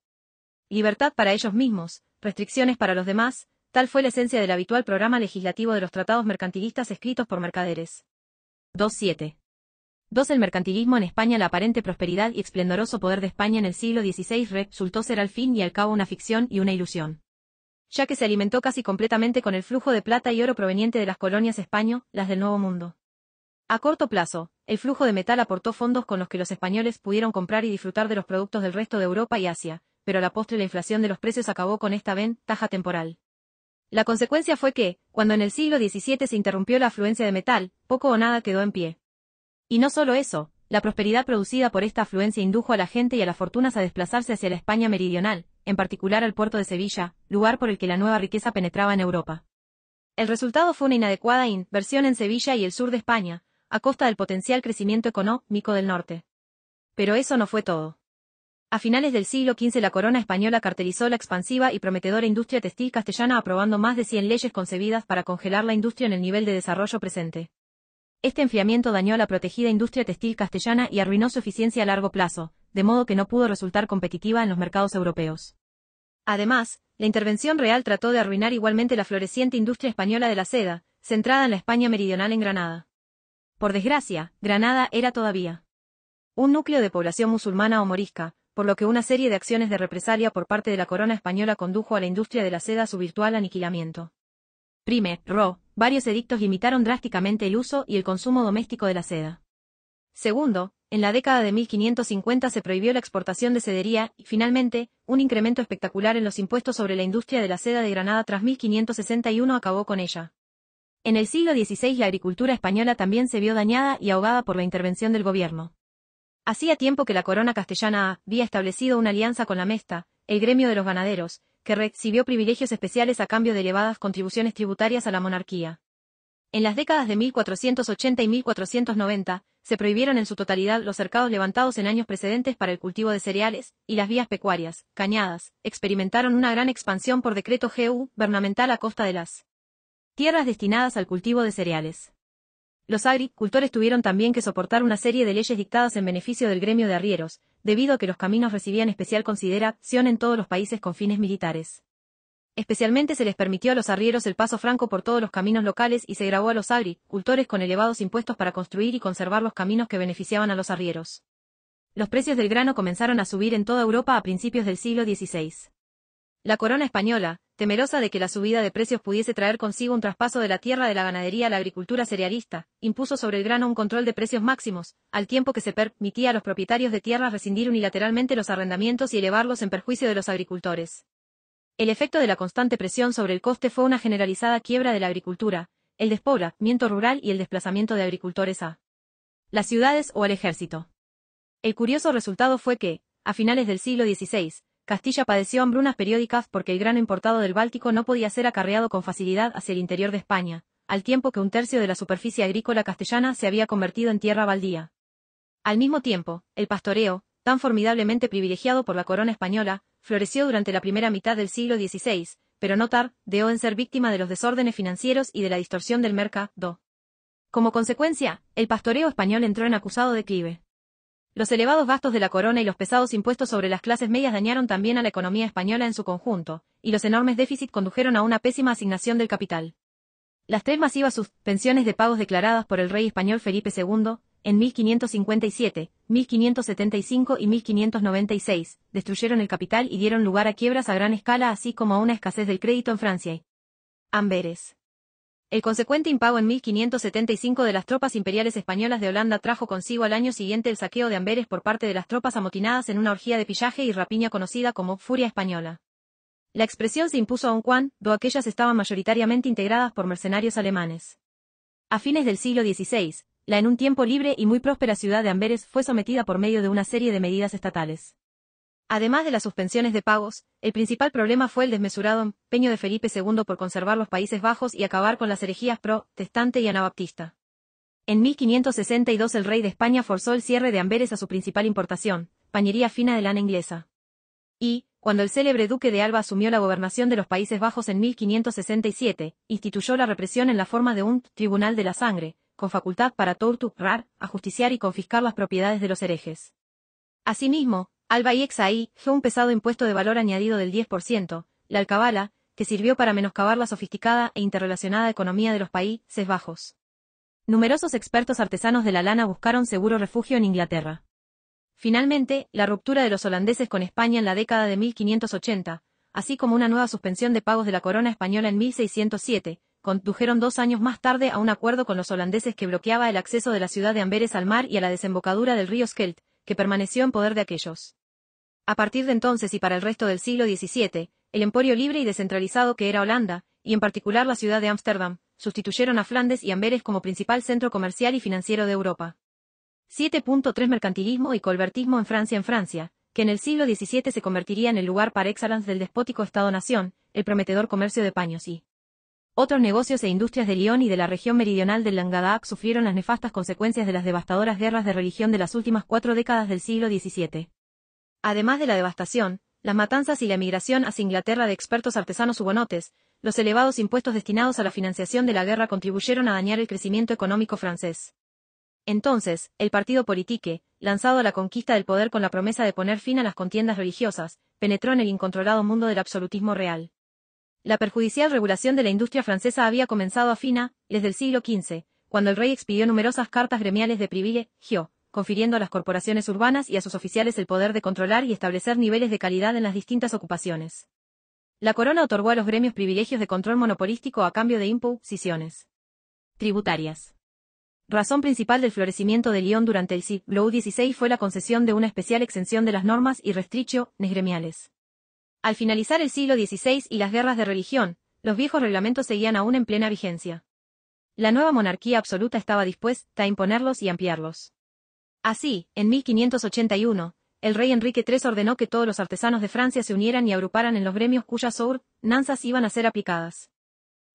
Libertad para ellos mismos, restricciones para los demás, tal fue la esencia del habitual programa legislativo de los tratados mercantilistas escritos por mercaderes. 2.7. 2. El mercantilismo en España La aparente prosperidad y esplendoroso poder de España en el siglo XVI resultó ser al fin y al cabo una ficción y una ilusión. Ya que se alimentó casi completamente con el flujo de plata y oro proveniente de las colonias españolas, las del Nuevo Mundo. A corto plazo, el flujo de metal aportó fondos con los que los españoles pudieron comprar y disfrutar de los productos del resto de Europa y Asia, pero a la postre la inflación de los precios acabó con esta ventaja temporal. La consecuencia fue que, cuando en el siglo XVII se interrumpió la afluencia de metal, poco o nada quedó en pie. Y no solo eso, la prosperidad producida por esta afluencia indujo a la gente y a las fortunas a desplazarse hacia la España meridional, en particular al puerto de Sevilla, lugar por el que la nueva riqueza penetraba en Europa. El resultado fue una inadecuada inversión en Sevilla y el sur de España, a costa del potencial crecimiento económico del norte. Pero eso no fue todo. A finales del siglo XV la corona española cartelizó la expansiva y prometedora industria textil castellana aprobando más de 100 leyes concebidas para congelar la industria en el nivel de desarrollo presente. Este enfriamiento dañó la protegida industria textil castellana y arruinó su eficiencia a largo plazo, de modo que no pudo resultar competitiva en los mercados europeos. Además, la intervención real trató de arruinar igualmente la floreciente industria española de la seda, centrada en la España meridional en Granada. Por desgracia, Granada era todavía un núcleo de población musulmana o morisca, por lo que una serie de acciones de represalia por parte de la corona española condujo a la industria de la seda a su virtual aniquilamiento. Ro, varios edictos limitaron drásticamente el uso y el consumo doméstico de la seda. Segundo, en la década de 1550 se prohibió la exportación de sedería y, finalmente, un incremento espectacular en los impuestos sobre la industria de la seda de Granada tras 1561 acabó con ella. En el siglo XVI la agricultura española también se vio dañada y ahogada por la intervención del gobierno. Hacía tiempo que la corona castellana había establecido una alianza con la Mesta, el gremio de los ganaderos, que recibió privilegios especiales a cambio de elevadas contribuciones tributarias a la monarquía. En las décadas de 1480 y 1490, se prohibieron en su totalidad los cercados levantados en años precedentes para el cultivo de cereales, y las vías pecuarias, cañadas, experimentaron una gran expansión por decreto GU, gubernamental a costa de las tierras destinadas al cultivo de cereales. Los agricultores tuvieron también que soportar una serie de leyes dictadas en beneficio del gremio de arrieros, debido a que los caminos recibían especial consideración en todos los países con fines militares. Especialmente se les permitió a los arrieros el paso franco por todos los caminos locales y se grabó a los agricultores con elevados impuestos para construir y conservar los caminos que beneficiaban a los arrieros. Los precios del grano comenzaron a subir en toda Europa a principios del siglo XVI. La corona española, temerosa de que la subida de precios pudiese traer consigo un traspaso de la tierra de la ganadería a la agricultura cerealista, impuso sobre el grano un control de precios máximos, al tiempo que se permitía a los propietarios de tierras rescindir unilateralmente los arrendamientos y elevarlos en perjuicio de los agricultores. El efecto de la constante presión sobre el coste fue una generalizada quiebra de la agricultura, el despoblamiento rural y el desplazamiento de agricultores a las ciudades o al ejército. El curioso resultado fue que, a finales del siglo XVI, Castilla padeció hambrunas periódicas porque el grano importado del Báltico no podía ser acarreado con facilidad hacia el interior de España, al tiempo que un tercio de la superficie agrícola castellana se había convertido en tierra baldía. Al mismo tiempo, el pastoreo, tan formidablemente privilegiado por la corona española, floreció durante la primera mitad del siglo XVI, pero no tardó en ser víctima de los desórdenes financieros y de la distorsión del mercado. Como consecuencia, el pastoreo español entró en acusado declive. Los elevados gastos de la corona y los pesados impuestos sobre las clases medias dañaron también a la economía española en su conjunto, y los enormes déficits condujeron a una pésima asignación del capital. Las tres masivas suspensiones de pagos declaradas por el rey español Felipe II, en 1557, 1575 y 1596, destruyeron el capital y dieron lugar a quiebras a gran escala así como a una escasez del crédito en Francia y Amberes. El consecuente impago en 1575 de las tropas imperiales españolas de Holanda trajo consigo al año siguiente el saqueo de Amberes por parte de las tropas amotinadas en una orgía de pillaje y rapiña conocida como Furia Española. La expresión se impuso a un aun do aquellas estaban mayoritariamente integradas por mercenarios alemanes. A fines del siglo XVI, la en un tiempo libre y muy próspera ciudad de Amberes fue sometida por medio de una serie de medidas estatales. Además de las suspensiones de pagos, el principal problema fue el desmesurado empeño de Felipe II por conservar los Países Bajos y acabar con las herejías protestante y anabaptista. En 1562 el rey de España forzó el cierre de Amberes a su principal importación, pañería fina de lana inglesa. Y, cuando el célebre duque de Alba asumió la gobernación de los Países Bajos en 1567, instituyó la represión en la forma de un tribunal de la sangre, con facultad para torturar, ajusticiar y confiscar las propiedades de los herejes. Asimismo, Alba y Exaí, fue un pesado impuesto de valor añadido del 10%, la alcabala, que sirvió para menoscabar la sofisticada e interrelacionada economía de los Países Bajos. Numerosos expertos artesanos de la lana buscaron seguro refugio en Inglaterra. Finalmente, la ruptura de los holandeses con España en la década de 1580, así como una nueva suspensión de pagos de la corona española en 1607, condujeron dos años más tarde a un acuerdo con los holandeses que bloqueaba el acceso de la ciudad de Amberes al mar y a la desembocadura del río Scheldt, que permaneció en poder de aquellos. A partir de entonces y para el resto del siglo XVII, el emporio libre y descentralizado que era Holanda, y en particular la ciudad de Ámsterdam, sustituyeron a Flandes y Amberes como principal centro comercial y financiero de Europa. 7.3 Mercantilismo y colbertismo en Francia en Francia, que en el siglo XVII se convertiría en el lugar par excellence del despótico Estado-Nación, el prometedor comercio de paños y otros negocios e industrias de Lyon y de la región meridional del Languedoc sufrieron las nefastas consecuencias de las devastadoras guerras de religión de las últimas cuatro décadas del siglo XVII. Además de la devastación, las matanzas y la emigración hacia Inglaterra de expertos artesanos hugonotes, los elevados impuestos destinados a la financiación de la guerra contribuyeron a dañar el crecimiento económico francés. Entonces, el partido Politique, lanzado a la conquista del poder con la promesa de poner fin a las contiendas religiosas, penetró en el incontrolado mundo del absolutismo real. La perjudicial regulación de la industria francesa había comenzado a fina, desde el siglo XV, cuando el rey expidió numerosas cartas gremiales de privilegio, confiriendo a las corporaciones urbanas y a sus oficiales el poder de controlar y establecer niveles de calidad en las distintas ocupaciones. La corona otorgó a los gremios privilegios de control monopolístico a cambio de imposiciones tributarias. Razón principal del florecimiento de Lyon durante el siglo XVI fue la concesión de una especial exención de las normas y restricciones gremiales. Al finalizar el siglo XVI y las guerras de religión, los viejos reglamentos seguían aún en plena vigencia. La nueva monarquía absoluta estaba dispuesta a imponerlos y ampliarlos. Así, en 1581, el rey Enrique III ordenó que todos los artesanos de Francia se unieran y agruparan en los gremios cuyas nanzas iban a ser aplicadas.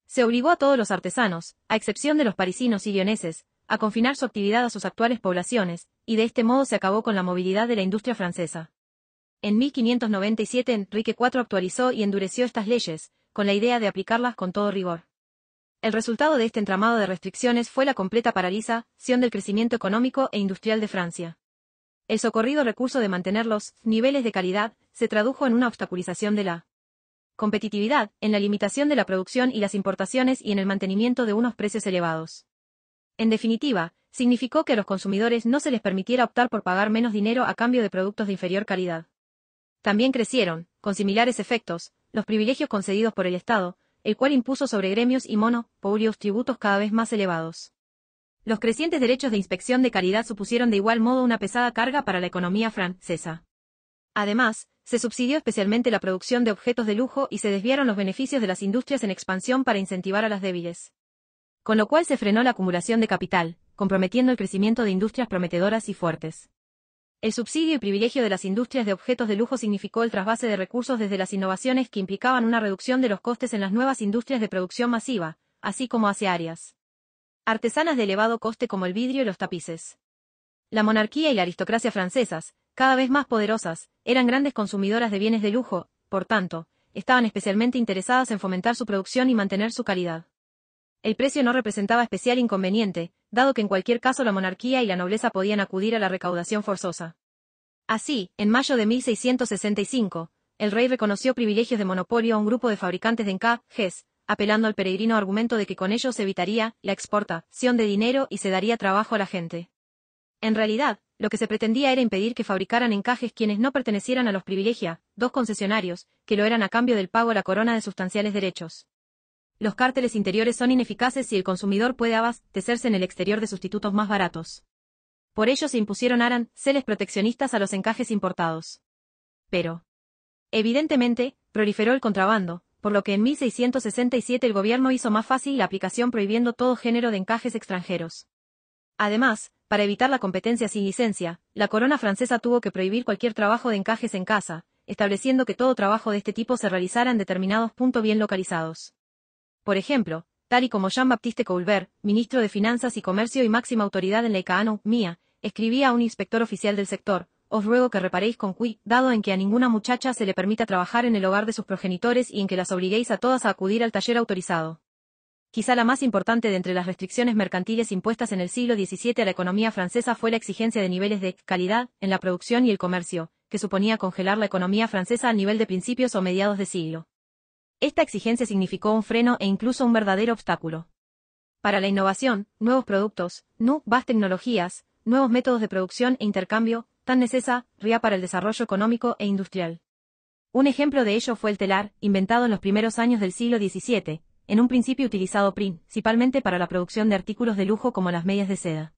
Se obligó a todos los artesanos, a excepción de los parisinos y lioneses, a confinar su actividad a sus actuales poblaciones, y de este modo se acabó con la movilidad de la industria francesa. En 1597 Enrique IV actualizó y endureció estas leyes, con la idea de aplicarlas con todo rigor. El resultado de este entramado de restricciones fue la completa paralización del crecimiento económico e industrial de Francia. El socorrido recurso de mantener los niveles de calidad se tradujo en una obstaculización de la competitividad, en la limitación de la producción y las importaciones y en el mantenimiento de unos precios elevados. En definitiva, significó que a los consumidores no se les permitiera optar por pagar menos dinero a cambio de productos de inferior calidad. También crecieron, con similares efectos, los privilegios concedidos por el Estado, el cual impuso sobre gremios y monopolios tributos cada vez más elevados. Los crecientes derechos de inspección de calidad supusieron de igual modo una pesada carga para la economía francesa. Además, se subsidió especialmente la producción de objetos de lujo y se desviaron los beneficios de las industrias en expansión para incentivar a las débiles. Con lo cual se frenó la acumulación de capital, comprometiendo el crecimiento de industrias prometedoras y fuertes. El subsidio y privilegio de las industrias de objetos de lujo significó el trasvase de recursos desde las innovaciones que implicaban una reducción de los costes en las nuevas industrias de producción masiva, así como hacia áreas artesanas de elevado coste como el vidrio y los tapices. La monarquía y la aristocracia francesas, cada vez más poderosas, eran grandes consumidoras de bienes de lujo, por tanto, estaban especialmente interesadas en fomentar su producción y mantener su calidad. El precio no representaba especial inconveniente, dado que en cualquier caso la monarquía y la nobleza podían acudir a la recaudación forzosa. Así, en mayo de 1665, el rey reconoció privilegios de monopolio a un grupo de fabricantes de encajes, apelando al peregrino argumento de que con ellos se evitaría la exportación de dinero y se daría trabajo a la gente. En realidad, lo que se pretendía era impedir que fabricaran encajes quienes no pertenecieran a los privilegia, dos concesionarios, que lo eran a cambio del pago a la corona de sustanciales derechos. Los cárteles interiores son ineficaces si el consumidor puede abastecerse en el exterior de sustitutos más baratos. Por ello se impusieron aranceles proteccionistas a los encajes importados. Pero, evidentemente, proliferó el contrabando, por lo que en 1667 el gobierno hizo más fácil la aplicación prohibiendo todo género de encajes extranjeros. Además, para evitar la competencia sin licencia, la corona francesa tuvo que prohibir cualquier trabajo de encajes en casa, estableciendo que todo trabajo de este tipo se realizara en determinados puntos bien localizados. Por ejemplo, tal y como Jean-Baptiste Colbert, ministro de Finanzas y Comercio y máxima autoridad en Lecano, Mía, escribía a un inspector oficial del sector, os ruego que reparéis con dado en que a ninguna muchacha se le permita trabajar en el hogar de sus progenitores y en que las obliguéis a todas a acudir al taller autorizado. Quizá la más importante de entre las restricciones mercantiles impuestas en el siglo XVII a la economía francesa fue la exigencia de niveles de calidad en la producción y el comercio, que suponía congelar la economía francesa al nivel de principios o mediados de siglo. Esta exigencia significó un freno e incluso un verdadero obstáculo. Para la innovación, nuevos productos, nuevas tecnologías, nuevos métodos de producción e intercambio, tan necesaria para el desarrollo económico e industrial. Un ejemplo de ello fue el telar, inventado en los primeros años del siglo XVII, en un principio utilizado principalmente para la producción de artículos de lujo como las medias de seda.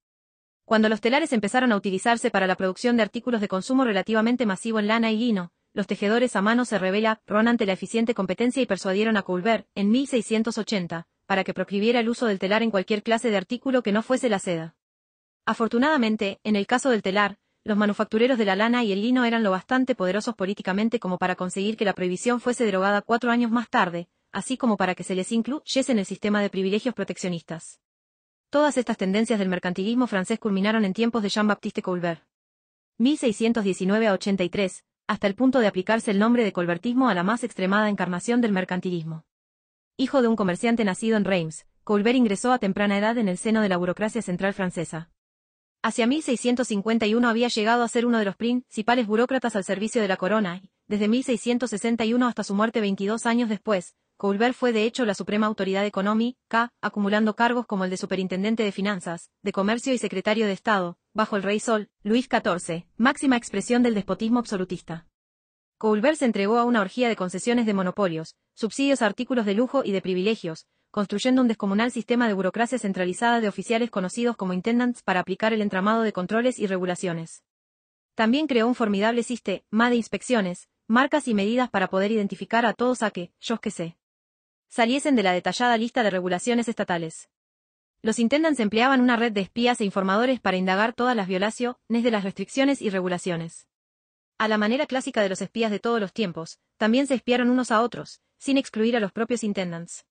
Cuando los telares empezaron a utilizarse para la producción de artículos de consumo relativamente masivo en lana y lino, los tejedores a mano se revela Ron ante la eficiente competencia y persuadieron a Colbert, en 1680, para que prohibiera el uso del telar en cualquier clase de artículo que no fuese la seda. Afortunadamente, en el caso del telar, los manufactureros de la lana y el lino eran lo bastante poderosos políticamente como para conseguir que la prohibición fuese derogada cuatro años más tarde, así como para que se les incluyese en el sistema de privilegios proteccionistas. Todas estas tendencias del mercantilismo francés culminaron en tiempos de Jean-Baptiste Colbert. 1619 a 83, hasta el punto de aplicarse el nombre de colbertismo a la más extremada encarnación del mercantilismo. Hijo de un comerciante nacido en Reims, Colbert ingresó a temprana edad en el seno de la burocracia central francesa. Hacia 1651 había llegado a ser uno de los principales burócratas al servicio de la corona y, desde 1661 hasta su muerte 22 años después, Colbert fue de hecho la suprema autoridad económica, acumulando cargos como el de superintendente de finanzas, de comercio y secretario de Estado, bajo el rey Sol, Luis XIV, máxima expresión del despotismo absolutista. Colbert se entregó a una orgía de concesiones de monopolios, subsidios a artículos de lujo y de privilegios, construyendo un descomunal sistema de burocracia centralizada de oficiales conocidos como intendants para aplicar el entramado de controles y regulaciones. También creó un formidable sistema de inspecciones, marcas y medidas para poder identificar a todos a que, yo que sé, saliesen de la detallada lista de regulaciones estatales. Los intendants empleaban una red de espías e informadores para indagar todas las violaciones de las restricciones y regulaciones. A la manera clásica de los espías de todos los tiempos, también se espiaron unos a otros, sin excluir a los propios intendants.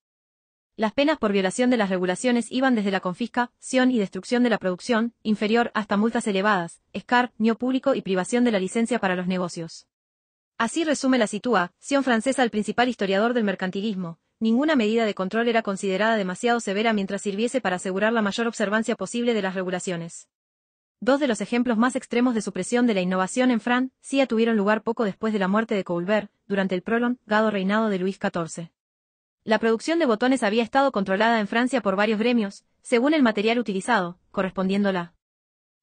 Las penas por violación de las regulaciones iban desde la confiscación y destrucción de la producción, inferior, hasta multas elevadas, escarnio público y privación de la licencia para los negocios. Así resume la situación francesa el principal historiador del mercantilismo, ninguna medida de control era considerada demasiado severa mientras sirviese para asegurar la mayor observancia posible de las regulaciones. Dos de los ejemplos más extremos de supresión de la innovación en Francia tuvieron lugar poco después de la muerte de Colbert, durante el prolongado reinado de Luis XIV. La producción de botones había estado controlada en Francia por varios gremios, según el material utilizado, correspondiéndola la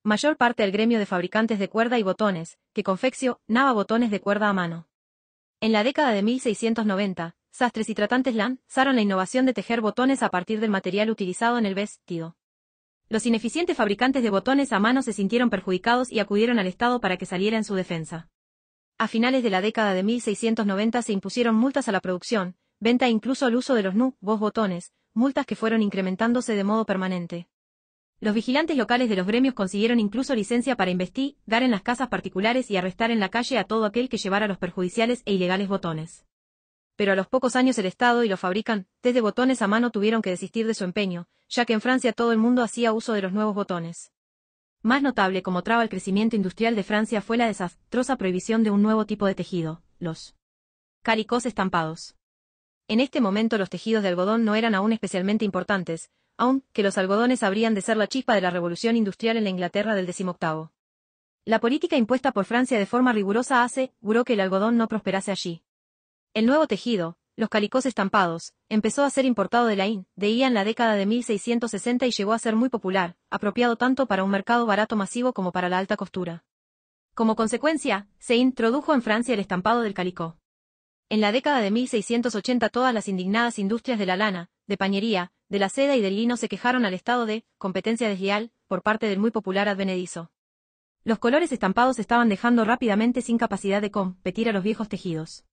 mayor parte al gremio de fabricantes de cuerda y botones, que confeccionaba botones de cuerda a mano. En la década de 1690, Sastres y tratantes lanzaron la innovación de tejer botones a partir del material utilizado en el vestido. Los ineficientes fabricantes de botones a mano se sintieron perjudicados y acudieron al Estado para que saliera en su defensa. A finales de la década de 1690 se impusieron multas a la producción, venta e incluso al uso de los nuevos botones, multas que fueron incrementándose de modo permanente. Los vigilantes locales de los gremios consiguieron incluso licencia para dar en las casas particulares y arrestar en la calle a todo aquel que llevara los perjudiciales e ilegales botones pero a los pocos años el Estado y los fabricantes de botones a mano tuvieron que desistir de su empeño, ya que en Francia todo el mundo hacía uso de los nuevos botones. Más notable como traba el crecimiento industrial de Francia fue la desastrosa prohibición de un nuevo tipo de tejido, los calicos estampados. En este momento los tejidos de algodón no eran aún especialmente importantes, que los algodones habrían de ser la chispa de la revolución industrial en la Inglaterra del XVIII. La política impuesta por Francia de forma rigurosa aseguró que el algodón no prosperase allí. El nuevo tejido, los calicós estampados, empezó a ser importado de la IA en la década de 1660 y llegó a ser muy popular, apropiado tanto para un mercado barato masivo como para la alta costura. Como consecuencia, se introdujo en Francia el estampado del calicó. En la década de 1680 todas las indignadas industrias de la lana, de pañería, de la seda y del lino se quejaron al estado de competencia desleal por parte del muy popular advenedizo. Los colores estampados estaban dejando rápidamente sin capacidad de competir a los viejos tejidos.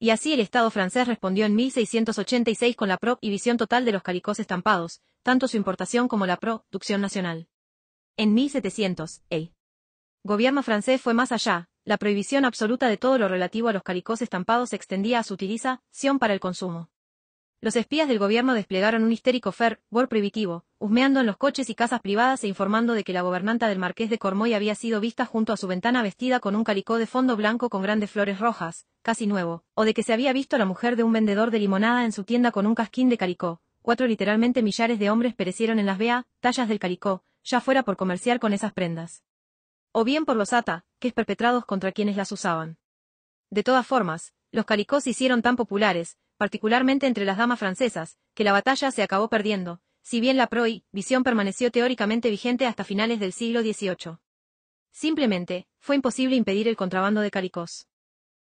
Y así el Estado francés respondió en 1686 con la prohibición total de los calicos estampados, tanto su importación como la producción nacional. En 1700, el gobierno francés fue más allá, la prohibición absoluta de todo lo relativo a los calicos estampados se extendía a su utilización para el consumo. Los espías del gobierno desplegaron un histérico fer, bor primitivo, husmeando en los coches y casas privadas e informando de que la gobernanta del marqués de Cormoy había sido vista junto a su ventana vestida con un calicó de fondo blanco con grandes flores rojas, casi nuevo, o de que se había visto la mujer de un vendedor de limonada en su tienda con un casquín de calicó. Cuatro literalmente millares de hombres perecieron en las vea, tallas del calicó, ya fuera por comerciar con esas prendas. O bien por los ata, que es perpetrados contra quienes las usaban. De todas formas, los calicós se hicieron tan populares, particularmente entre las damas francesas, que la batalla se acabó perdiendo, si bien la visión permaneció teóricamente vigente hasta finales del siglo XVIII. Simplemente, fue imposible impedir el contrabando de calicós.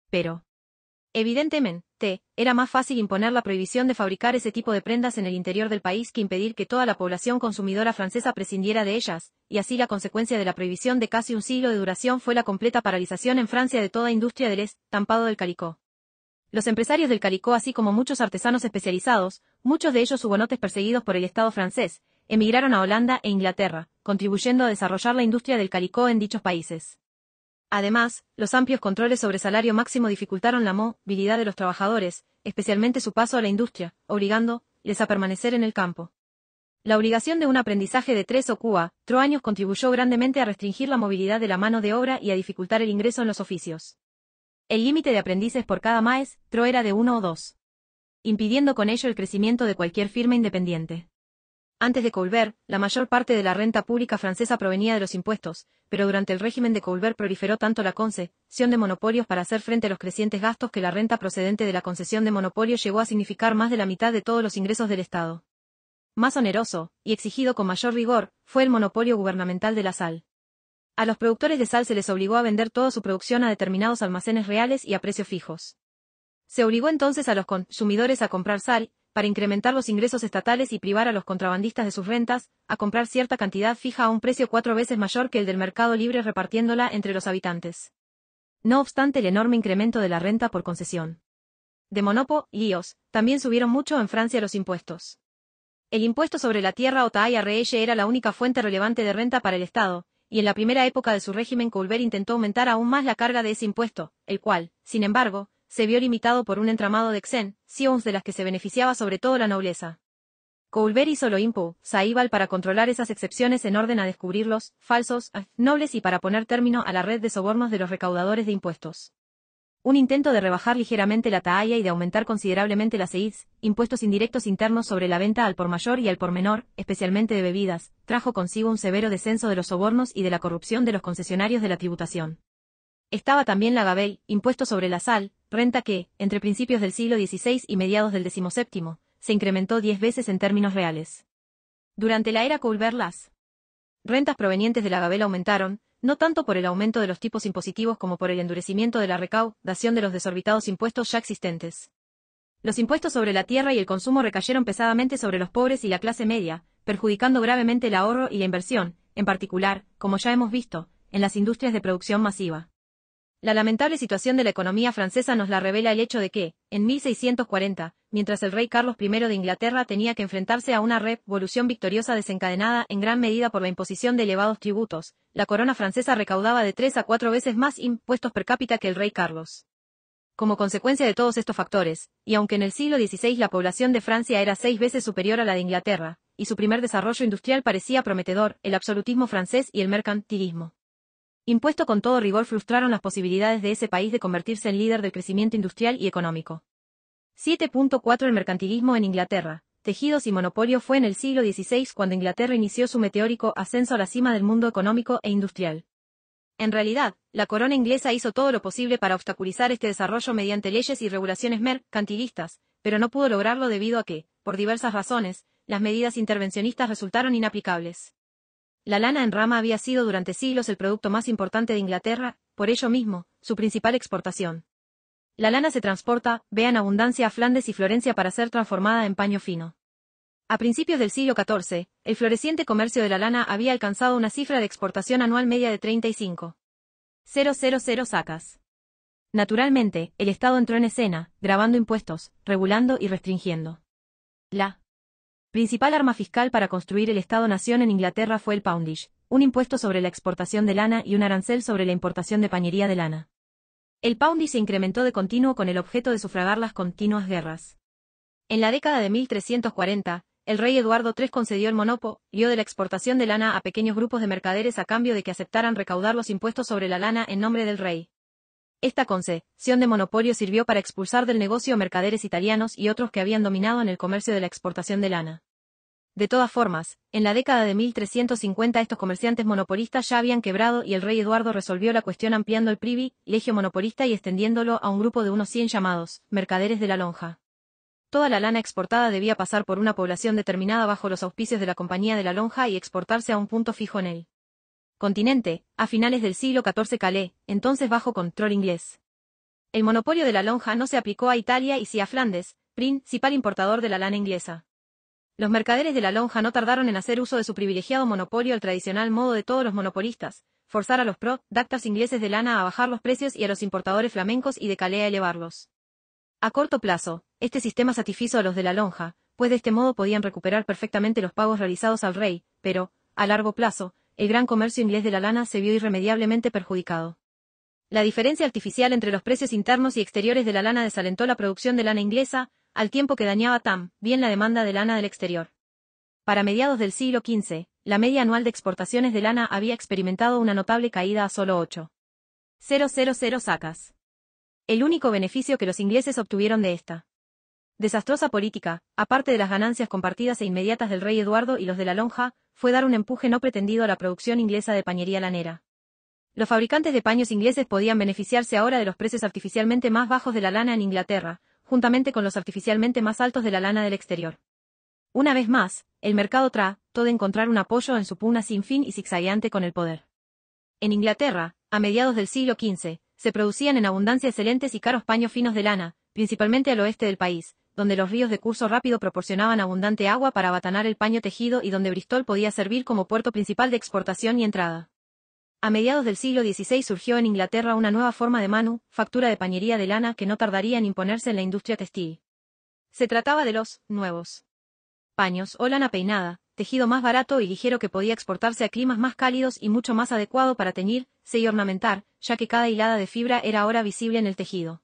Pero, evidentemente, era más fácil imponer la prohibición de fabricar ese tipo de prendas en el interior del país que impedir que toda la población consumidora francesa prescindiera de ellas, y así la consecuencia de la prohibición de casi un siglo de duración fue la completa paralización en Francia de toda industria del estampado del calicó. Los empresarios del Calicó así como muchos artesanos especializados, muchos de ellos hugonotes perseguidos por el Estado francés, emigraron a Holanda e Inglaterra, contribuyendo a desarrollar la industria del Calicó en dichos países. Además, los amplios controles sobre salario máximo dificultaron la movilidad de los trabajadores, especialmente su paso a la industria, obligándoles a permanecer en el campo. La obligación de un aprendizaje de tres o cuatro años contribuyó grandemente a restringir la movilidad de la mano de obra y a dificultar el ingreso en los oficios. El límite de aprendices por cada MAES, TRO era de uno o dos, Impidiendo con ello el crecimiento de cualquier firma independiente. Antes de Colbert, la mayor parte de la renta pública francesa provenía de los impuestos, pero durante el régimen de Colbert proliferó tanto la concesión de monopolios para hacer frente a los crecientes gastos que la renta procedente de la concesión de monopolios llegó a significar más de la mitad de todos los ingresos del Estado. Más oneroso, y exigido con mayor rigor, fue el monopolio gubernamental de la sal. A los productores de sal se les obligó a vender toda su producción a determinados almacenes reales y a precios fijos. Se obligó entonces a los consumidores a comprar sal, para incrementar los ingresos estatales y privar a los contrabandistas de sus rentas, a comprar cierta cantidad fija a un precio cuatro veces mayor que el del mercado libre repartiéndola entre los habitantes. No obstante el enorme incremento de la renta por concesión. De Monopo, líos, también subieron mucho en Francia los impuestos. El impuesto sobre la tierra o reye era la única fuente relevante de renta para el Estado, y en la primera época de su régimen Colbert intentó aumentar aún más la carga de ese impuesto, el cual, sin embargo, se vio limitado por un entramado de exenciones de las que se beneficiaba sobre todo la nobleza. Colbert hizo lo impo, Saíbal para controlar esas excepciones en orden a descubrirlos, falsos, ah, nobles y para poner término a la red de sobornos de los recaudadores de impuestos un intento de rebajar ligeramente la talla y de aumentar considerablemente las EIDs, impuestos indirectos internos sobre la venta al por mayor y al por menor, especialmente de bebidas, trajo consigo un severo descenso de los sobornos y de la corrupción de los concesionarios de la tributación. Estaba también la Gabel, impuesto sobre la sal, renta que, entre principios del siglo XVI y mediados del XVII, se incrementó diez veces en términos reales. Durante la era Colbert las rentas provenientes de la Gabel aumentaron, no tanto por el aumento de los tipos impositivos como por el endurecimiento de la recaudación de los desorbitados impuestos ya existentes. Los impuestos sobre la tierra y el consumo recayeron pesadamente sobre los pobres y la clase media, perjudicando gravemente el ahorro y la inversión, en particular, como ya hemos visto, en las industrias de producción masiva. La lamentable situación de la economía francesa nos la revela el hecho de que, en 1640, mientras el rey Carlos I de Inglaterra tenía que enfrentarse a una revolución victoriosa desencadenada en gran medida por la imposición de elevados tributos, la corona francesa recaudaba de tres a cuatro veces más impuestos per cápita que el rey Carlos. Como consecuencia de todos estos factores, y aunque en el siglo XVI la población de Francia era seis veces superior a la de Inglaterra, y su primer desarrollo industrial parecía prometedor, el absolutismo francés y el mercantilismo. Impuesto con todo rigor frustraron las posibilidades de ese país de convertirse en líder del crecimiento industrial y económico. 7.4 El mercantilismo en Inglaterra. Tejidos y monopolio fue en el siglo XVI cuando Inglaterra inició su meteórico ascenso a la cima del mundo económico e industrial. En realidad, la corona inglesa hizo todo lo posible para obstaculizar este desarrollo mediante leyes y regulaciones mercantilistas, pero no pudo lograrlo debido a que, por diversas razones, las medidas intervencionistas resultaron inaplicables. La lana en rama había sido durante siglos el producto más importante de Inglaterra, por ello mismo, su principal exportación la lana se transporta, vea en abundancia a Flandes y Florencia para ser transformada en paño fino. A principios del siglo XIV, el floreciente comercio de la lana había alcanzado una cifra de exportación anual media de 35.000 sacas. Naturalmente, el Estado entró en escena, grabando impuestos, regulando y restringiendo. La principal arma fiscal para construir el Estado-nación en Inglaterra fue el poundish, un impuesto sobre la exportación de lana y un arancel sobre la importación de pañería de lana. El Paundi se incrementó de continuo con el objeto de sufragar las continuas guerras. En la década de 1340, el rey Eduardo III concedió el monopolio de la exportación de lana a pequeños grupos de mercaderes a cambio de que aceptaran recaudar los impuestos sobre la lana en nombre del rey. Esta concesión de monopolio sirvió para expulsar del negocio mercaderes italianos y otros que habían dominado en el comercio de la exportación de lana. De todas formas, en la década de 1350 estos comerciantes monopolistas ya habían quebrado y el rey Eduardo resolvió la cuestión ampliando el privy, legio monopolista y extendiéndolo a un grupo de unos 100 llamados, mercaderes de la lonja. Toda la lana exportada debía pasar por una población determinada bajo los auspicios de la Compañía de la Lonja y exportarse a un punto fijo en el continente, a finales del siglo XIV Calais, entonces bajo control inglés. El monopolio de la lonja no se aplicó a Italia y sí a Flandes, principal importador de la lana inglesa. Los mercaderes de la lonja no tardaron en hacer uso de su privilegiado monopolio al tradicional modo de todos los monopolistas, forzar a los pro-dactas ingleses de lana a bajar los precios y a los importadores flamencos y de calea a elevarlos. A corto plazo, este sistema satisfizo a los de la lonja, pues de este modo podían recuperar perfectamente los pagos realizados al rey, pero, a largo plazo, el gran comercio inglés de la lana se vio irremediablemente perjudicado. La diferencia artificial entre los precios internos y exteriores de la lana desalentó la producción de lana inglesa, al tiempo que dañaba tan bien la demanda de lana del exterior. Para mediados del siglo XV, la media anual de exportaciones de lana había experimentado una notable caída a solo 8.000 sacas. El único beneficio que los ingleses obtuvieron de esta desastrosa política, aparte de las ganancias compartidas e inmediatas del rey Eduardo y los de la lonja, fue dar un empuje no pretendido a la producción inglesa de pañería lanera. Los fabricantes de paños ingleses podían beneficiarse ahora de los precios artificialmente más bajos de la lana en Inglaterra, juntamente con los artificialmente más altos de la lana del exterior. Una vez más, el mercado trató de encontrar un apoyo en su pugna sin fin y zigzagueante con el poder. En Inglaterra, a mediados del siglo XV, se producían en abundancia excelentes y caros paños finos de lana, principalmente al oeste del país, donde los ríos de curso rápido proporcionaban abundante agua para abatanar el paño tejido y donde Bristol podía servir como puerto principal de exportación y entrada. A mediados del siglo XVI surgió en Inglaterra una nueva forma de manu, factura de pañería de lana que no tardaría en imponerse en la industria textil. Se trataba de los nuevos paños o lana peinada, tejido más barato y ligero que podía exportarse a climas más cálidos y mucho más adecuado para teñir, se y ornamentar, ya que cada hilada de fibra era ahora visible en el tejido.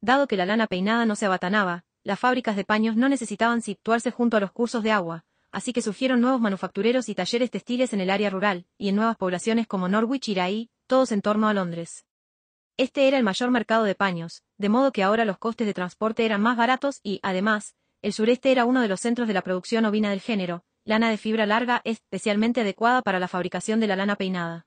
Dado que la lana peinada no se abatanaba, las fábricas de paños no necesitaban situarse junto a los cursos de agua, así que surgieron nuevos manufactureros y talleres textiles en el área rural, y en nuevas poblaciones como Norwich y Raí, todos en torno a Londres. Este era el mayor mercado de paños, de modo que ahora los costes de transporte eran más baratos y, además, el sureste era uno de los centros de la producción ovina del género, lana de fibra larga especialmente adecuada para la fabricación de la lana peinada.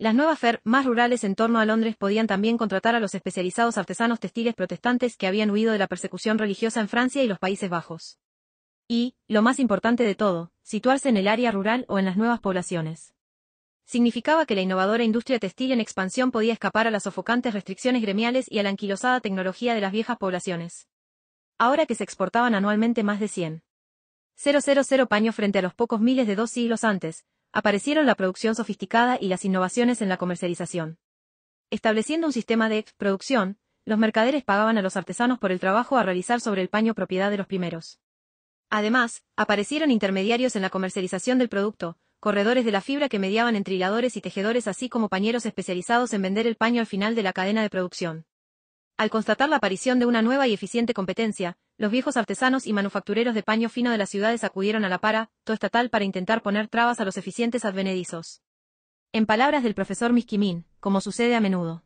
Las nuevas FER más rurales en torno a Londres podían también contratar a los especializados artesanos textiles protestantes que habían huido de la persecución religiosa en Francia y los Países Bajos. Y, lo más importante de todo, situarse en el área rural o en las nuevas poblaciones. Significaba que la innovadora industria textil en expansión podía escapar a las sofocantes restricciones gremiales y a la anquilosada tecnología de las viejas poblaciones. Ahora que se exportaban anualmente más de 100.000 paños frente a los pocos miles de dos siglos antes, aparecieron la producción sofisticada y las innovaciones en la comercialización. Estableciendo un sistema de producción, los mercaderes pagaban a los artesanos por el trabajo a realizar sobre el paño propiedad de los primeros. Además, aparecieron intermediarios en la comercialización del producto, corredores de la fibra que mediaban entre hiladores y tejedores así como pañeros especializados en vender el paño al final de la cadena de producción. Al constatar la aparición de una nueva y eficiente competencia, los viejos artesanos y manufactureros de paño fino de las ciudades acudieron a la para, to estatal para intentar poner trabas a los eficientes advenedizos. En palabras del profesor Miskimín, como sucede a menudo.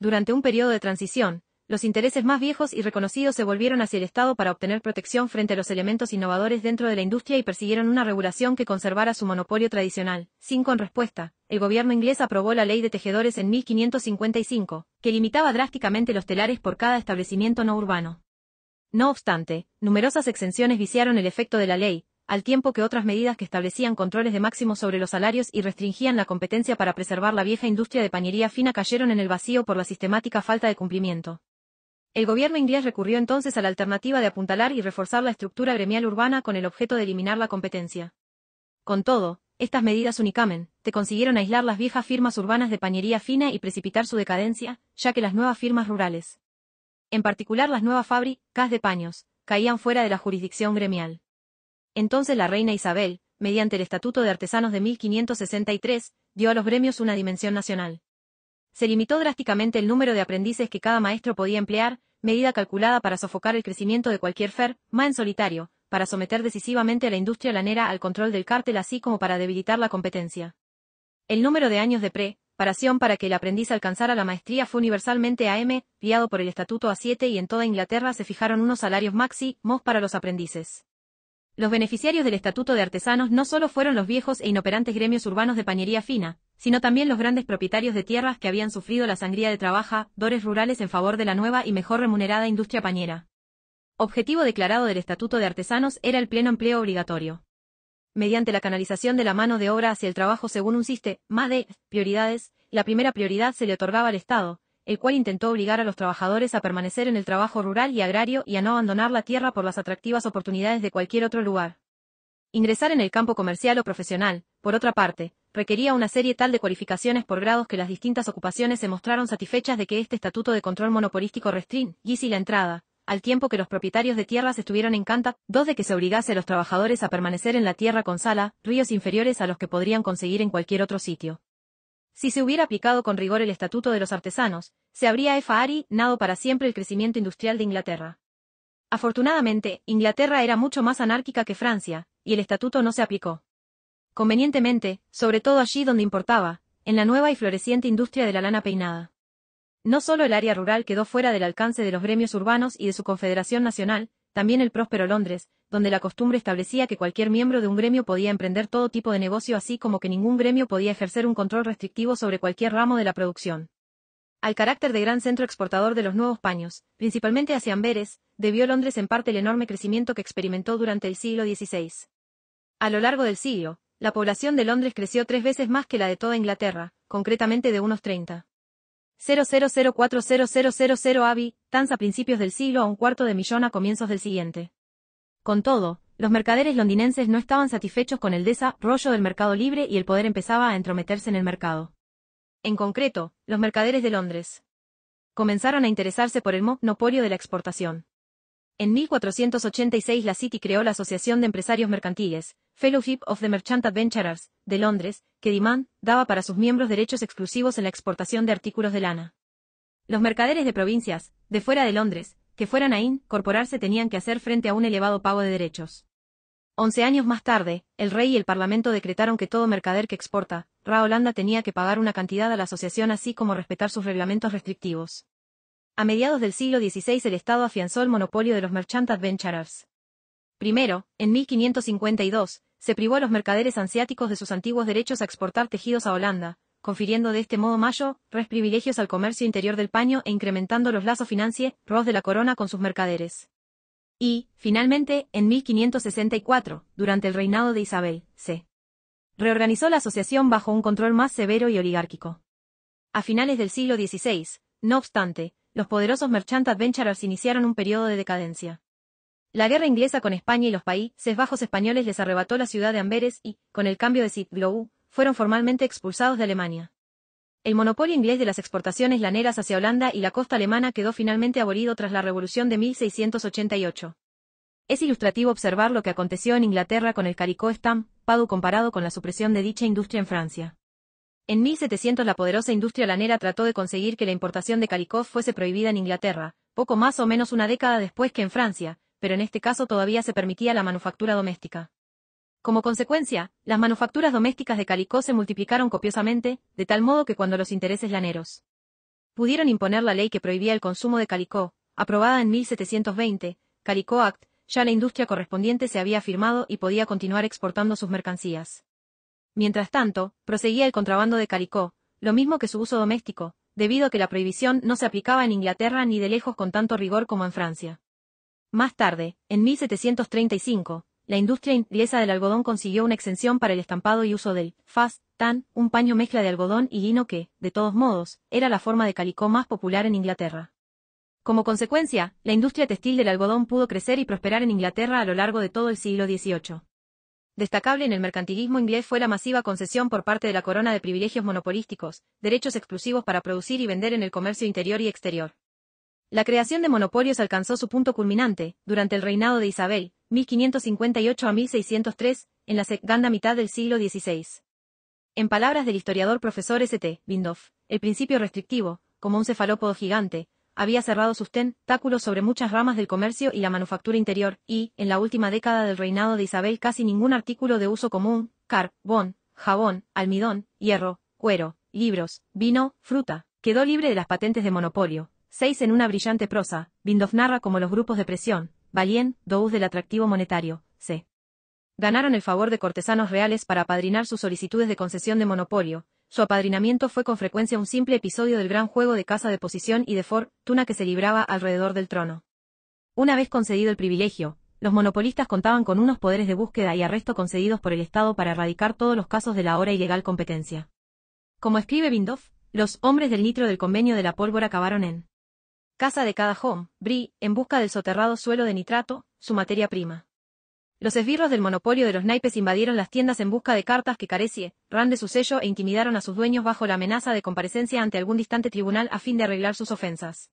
Durante un periodo de transición, los intereses más viejos y reconocidos se volvieron hacia el Estado para obtener protección frente a los elementos innovadores dentro de la industria y persiguieron una regulación que conservara su monopolio tradicional. Sin con respuesta, el gobierno inglés aprobó la Ley de Tejedores en 1555, que limitaba drásticamente los telares por cada establecimiento no urbano. No obstante, numerosas exenciones viciaron el efecto de la ley, al tiempo que otras medidas que establecían controles de máximo sobre los salarios y restringían la competencia para preservar la vieja industria de pañería fina cayeron en el vacío por la sistemática falta de cumplimiento. El gobierno inglés recurrió entonces a la alternativa de apuntalar y reforzar la estructura gremial urbana con el objeto de eliminar la competencia. Con todo, estas medidas unicamen, te consiguieron aislar las viejas firmas urbanas de pañería fina y precipitar su decadencia, ya que las nuevas firmas rurales, en particular las nuevas fábricas de paños, caían fuera de la jurisdicción gremial. Entonces la reina Isabel, mediante el Estatuto de Artesanos de 1563, dio a los gremios una dimensión nacional. Se limitó drásticamente el número de aprendices que cada maestro podía emplear, medida calculada para sofocar el crecimiento de cualquier fer, más en solitario, para someter decisivamente a la industria lanera al control del cártel así como para debilitar la competencia. El número de años de pre preparación para que el aprendiz alcanzara la maestría fue universalmente AM, guiado por el Estatuto A7 y en toda Inglaterra se fijaron unos salarios maxi, mos para los aprendices. Los beneficiarios del Estatuto de Artesanos no solo fueron los viejos e inoperantes gremios urbanos de pañería fina, sino también los grandes propietarios de tierras que habían sufrido la sangría de trabajadores rurales en favor de la nueva y mejor remunerada industria pañera. Objetivo declarado del Estatuto de Artesanos era el pleno empleo obligatorio. Mediante la canalización de la mano de obra hacia el trabajo según un más de prioridades, la primera prioridad se le otorgaba al Estado, el cual intentó obligar a los trabajadores a permanecer en el trabajo rural y agrario y a no abandonar la tierra por las atractivas oportunidades de cualquier otro lugar. Ingresar en el campo comercial o profesional, por otra parte, requería una serie tal de cualificaciones por grados que las distintas ocupaciones se mostraron satisfechas de que este estatuto de control monopolístico restringiese la entrada, al tiempo que los propietarios de tierras estuvieron en dos de que se obligase a los trabajadores a permanecer en la tierra con sala, ríos inferiores a los que podrían conseguir en cualquier otro sitio. Si se hubiera aplicado con rigor el Estatuto de los Artesanos, se habría EFAARI nado para siempre el crecimiento industrial de Inglaterra. Afortunadamente, Inglaterra era mucho más anárquica que Francia, y el Estatuto no se aplicó convenientemente, sobre todo allí donde importaba, en la nueva y floreciente industria de la lana peinada. No solo el área rural quedó fuera del alcance de los gremios urbanos y de su Confederación Nacional, también el próspero Londres, donde la costumbre establecía que cualquier miembro de un gremio podía emprender todo tipo de negocio así como que ningún gremio podía ejercer un control restrictivo sobre cualquier ramo de la producción. Al carácter de gran centro exportador de los nuevos paños, principalmente hacia Amberes, debió Londres en parte el enorme crecimiento que experimentó durante el siglo XVI. A lo largo del siglo, la población de Londres creció tres veces más que la de toda Inglaterra, concretamente de unos 30. 00040000 Abbey, a principios del siglo a un cuarto de millón a comienzos del siguiente. Con todo, los mercaderes londinenses no estaban satisfechos con el desarrollo del mercado libre y el poder empezaba a entrometerse en el mercado. En concreto, los mercaderes de Londres comenzaron a interesarse por el monopolio de la exportación. En 1486 la City creó la Asociación de Empresarios Mercantiles, Fellowship of the Merchant Adventurers, de Londres, que Diman daba para sus miembros derechos exclusivos en la exportación de artículos de lana. Los mercaderes de provincias, de fuera de Londres, que fueran a incorporarse tenían que hacer frente a un elevado pago de derechos. Once años más tarde, el rey y el parlamento decretaron que todo mercader que exporta, Ra Holanda tenía que pagar una cantidad a la asociación así como respetar sus reglamentos restrictivos. A mediados del siglo XVI el Estado afianzó el monopolio de los merchant adventurers. Primero, en 1552, se privó a los mercaderes ansiáticos de sus antiguos derechos a exportar tejidos a Holanda, confiriendo de este modo mayo, res privilegios al comercio interior del paño e incrementando los lazos financieros de la corona con sus mercaderes. Y, finalmente, en 1564, durante el reinado de Isabel, se reorganizó la asociación bajo un control más severo y oligárquico. A finales del siglo XVI, no obstante, los poderosos merchant adventurers iniciaron un periodo de decadencia. La guerra inglesa con España y los Países Bajos españoles les arrebató la ciudad de Amberes y, con el cambio de siglo fueron formalmente expulsados de Alemania. El monopolio inglés de las exportaciones laneras hacia Holanda y la costa alemana quedó finalmente abolido tras la Revolución de 1688. Es ilustrativo observar lo que aconteció en Inglaterra con el caricó estampado comparado con la supresión de dicha industria en Francia. En 1700 la poderosa industria lanera trató de conseguir que la importación de caricó fuese prohibida en Inglaterra, poco más o menos una década después que en Francia, pero en este caso todavía se permitía la manufactura doméstica. Como consecuencia, las manufacturas domésticas de Calicó se multiplicaron copiosamente, de tal modo que cuando los intereses laneros pudieron imponer la ley que prohibía el consumo de Calicó, aprobada en 1720, Calicó Act, ya la industria correspondiente se había firmado y podía continuar exportando sus mercancías. Mientras tanto, proseguía el contrabando de Calicó, lo mismo que su uso doméstico, debido a que la prohibición no se aplicaba en Inglaterra ni de lejos con tanto rigor como en Francia. Más tarde, en 1735, la industria inglesa del algodón consiguió una exención para el estampado y uso del «fast tan, un paño mezcla de algodón y lino que, de todos modos, era la forma de calicó más popular en Inglaterra. Como consecuencia, la industria textil del algodón pudo crecer y prosperar en Inglaterra a lo largo de todo el siglo XVIII. Destacable en el mercantilismo inglés fue la masiva concesión por parte de la corona de privilegios monopolísticos, derechos exclusivos para producir y vender en el comercio interior y exterior. La creación de monopolios alcanzó su punto culminante, durante el reinado de Isabel, 1558 a 1603, en la segunda mitad del siglo XVI. En palabras del historiador profesor S.T. Bindoff, el principio restrictivo, como un cefalópodo gigante, había cerrado sus tentáculos sobre muchas ramas del comercio y la manufactura interior, y, en la última década del reinado de Isabel, casi ningún artículo de uso común, carbón, jabón, almidón, hierro, cuero, libros, vino, fruta, quedó libre de las patentes de monopolio, 6. En una brillante prosa, Bindoff narra cómo los grupos de presión, Valien, Douz del atractivo monetario, C. Ganaron el favor de cortesanos reales para apadrinar sus solicitudes de concesión de monopolio. Su apadrinamiento fue con frecuencia un simple episodio del gran juego de casa de posición y de fortuna que se libraba alrededor del trono. Una vez concedido el privilegio, los monopolistas contaban con unos poderes de búsqueda y arresto concedidos por el Estado para erradicar todos los casos de la ahora ilegal competencia. Como escribe Bindoff, los hombres del nitro del convenio de la pólvora acabaron en casa de cada home, Brie, en busca del soterrado suelo de nitrato, su materia prima. Los esbirros del monopolio de los naipes invadieron las tiendas en busca de cartas que carecie, ran de su sello e intimidaron a sus dueños bajo la amenaza de comparecencia ante algún distante tribunal a fin de arreglar sus ofensas.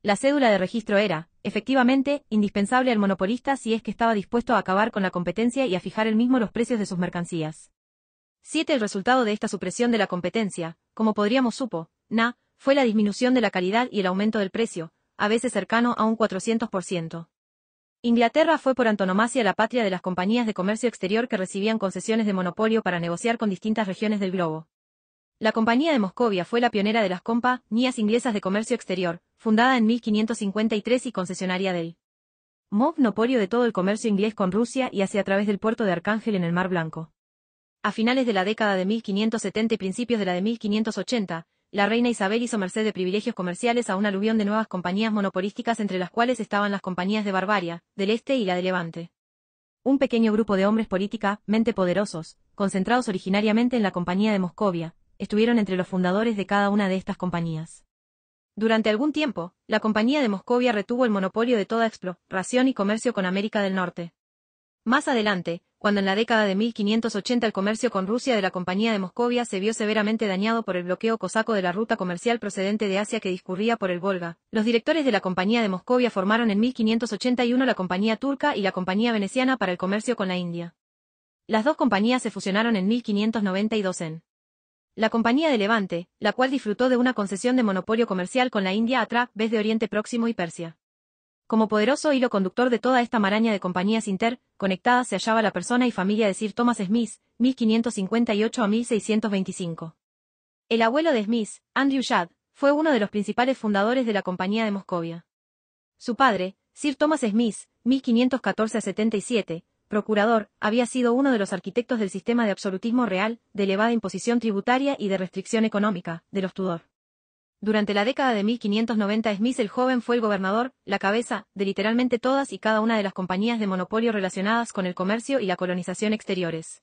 La cédula de registro era, efectivamente, indispensable al monopolista si es que estaba dispuesto a acabar con la competencia y a fijar él mismo los precios de sus mercancías. 7. El resultado de esta supresión de la competencia, como podríamos supo, na, fue la disminución de la calidad y el aumento del precio, a veces cercano a un 400%. Inglaterra fue por antonomasia la patria de las compañías de comercio exterior que recibían concesiones de monopolio para negociar con distintas regiones del globo. La Compañía de Moscovia fue la pionera de las compañías inglesas de comercio exterior, fundada en 1553 y concesionaria del monopolio de todo el comercio inglés con Rusia y hacia a través del puerto de Arcángel en el Mar Blanco. A finales de la década de 1570 y principios de la de 1580, la reina Isabel hizo merced de privilegios comerciales a un aluvión de nuevas compañías monopolísticas entre las cuales estaban las compañías de Barbaria, del Este y la de Levante. Un pequeño grupo de hombres políticamente poderosos, concentrados originariamente en la Compañía de Moscovia, estuvieron entre los fundadores de cada una de estas compañías. Durante algún tiempo, la Compañía de Moscovia retuvo el monopolio de toda exploración y comercio con América del Norte. Más adelante, cuando en la década de 1580 el comercio con Rusia de la Compañía de Moscovia se vio severamente dañado por el bloqueo cosaco de la ruta comercial procedente de Asia que discurría por el Volga. Los directores de la Compañía de Moscovia formaron en 1581 la Compañía Turca y la Compañía Veneciana para el comercio con la India. Las dos compañías se fusionaron en 1592 en la Compañía de Levante, la cual disfrutó de una concesión de monopolio comercial con la India a través de Oriente Próximo y Persia. Como poderoso hilo conductor de toda esta maraña de compañías interconectadas se hallaba la persona y familia de Sir Thomas Smith, 1558 a 1625. El abuelo de Smith, Andrew Shad, fue uno de los principales fundadores de la Compañía de Moscovia. Su padre, Sir Thomas Smith, 1514 a 77, procurador, había sido uno de los arquitectos del sistema de absolutismo real, de elevada imposición tributaria y de restricción económica, de los Tudor. Durante la década de 1590 Smith el joven fue el gobernador, la cabeza, de literalmente todas y cada una de las compañías de monopolio relacionadas con el comercio y la colonización exteriores.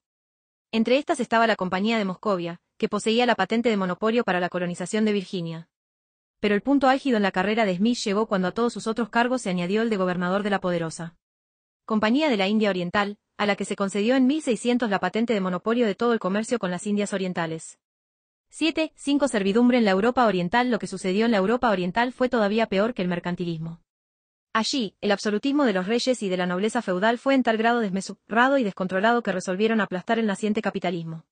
Entre estas estaba la Compañía de Moscovia, que poseía la patente de monopolio para la colonización de Virginia. Pero el punto álgido en la carrera de Smith llegó cuando a todos sus otros cargos se añadió el de gobernador de la poderosa Compañía de la India Oriental, a la que se concedió en 1600 la patente de monopolio de todo el comercio con las Indias Orientales. 7. Cinco Servidumbre en la Europa Oriental. Lo que sucedió en la Europa Oriental fue todavía peor que el mercantilismo. Allí, el absolutismo de los reyes y de la nobleza feudal fue en tal grado desmesurado y descontrolado que resolvieron aplastar el naciente capitalismo.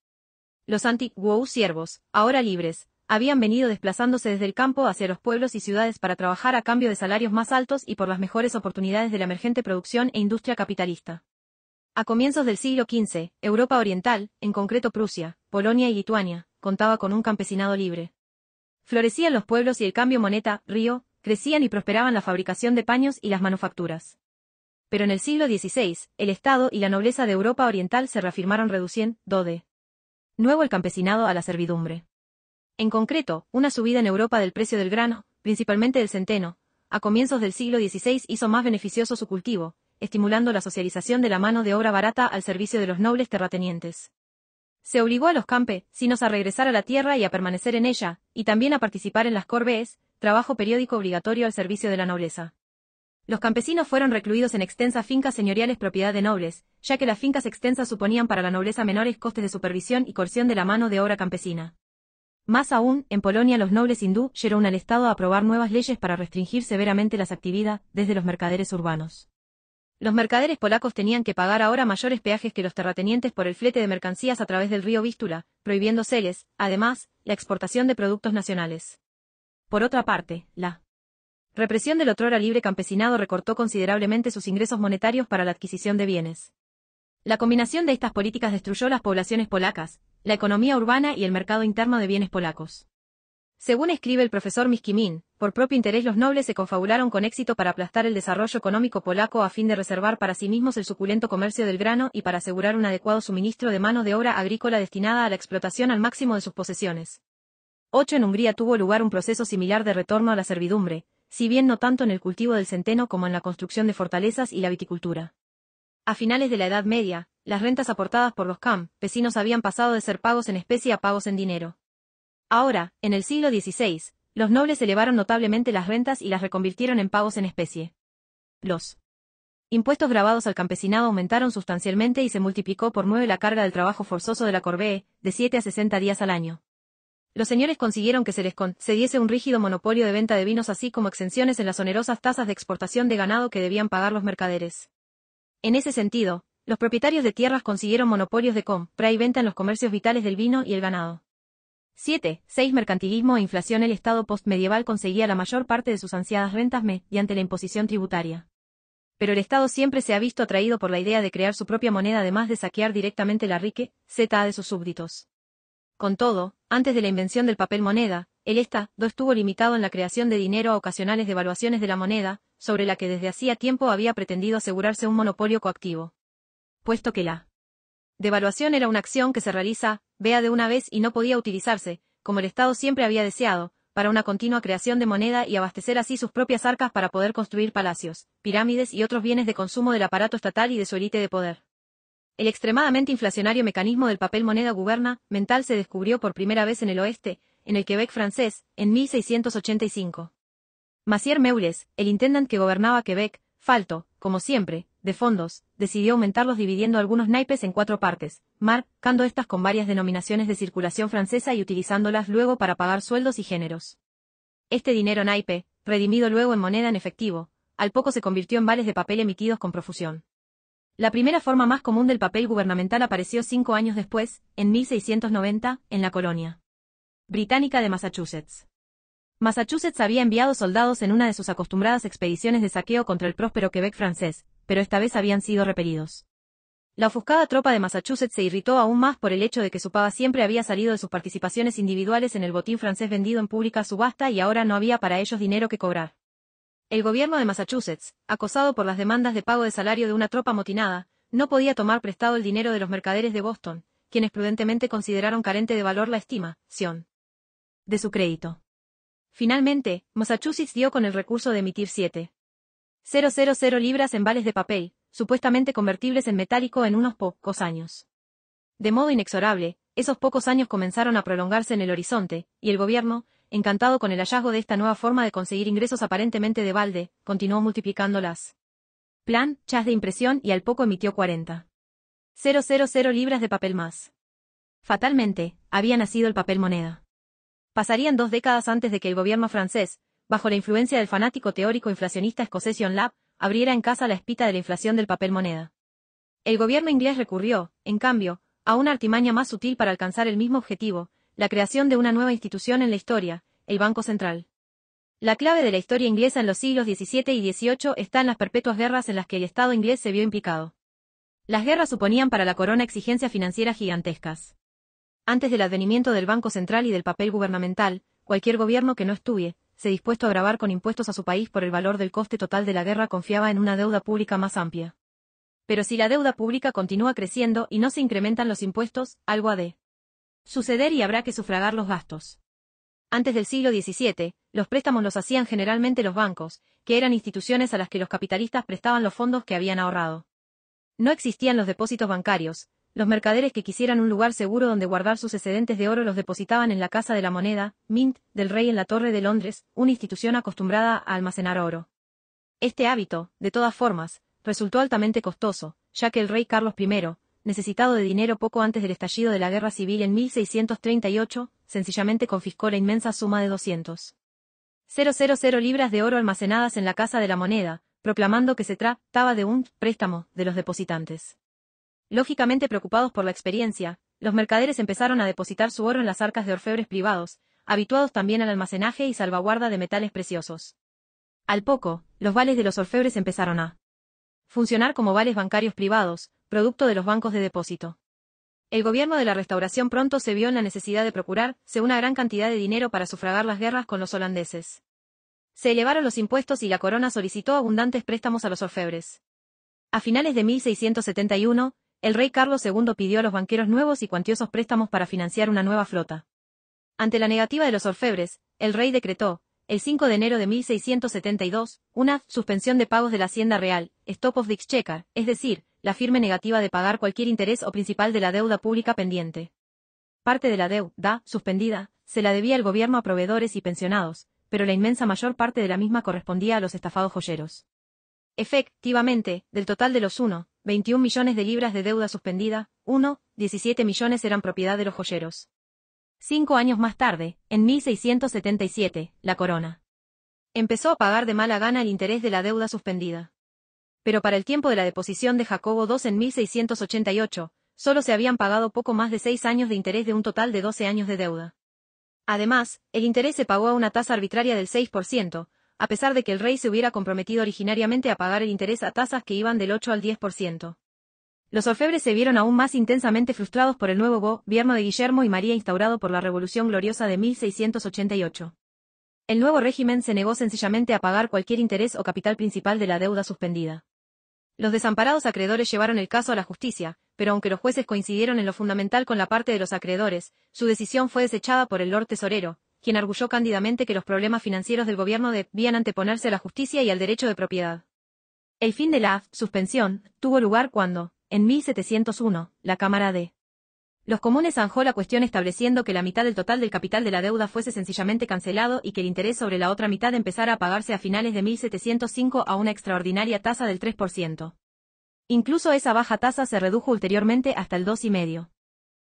Los antiguos siervos, ahora libres, habían venido desplazándose desde el campo hacia los pueblos y ciudades para trabajar a cambio de salarios más altos y por las mejores oportunidades de la emergente producción e industria capitalista. A comienzos del siglo XV, Europa Oriental, en concreto Prusia, Polonia y Lituania, contaba con un campesinado libre. Florecían los pueblos y el cambio moneta, río, crecían y prosperaban la fabricación de paños y las manufacturas. Pero en el siglo XVI, el Estado y la nobleza de Europa Oriental se reafirmaron reduciendo de nuevo el campesinado a la servidumbre. En concreto, una subida en Europa del precio del grano, principalmente del centeno, a comienzos del siglo XVI hizo más beneficioso su cultivo, estimulando la socialización de la mano de obra barata al servicio de los nobles terratenientes. Se obligó a los campe, sinos a regresar a la tierra y a permanecer en ella, y también a participar en las corbees, trabajo periódico obligatorio al servicio de la nobleza. Los campesinos fueron recluidos en extensas fincas señoriales propiedad de nobles, ya que las fincas extensas suponían para la nobleza menores costes de supervisión y corsión de la mano de obra campesina. Más aún, en Polonia los nobles hindú llegaron al Estado a aprobar nuevas leyes para restringir severamente las actividades desde los mercaderes urbanos. Los mercaderes polacos tenían que pagar ahora mayores peajes que los terratenientes por el flete de mercancías a través del río Vístula, prohibiéndoseles, además, la exportación de productos nacionales. Por otra parte, la represión del otrora libre campesinado recortó considerablemente sus ingresos monetarios para la adquisición de bienes. La combinación de estas políticas destruyó las poblaciones polacas, la economía urbana y el mercado interno de bienes polacos. Según escribe el profesor miskimín por propio interés los nobles se confabularon con éxito para aplastar el desarrollo económico polaco a fin de reservar para sí mismos el suculento comercio del grano y para asegurar un adecuado suministro de mano de obra agrícola destinada a la explotación al máximo de sus posesiones. 8. En Hungría tuvo lugar un proceso similar de retorno a la servidumbre, si bien no tanto en el cultivo del centeno como en la construcción de fortalezas y la viticultura. A finales de la Edad Media, las rentas aportadas por los CAM, vecinos habían pasado de ser pagos en especie a pagos en dinero. Ahora, en el siglo XVI, los nobles elevaron notablemente las rentas y las reconvirtieron en pagos en especie. Los impuestos grabados al campesinado aumentaron sustancialmente y se multiplicó por nueve la carga del trabajo forzoso de la Corbee, de 7 a 60 días al año. Los señores consiguieron que se les concediese un rígido monopolio de venta de vinos así como exenciones en las onerosas tasas de exportación de ganado que debían pagar los mercaderes. En ese sentido, los propietarios de tierras consiguieron monopolios de compra y venta en los comercios vitales del vino y el ganado. 7. 6. Mercantilismo e inflación El Estado postmedieval conseguía la mayor parte de sus ansiadas rentas mediante la imposición tributaria. Pero el Estado siempre se ha visto atraído por la idea de crear su propia moneda además de saquear directamente la riqueza de sus súbditos. Con todo, antes de la invención del papel moneda, el Estado estuvo limitado en la creación de dinero a ocasionales devaluaciones de la moneda, sobre la que desde hacía tiempo había pretendido asegurarse un monopolio coactivo. Puesto que la Devaluación era una acción que se realiza, vea de una vez y no podía utilizarse, como el Estado siempre había deseado, para una continua creación de moneda y abastecer así sus propias arcas para poder construir palacios, pirámides y otros bienes de consumo del aparato estatal y de su élite de poder. El extremadamente inflacionario mecanismo del papel moneda mental se descubrió por primera vez en el oeste, en el Quebec francés, en 1685. Macier Meules, el intendant que gobernaba Quebec, Falto, como siempre, de fondos, decidió aumentarlos dividiendo algunos naipes en cuatro partes, marcando estas con varias denominaciones de circulación francesa y utilizándolas luego para pagar sueldos y géneros. Este dinero naipe, redimido luego en moneda en efectivo, al poco se convirtió en vales de papel emitidos con profusión. La primera forma más común del papel gubernamental apareció cinco años después, en 1690, en la colonia británica de Massachusetts. Massachusetts había enviado soldados en una de sus acostumbradas expediciones de saqueo contra el próspero Quebec francés, pero esta vez habían sido repelidos. La ofuscada tropa de Massachusetts se irritó aún más por el hecho de que su pava siempre había salido de sus participaciones individuales en el botín francés vendido en pública subasta y ahora no había para ellos dinero que cobrar. El gobierno de Massachusetts, acosado por las demandas de pago de salario de una tropa motinada, no podía tomar prestado el dinero de los mercaderes de Boston, quienes prudentemente consideraron carente de valor la estimación de su crédito. Finalmente, Massachusetts dio con el recurso de emitir 7.000 libras en vales de papel, supuestamente convertibles en metálico en unos pocos años. De modo inexorable, esos pocos años comenzaron a prolongarse en el horizonte, y el gobierno, encantado con el hallazgo de esta nueva forma de conseguir ingresos aparentemente de balde, continuó multiplicando las chas de impresión y al poco emitió 40.000 libras de papel más. Fatalmente, había nacido el papel moneda. Pasarían dos décadas antes de que el gobierno francés, bajo la influencia del fanático teórico inflacionista escocés John Lapp, abriera en casa la espita de la inflación del papel moneda. El gobierno inglés recurrió, en cambio, a una artimaña más sutil para alcanzar el mismo objetivo, la creación de una nueva institución en la historia, el Banco Central. La clave de la historia inglesa en los siglos XVII y XVIII está en las perpetuas guerras en las que el Estado inglés se vio implicado. Las guerras suponían para la corona exigencias financieras gigantescas. Antes del advenimiento del Banco Central y del papel gubernamental, cualquier gobierno que no estuviese dispuesto a grabar con impuestos a su país por el valor del coste total de la guerra confiaba en una deuda pública más amplia. Pero si la deuda pública continúa creciendo y no se incrementan los impuestos, algo ha de suceder y habrá que sufragar los gastos. Antes del siglo XVII, los préstamos los hacían generalmente los bancos, que eran instituciones a las que los capitalistas prestaban los fondos que habían ahorrado. No existían los depósitos bancarios, los mercaderes que quisieran un lugar seguro donde guardar sus excedentes de oro los depositaban en la Casa de la Moneda, Mint, del Rey en la Torre de Londres, una institución acostumbrada a almacenar oro. Este hábito, de todas formas, resultó altamente costoso, ya que el rey Carlos I, necesitado de dinero poco antes del estallido de la Guerra Civil en 1638, sencillamente confiscó la inmensa suma de 200.000 libras de oro almacenadas en la Casa de la Moneda, proclamando que se trataba de un préstamo de los depositantes. Lógicamente preocupados por la experiencia, los mercaderes empezaron a depositar su oro en las arcas de orfebres privados, habituados también al almacenaje y salvaguarda de metales preciosos. Al poco, los vales de los orfebres empezaron a funcionar como vales bancarios privados, producto de los bancos de depósito. El gobierno de la restauración pronto se vio en la necesidad de procurarse una gran cantidad de dinero para sufragar las guerras con los holandeses. Se elevaron los impuestos y la corona solicitó abundantes préstamos a los orfebres. A finales de 1671, el rey Carlos II pidió a los banqueros nuevos y cuantiosos préstamos para financiar una nueva flota. Ante la negativa de los orfebres, el rey decretó, el 5 de enero de 1672, una suspensión de pagos de la Hacienda Real, stop of the exchequer, es decir, la firme negativa de pagar cualquier interés o principal de la deuda pública pendiente. Parte de la deuda, suspendida, se la debía el gobierno a proveedores y pensionados, pero la inmensa mayor parte de la misma correspondía a los estafados joyeros. Efectivamente, del total de los 1, 21 millones de libras de deuda suspendida, 1, 17 millones eran propiedad de los joyeros. Cinco años más tarde, en 1677, la corona. Empezó a pagar de mala gana el interés de la deuda suspendida. Pero para el tiempo de la deposición de Jacobo II en 1688, solo se habían pagado poco más de seis años de interés de un total de 12 años de deuda. Además, el interés se pagó a una tasa arbitraria del 6%, a pesar de que el rey se hubiera comprometido originariamente a pagar el interés a tasas que iban del 8 al 10%. Los orfebres se vieron aún más intensamente frustrados por el nuevo gobierno de Guillermo y María instaurado por la Revolución Gloriosa de 1688. El nuevo régimen se negó sencillamente a pagar cualquier interés o capital principal de la deuda suspendida. Los desamparados acreedores llevaron el caso a la justicia, pero aunque los jueces coincidieron en lo fundamental con la parte de los acreedores, su decisión fue desechada por el Lord Tesorero, quien arguyó cándidamente que los problemas financieros del gobierno debían anteponerse a la justicia y al derecho de propiedad. El fin de la suspensión tuvo lugar cuando, en 1701, la Cámara de los comunes zanjó la cuestión estableciendo que la mitad del total del capital de la deuda fuese sencillamente cancelado y que el interés sobre la otra mitad empezara a pagarse a finales de 1705 a una extraordinaria tasa del 3%. Incluso esa baja tasa se redujo ulteriormente hasta el 2,5%.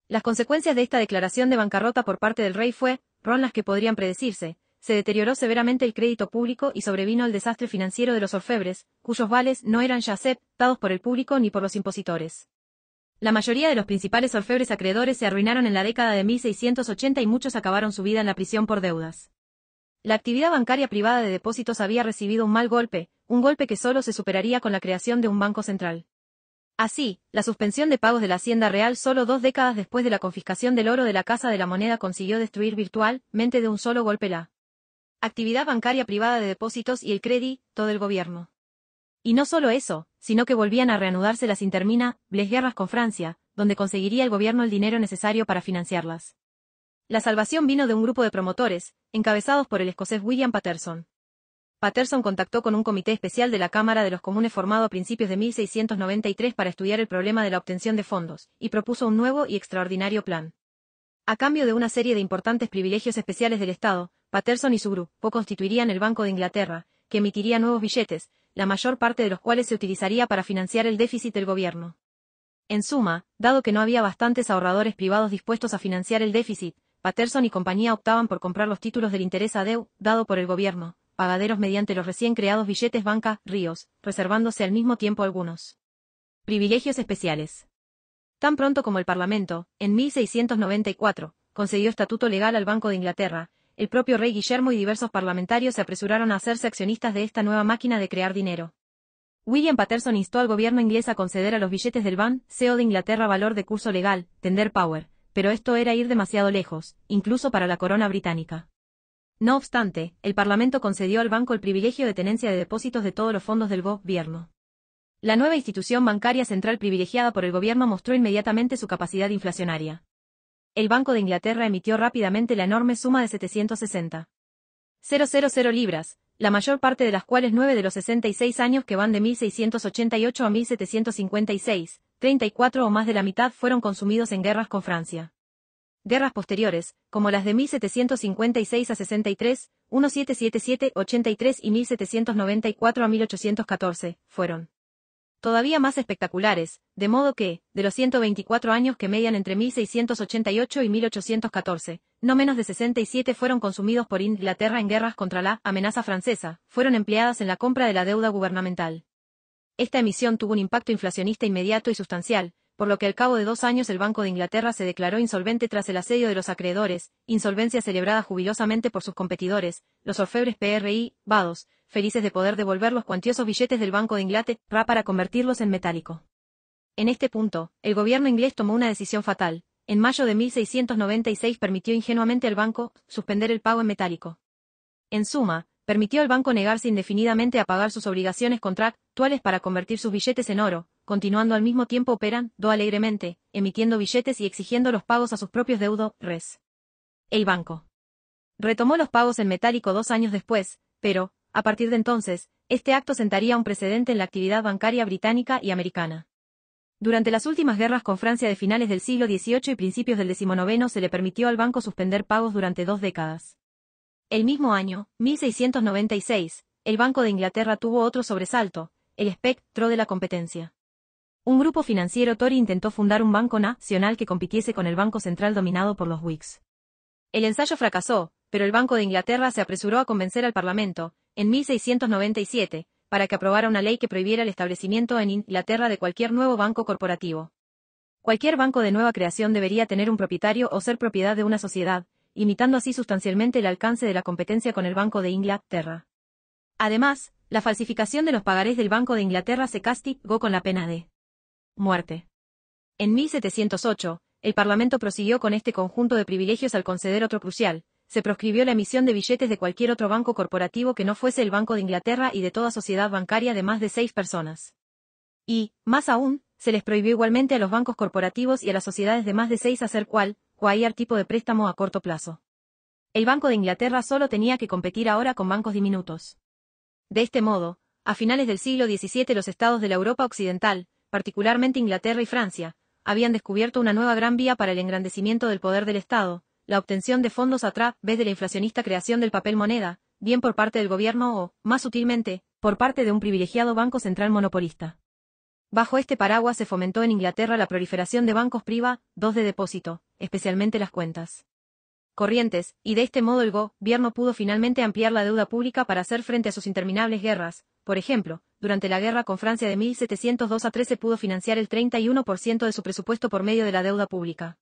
Las consecuencias de esta declaración de bancarrota por parte del rey fue, las que podrían predecirse, se deterioró severamente el crédito público y sobrevino el desastre financiero de los orfebres, cuyos vales no eran ya aceptados por el público ni por los impositores. La mayoría de los principales orfebres acreedores se arruinaron en la década de 1680 y muchos acabaron su vida en la prisión por deudas. La actividad bancaria privada de depósitos había recibido un mal golpe, un golpe que solo se superaría con la creación de un banco central. Así, la suspensión de pagos de la Hacienda Real solo dos décadas después de la confiscación del oro de la Casa de la Moneda consiguió destruir virtualmente de un solo golpe la actividad bancaria privada de depósitos y el crédito el gobierno. Y no solo eso, sino que volvían a reanudarse las interminables guerras con Francia, donde conseguiría el gobierno el dinero necesario para financiarlas. La salvación vino de un grupo de promotores, encabezados por el escocés William Patterson. Patterson contactó con un comité especial de la Cámara de los Comunes formado a principios de 1693 para estudiar el problema de la obtención de fondos, y propuso un nuevo y extraordinario plan. A cambio de una serie de importantes privilegios especiales del Estado, Patterson y su grupo constituirían el Banco de Inglaterra, que emitiría nuevos billetes, la mayor parte de los cuales se utilizaría para financiar el déficit del gobierno. En suma, dado que no había bastantes ahorradores privados dispuestos a financiar el déficit, Patterson y compañía optaban por comprar los títulos del interés a dado por el gobierno, pagaderos mediante los recién creados billetes banca, ríos, reservándose al mismo tiempo algunos. Privilegios especiales. Tan pronto como el Parlamento, en 1694, concedió estatuto legal al Banco de Inglaterra, el propio rey Guillermo y diversos parlamentarios se apresuraron a hacerse accionistas de esta nueva máquina de crear dinero. William Patterson instó al gobierno inglés a conceder a los billetes del Ban, CEO de Inglaterra, valor de curso legal, tender power, pero esto era ir demasiado lejos, incluso para la corona británica. No obstante, el Parlamento concedió al banco el privilegio de tenencia de depósitos de todos los fondos del gobierno. La nueva institución bancaria central privilegiada por el gobierno mostró inmediatamente su capacidad inflacionaria. El Banco de Inglaterra emitió rápidamente la enorme suma de 760.000 libras, la mayor parte de las cuales nueve de los 66 años que van de 1688 a 1756, 34 o más de la mitad fueron consumidos en guerras con Francia. Guerras posteriores, como las de 1756 a 63, 1777, 83 y 1794 a 1814, fueron todavía más espectaculares, de modo que, de los 124 años que median entre 1688 y 1814, no menos de 67 fueron consumidos por Inglaterra en guerras contra la amenaza francesa, fueron empleadas en la compra de la deuda gubernamental. Esta emisión tuvo un impacto inflacionista inmediato y sustancial, por lo que al cabo de dos años el Banco de Inglaterra se declaró insolvente tras el asedio de los acreedores, insolvencia celebrada jubilosamente por sus competidores, los orfebres PRI, vados, felices de poder devolver los cuantiosos billetes del Banco de Inglaterra para convertirlos en metálico. En este punto, el gobierno inglés tomó una decisión fatal. En mayo de 1696 permitió ingenuamente al banco suspender el pago en metálico. En suma, permitió al banco negarse indefinidamente a pagar sus obligaciones contractuales para convertir sus billetes en oro, continuando al mismo tiempo operan, do alegremente, emitiendo billetes y exigiendo los pagos a sus propios deudos, res. El banco. Retomó los pagos en metálico dos años después, pero, a partir de entonces, este acto sentaría un precedente en la actividad bancaria británica y americana. Durante las últimas guerras con Francia de finales del siglo XVIII y principios del XIX se le permitió al banco suspender pagos durante dos décadas. El mismo año, 1696, el Banco de Inglaterra tuvo otro sobresalto, el espectro de la competencia. Un grupo financiero Tory intentó fundar un banco nacional que compitiese con el banco central dominado por los Whigs. El ensayo fracasó, pero el Banco de Inglaterra se apresuró a convencer al Parlamento, en 1697, para que aprobara una ley que prohibiera el establecimiento en Inglaterra de cualquier nuevo banco corporativo. Cualquier banco de nueva creación debería tener un propietario o ser propiedad de una sociedad, limitando así sustancialmente el alcance de la competencia con el Banco de Inglaterra. Además, la falsificación de los pagarés del Banco de Inglaterra se castigó con la pena de muerte. En 1708, el Parlamento prosiguió con este conjunto de privilegios al conceder otro crucial, se proscribió la emisión de billetes de cualquier otro banco corporativo que no fuese el Banco de Inglaterra y de toda sociedad bancaria de más de seis personas. Y, más aún, se les prohibió igualmente a los bancos corporativos y a las sociedades de más de seis hacer cual, cualquier tipo de préstamo a corto plazo. El Banco de Inglaterra solo tenía que competir ahora con bancos diminutos. De este modo, a finales del siglo XVII los estados de la Europa Occidental, particularmente Inglaterra y Francia, habían descubierto una nueva gran vía para el engrandecimiento del poder del Estado, la obtención de fondos a través de la inflacionista creación del papel moneda, bien por parte del gobierno o, más sutilmente, por parte de un privilegiado banco central monopolista. Bajo este paraguas se fomentó en Inglaterra la proliferación de bancos priva, dos de depósito, especialmente las cuentas corrientes, y de este modo el gobierno pudo finalmente ampliar la deuda pública para hacer frente a sus interminables guerras, por ejemplo, durante la guerra con Francia de 1702 a 13 pudo financiar el 31% de su presupuesto por medio de la deuda pública.